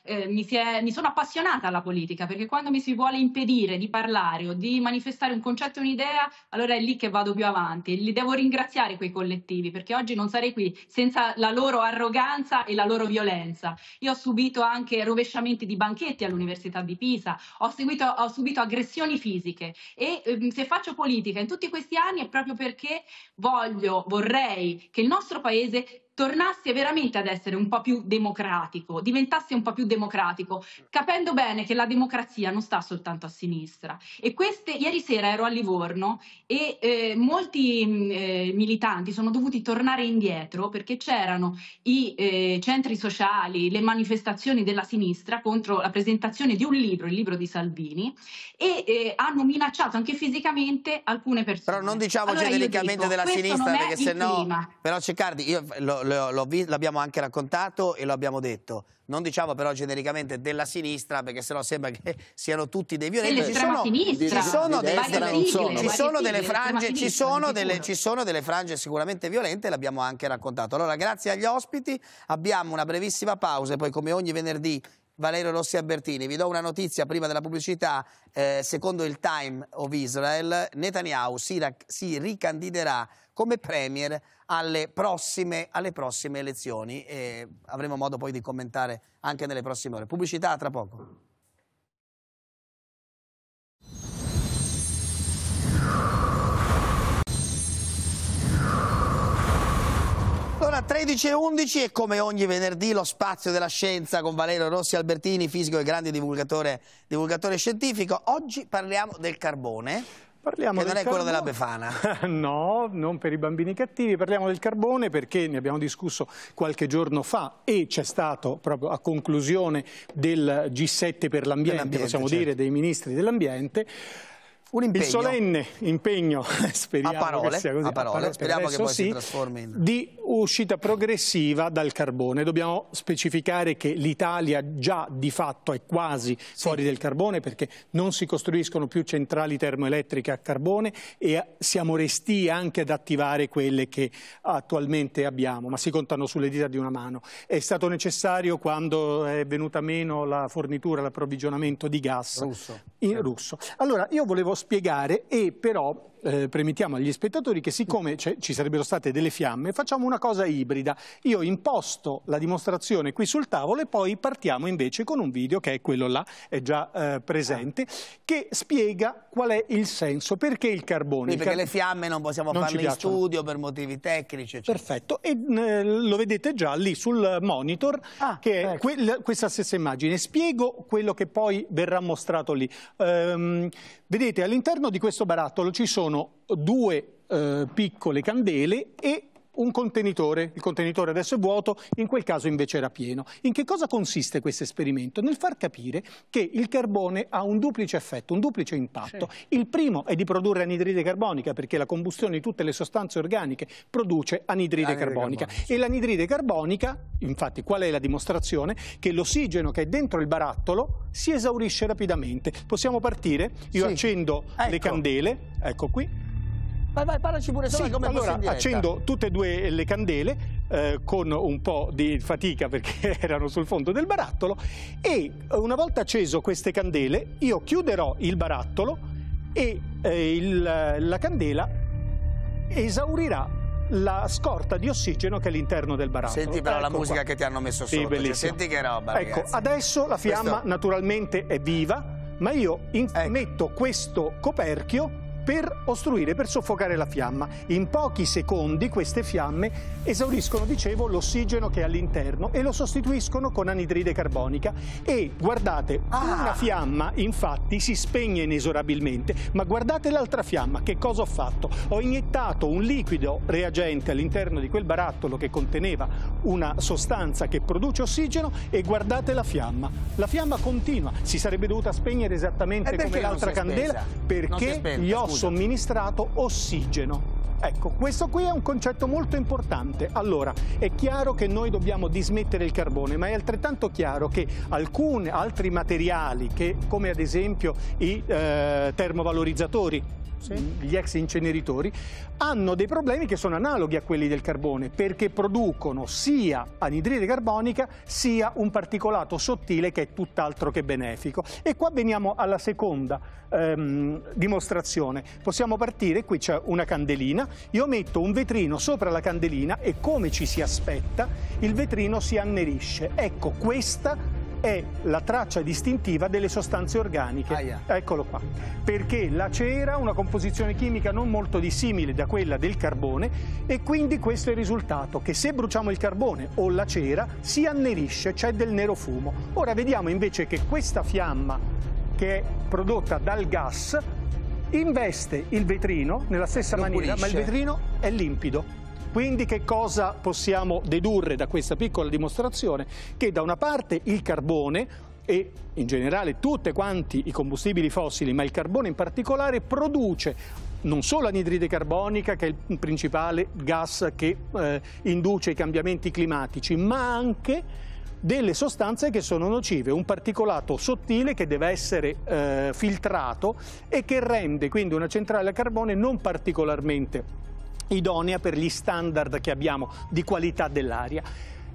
eh, eh, mi, è, mi, sono appassionata alla politica perché quando mi si vuole impedire di parlare o di manifestare un concetto e un'idea allora è lì che vado più avanti li devo ringraziare quei collettivi perché oggi non sarei qui senza la loro arroganza e la loro violenza io ho subito anche rovesciamenti di banchetti all'università di Pisa ho, seguito, ho subito aggressioni fisiche e eh, se faccio faccio politica in tutti questi anni è proprio perché voglio, vorrei che il nostro paese tornasse veramente ad essere un po' più democratico, diventasse un po' più democratico, capendo bene che la democrazia non sta soltanto a sinistra. E queste, ieri sera ero a Livorno e eh, molti mm, eh, militanti sono dovuti tornare indietro perché c'erano i eh, centri sociali, le manifestazioni della sinistra contro la presentazione di un libro, il libro di Salvini, e eh, hanno minacciato anche fisicamente alcune persone. Però non diciamo allora delicatamente dico, della sinistra perché se no... Però Ciccardi, io lo, l'abbiamo anche raccontato e lo abbiamo detto. Non diciamo però genericamente della sinistra, perché sennò sembra che siano tutti dei violenti. Ci sono, sinistra, ci sono, di destra, delle, non sono. Ci sono delle frange, ci sono delle, ci sono delle frange sicuramente violente, l'abbiamo anche raccontato. Allora, grazie agli ospiti, abbiamo una brevissima pausa e poi come ogni venerdì Valerio Rossi Albertini. Vi do una notizia prima della pubblicità. Eh, secondo il Time of Israel, Netanyahu si, si ricandiderà come premier alle prossime, alle prossime elezioni e avremo modo poi di commentare anche nelle prossime ore. Pubblicità tra poco. Allora, 13.11 e come ogni venerdì lo spazio della scienza con Valerio Rossi Albertini, fisico e grande divulgatore, divulgatore scientifico. Oggi parliamo del carbone Parliamo che non è quello della Befana. no, non per i bambini cattivi. Parliamo del carbone perché ne abbiamo discusso qualche giorno fa e c'è stato proprio a conclusione del G7 per l'ambiente, possiamo certo. dire, dei ministri dell'ambiente un impegno. Il solenne impegno, speriamo a parole, che sia così, a parole, a parole speriamo che poi sì, si trasformi in... di uscita progressiva dal carbone. Dobbiamo specificare che l'Italia già di fatto è quasi sì. fuori del carbone perché non si costruiscono più centrali termoelettriche a carbone e siamo resti anche ad attivare quelle che attualmente abbiamo, ma si contano sulle dita di una mano. È stato necessario quando è venuta meno la fornitura, l'approvvigionamento di gas russo. in russo. Allora, io volevo spiegare e però eh, premettiamo agli spettatori che siccome ci sarebbero state delle fiamme, facciamo una cosa ibrida. Io imposto la dimostrazione qui sul tavolo e poi partiamo invece con un video che è quello là, è già eh, presente, che spiega qual è il senso, perché il carbone. Sì, perché car le fiamme non possiamo non farle in studio per motivi tecnici. Eccetera. Perfetto, e eh, lo vedete già lì sul monitor, ah, che ecco. è questa stessa immagine. Spiego quello che poi verrà mostrato lì. Ehm, vedete, all'interno di questo barattolo ci sono sono due eh, piccole candele e un contenitore, il contenitore adesso è vuoto, in quel caso invece era pieno. In che cosa consiste questo esperimento? Nel far capire che il carbone ha un duplice effetto, un duplice impatto. Sì. Il primo è di produrre anidride carbonica perché la combustione di tutte le sostanze organiche produce anidride, anidride carbonica. carbonica. E l'anidride carbonica, infatti qual è la dimostrazione? Che l'ossigeno che è dentro il barattolo si esaurisce rapidamente. Possiamo partire? Io sì. accendo ecco. le candele, ecco qui Vai, vai, parlaci pure sì, come allora, accendo tutte e due le candele eh, con un po' di fatica perché erano sul fondo del barattolo e eh, una volta acceso queste candele io chiuderò il barattolo e eh, il, la candela esaurirà la scorta di ossigeno che è all'interno del barattolo. Senti però ecco la musica qua. che ti hanno messo sotto, sì, cioè, bellissimo. cioè, senti che roba Ecco, ragazzi. adesso la fiamma Questo... naturalmente è viva, ma io ecco. metto questo coperchio per ostruire, per soffocare la fiamma. In pochi secondi queste fiamme esauriscono, dicevo, l'ossigeno che è all'interno e lo sostituiscono con anidride carbonica e guardate, ah. una fiamma infatti si spegne inesorabilmente, ma guardate l'altra fiamma, che cosa ho fatto? Ho iniettato un liquido reagente all'interno di quel barattolo che conteneva una sostanza che produce ossigeno e guardate la fiamma. La fiamma continua, si sarebbe dovuta spegnere esattamente come l'altra candela perché gli ossigeni somministrato ossigeno. Ecco, questo qui è un concetto molto importante. Allora, è chiaro che noi dobbiamo dismettere il carbone, ma è altrettanto chiaro che alcuni altri materiali, che, come ad esempio i eh, termovalorizzatori, sì. gli ex inceneritori, hanno dei problemi che sono analoghi a quelli del carbone perché producono sia anidride carbonica sia un particolato sottile che è tutt'altro che benefico. E qua veniamo alla seconda ehm, dimostrazione. Possiamo partire, qui c'è una candelina, io metto un vetrino sopra la candelina e come ci si aspetta il vetrino si annerisce. Ecco, questa è la traccia distintiva delle sostanze organiche. Aia. Eccolo qua. Perché la cera ha una composizione chimica non molto dissimile da quella del carbone e quindi questo è il risultato, che se bruciamo il carbone o la cera si annerisce, c'è cioè del nero fumo. Ora vediamo invece che questa fiamma che è prodotta dal gas investe il vetrino nella stessa Lo maniera, pulisce. ma il vetrino è limpido quindi che cosa possiamo dedurre da questa piccola dimostrazione? Che da una parte il carbone e in generale tutti quanti i combustibili fossili, ma il carbone in particolare, produce non solo anidride carbonica, che è il principale gas che eh, induce i cambiamenti climatici, ma anche delle sostanze che sono nocive, un particolato sottile che deve essere eh, filtrato e che rende quindi una centrale a carbone non particolarmente idonea per gli standard che abbiamo di qualità dell'aria.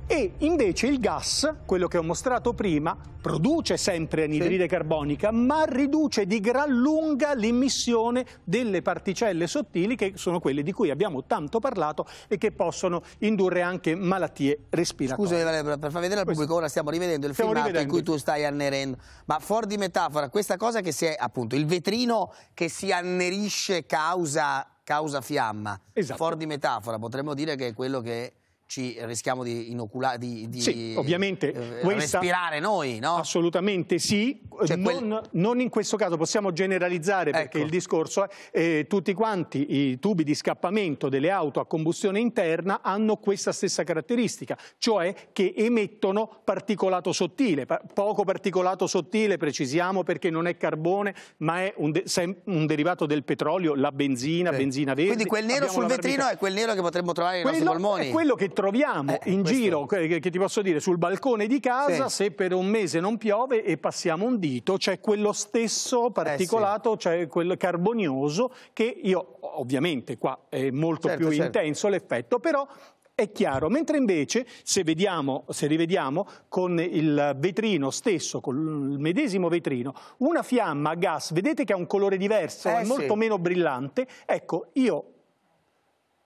E invece il gas, quello che ho mostrato prima, produce sempre anidride sì. carbonica, ma riduce di gran lunga l'emissione delle particelle sottili, che sono quelle di cui abbiamo tanto parlato e che possono indurre anche malattie respiratorie. Scusami, Valerio, per far vedere al pubblico, ora stiamo rivedendo il stiamo filmato rivedendo. in cui tu stai annerendo. Ma fuori di metafora, questa cosa che si è appunto il vetrino che si annerisce causa causa fiamma. Esatto. Ford di metafora, potremmo dire che è quello che ci rischiamo di inoculare, di, di sì, ovviamente, eh, questa, respirare noi, no? Assolutamente sì, cioè, non, quel... non, in questo caso, possiamo generalizzare perché ecco. il discorso è eh, tutti quanti i tubi di scappamento delle auto a combustione interna hanno questa stessa caratteristica, cioè che emettono particolato sottile, poco particolato sottile, precisiamo perché non è carbone ma è un, de un derivato del petrolio, la benzina, sì. benzina verde. Quindi quel nero Abbiamo sul vetrino è quel nero che potremmo trovare nei quello, nostri polmoni. È quello che troviamo eh, eh, in questo... giro, che, che, ti posso dire, sul balcone di casa, sì. se per un mese non piove e passiamo un dito, c'è quello stesso particolato, eh, sì. c'è quel carbonioso che io ovviamente qua è molto certo, più certo. intenso l'effetto, però è chiaro, mentre invece se, vediamo, se rivediamo con il vetrino stesso, con il medesimo vetrino, una fiamma a gas, vedete che ha un colore diverso, eh, è molto sì. meno brillante, ecco io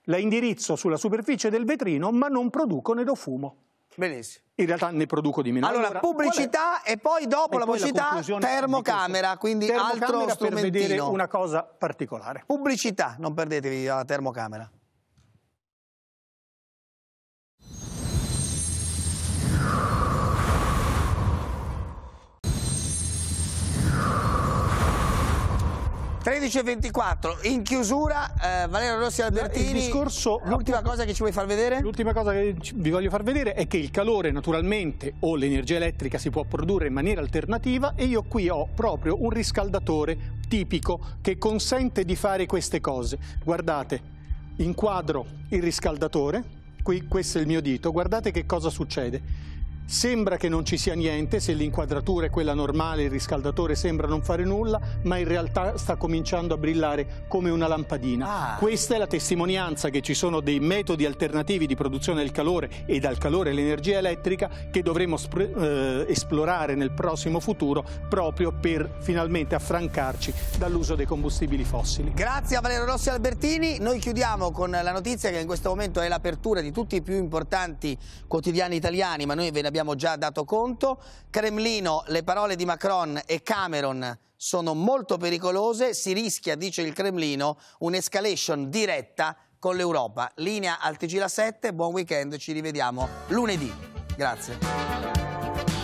la indirizzo sulla superficie del vetrino ma non produco né do fumo. Benissimo. In realtà ne produco di meno. Allora, allora pubblicità e poi dopo e la pubblicità la termocamera, quindi termocamera altro per vedere una cosa particolare. Pubblicità, non perdetevi la termocamera. 13.24, in chiusura, eh, Valerio Rossi Albertini, discorso, l'ultima cosa che ci vuoi far vedere? L'ultima cosa che vi voglio far vedere è che il calore naturalmente o l'energia elettrica si può produrre in maniera alternativa e io qui ho proprio un riscaldatore tipico che consente di fare queste cose. Guardate, inquadro il riscaldatore, qui questo è il mio dito, guardate che cosa succede Sembra che non ci sia niente, se l'inquadratura è quella normale, il riscaldatore sembra non fare nulla, ma in realtà sta cominciando a brillare come una lampadina. Ah. Questa è la testimonianza che ci sono dei metodi alternativi di produzione del calore e dal calore l'energia elettrica che dovremo eh, esplorare nel prossimo futuro proprio per finalmente affrancarci dall'uso dei combustibili fossili. Grazie a Valerio Rossi Albertini, noi chiudiamo con la notizia che in questo momento è l'apertura di tutti i più importanti quotidiani italiani, ma noi ve ne abbiamo abbiamo già dato conto. Cremlino, le parole di Macron e Cameron sono molto pericolose, si rischia, dice il Cremlino, un'escalation diretta con l'Europa. Linea al TG La 7, buon weekend, ci rivediamo lunedì. Grazie.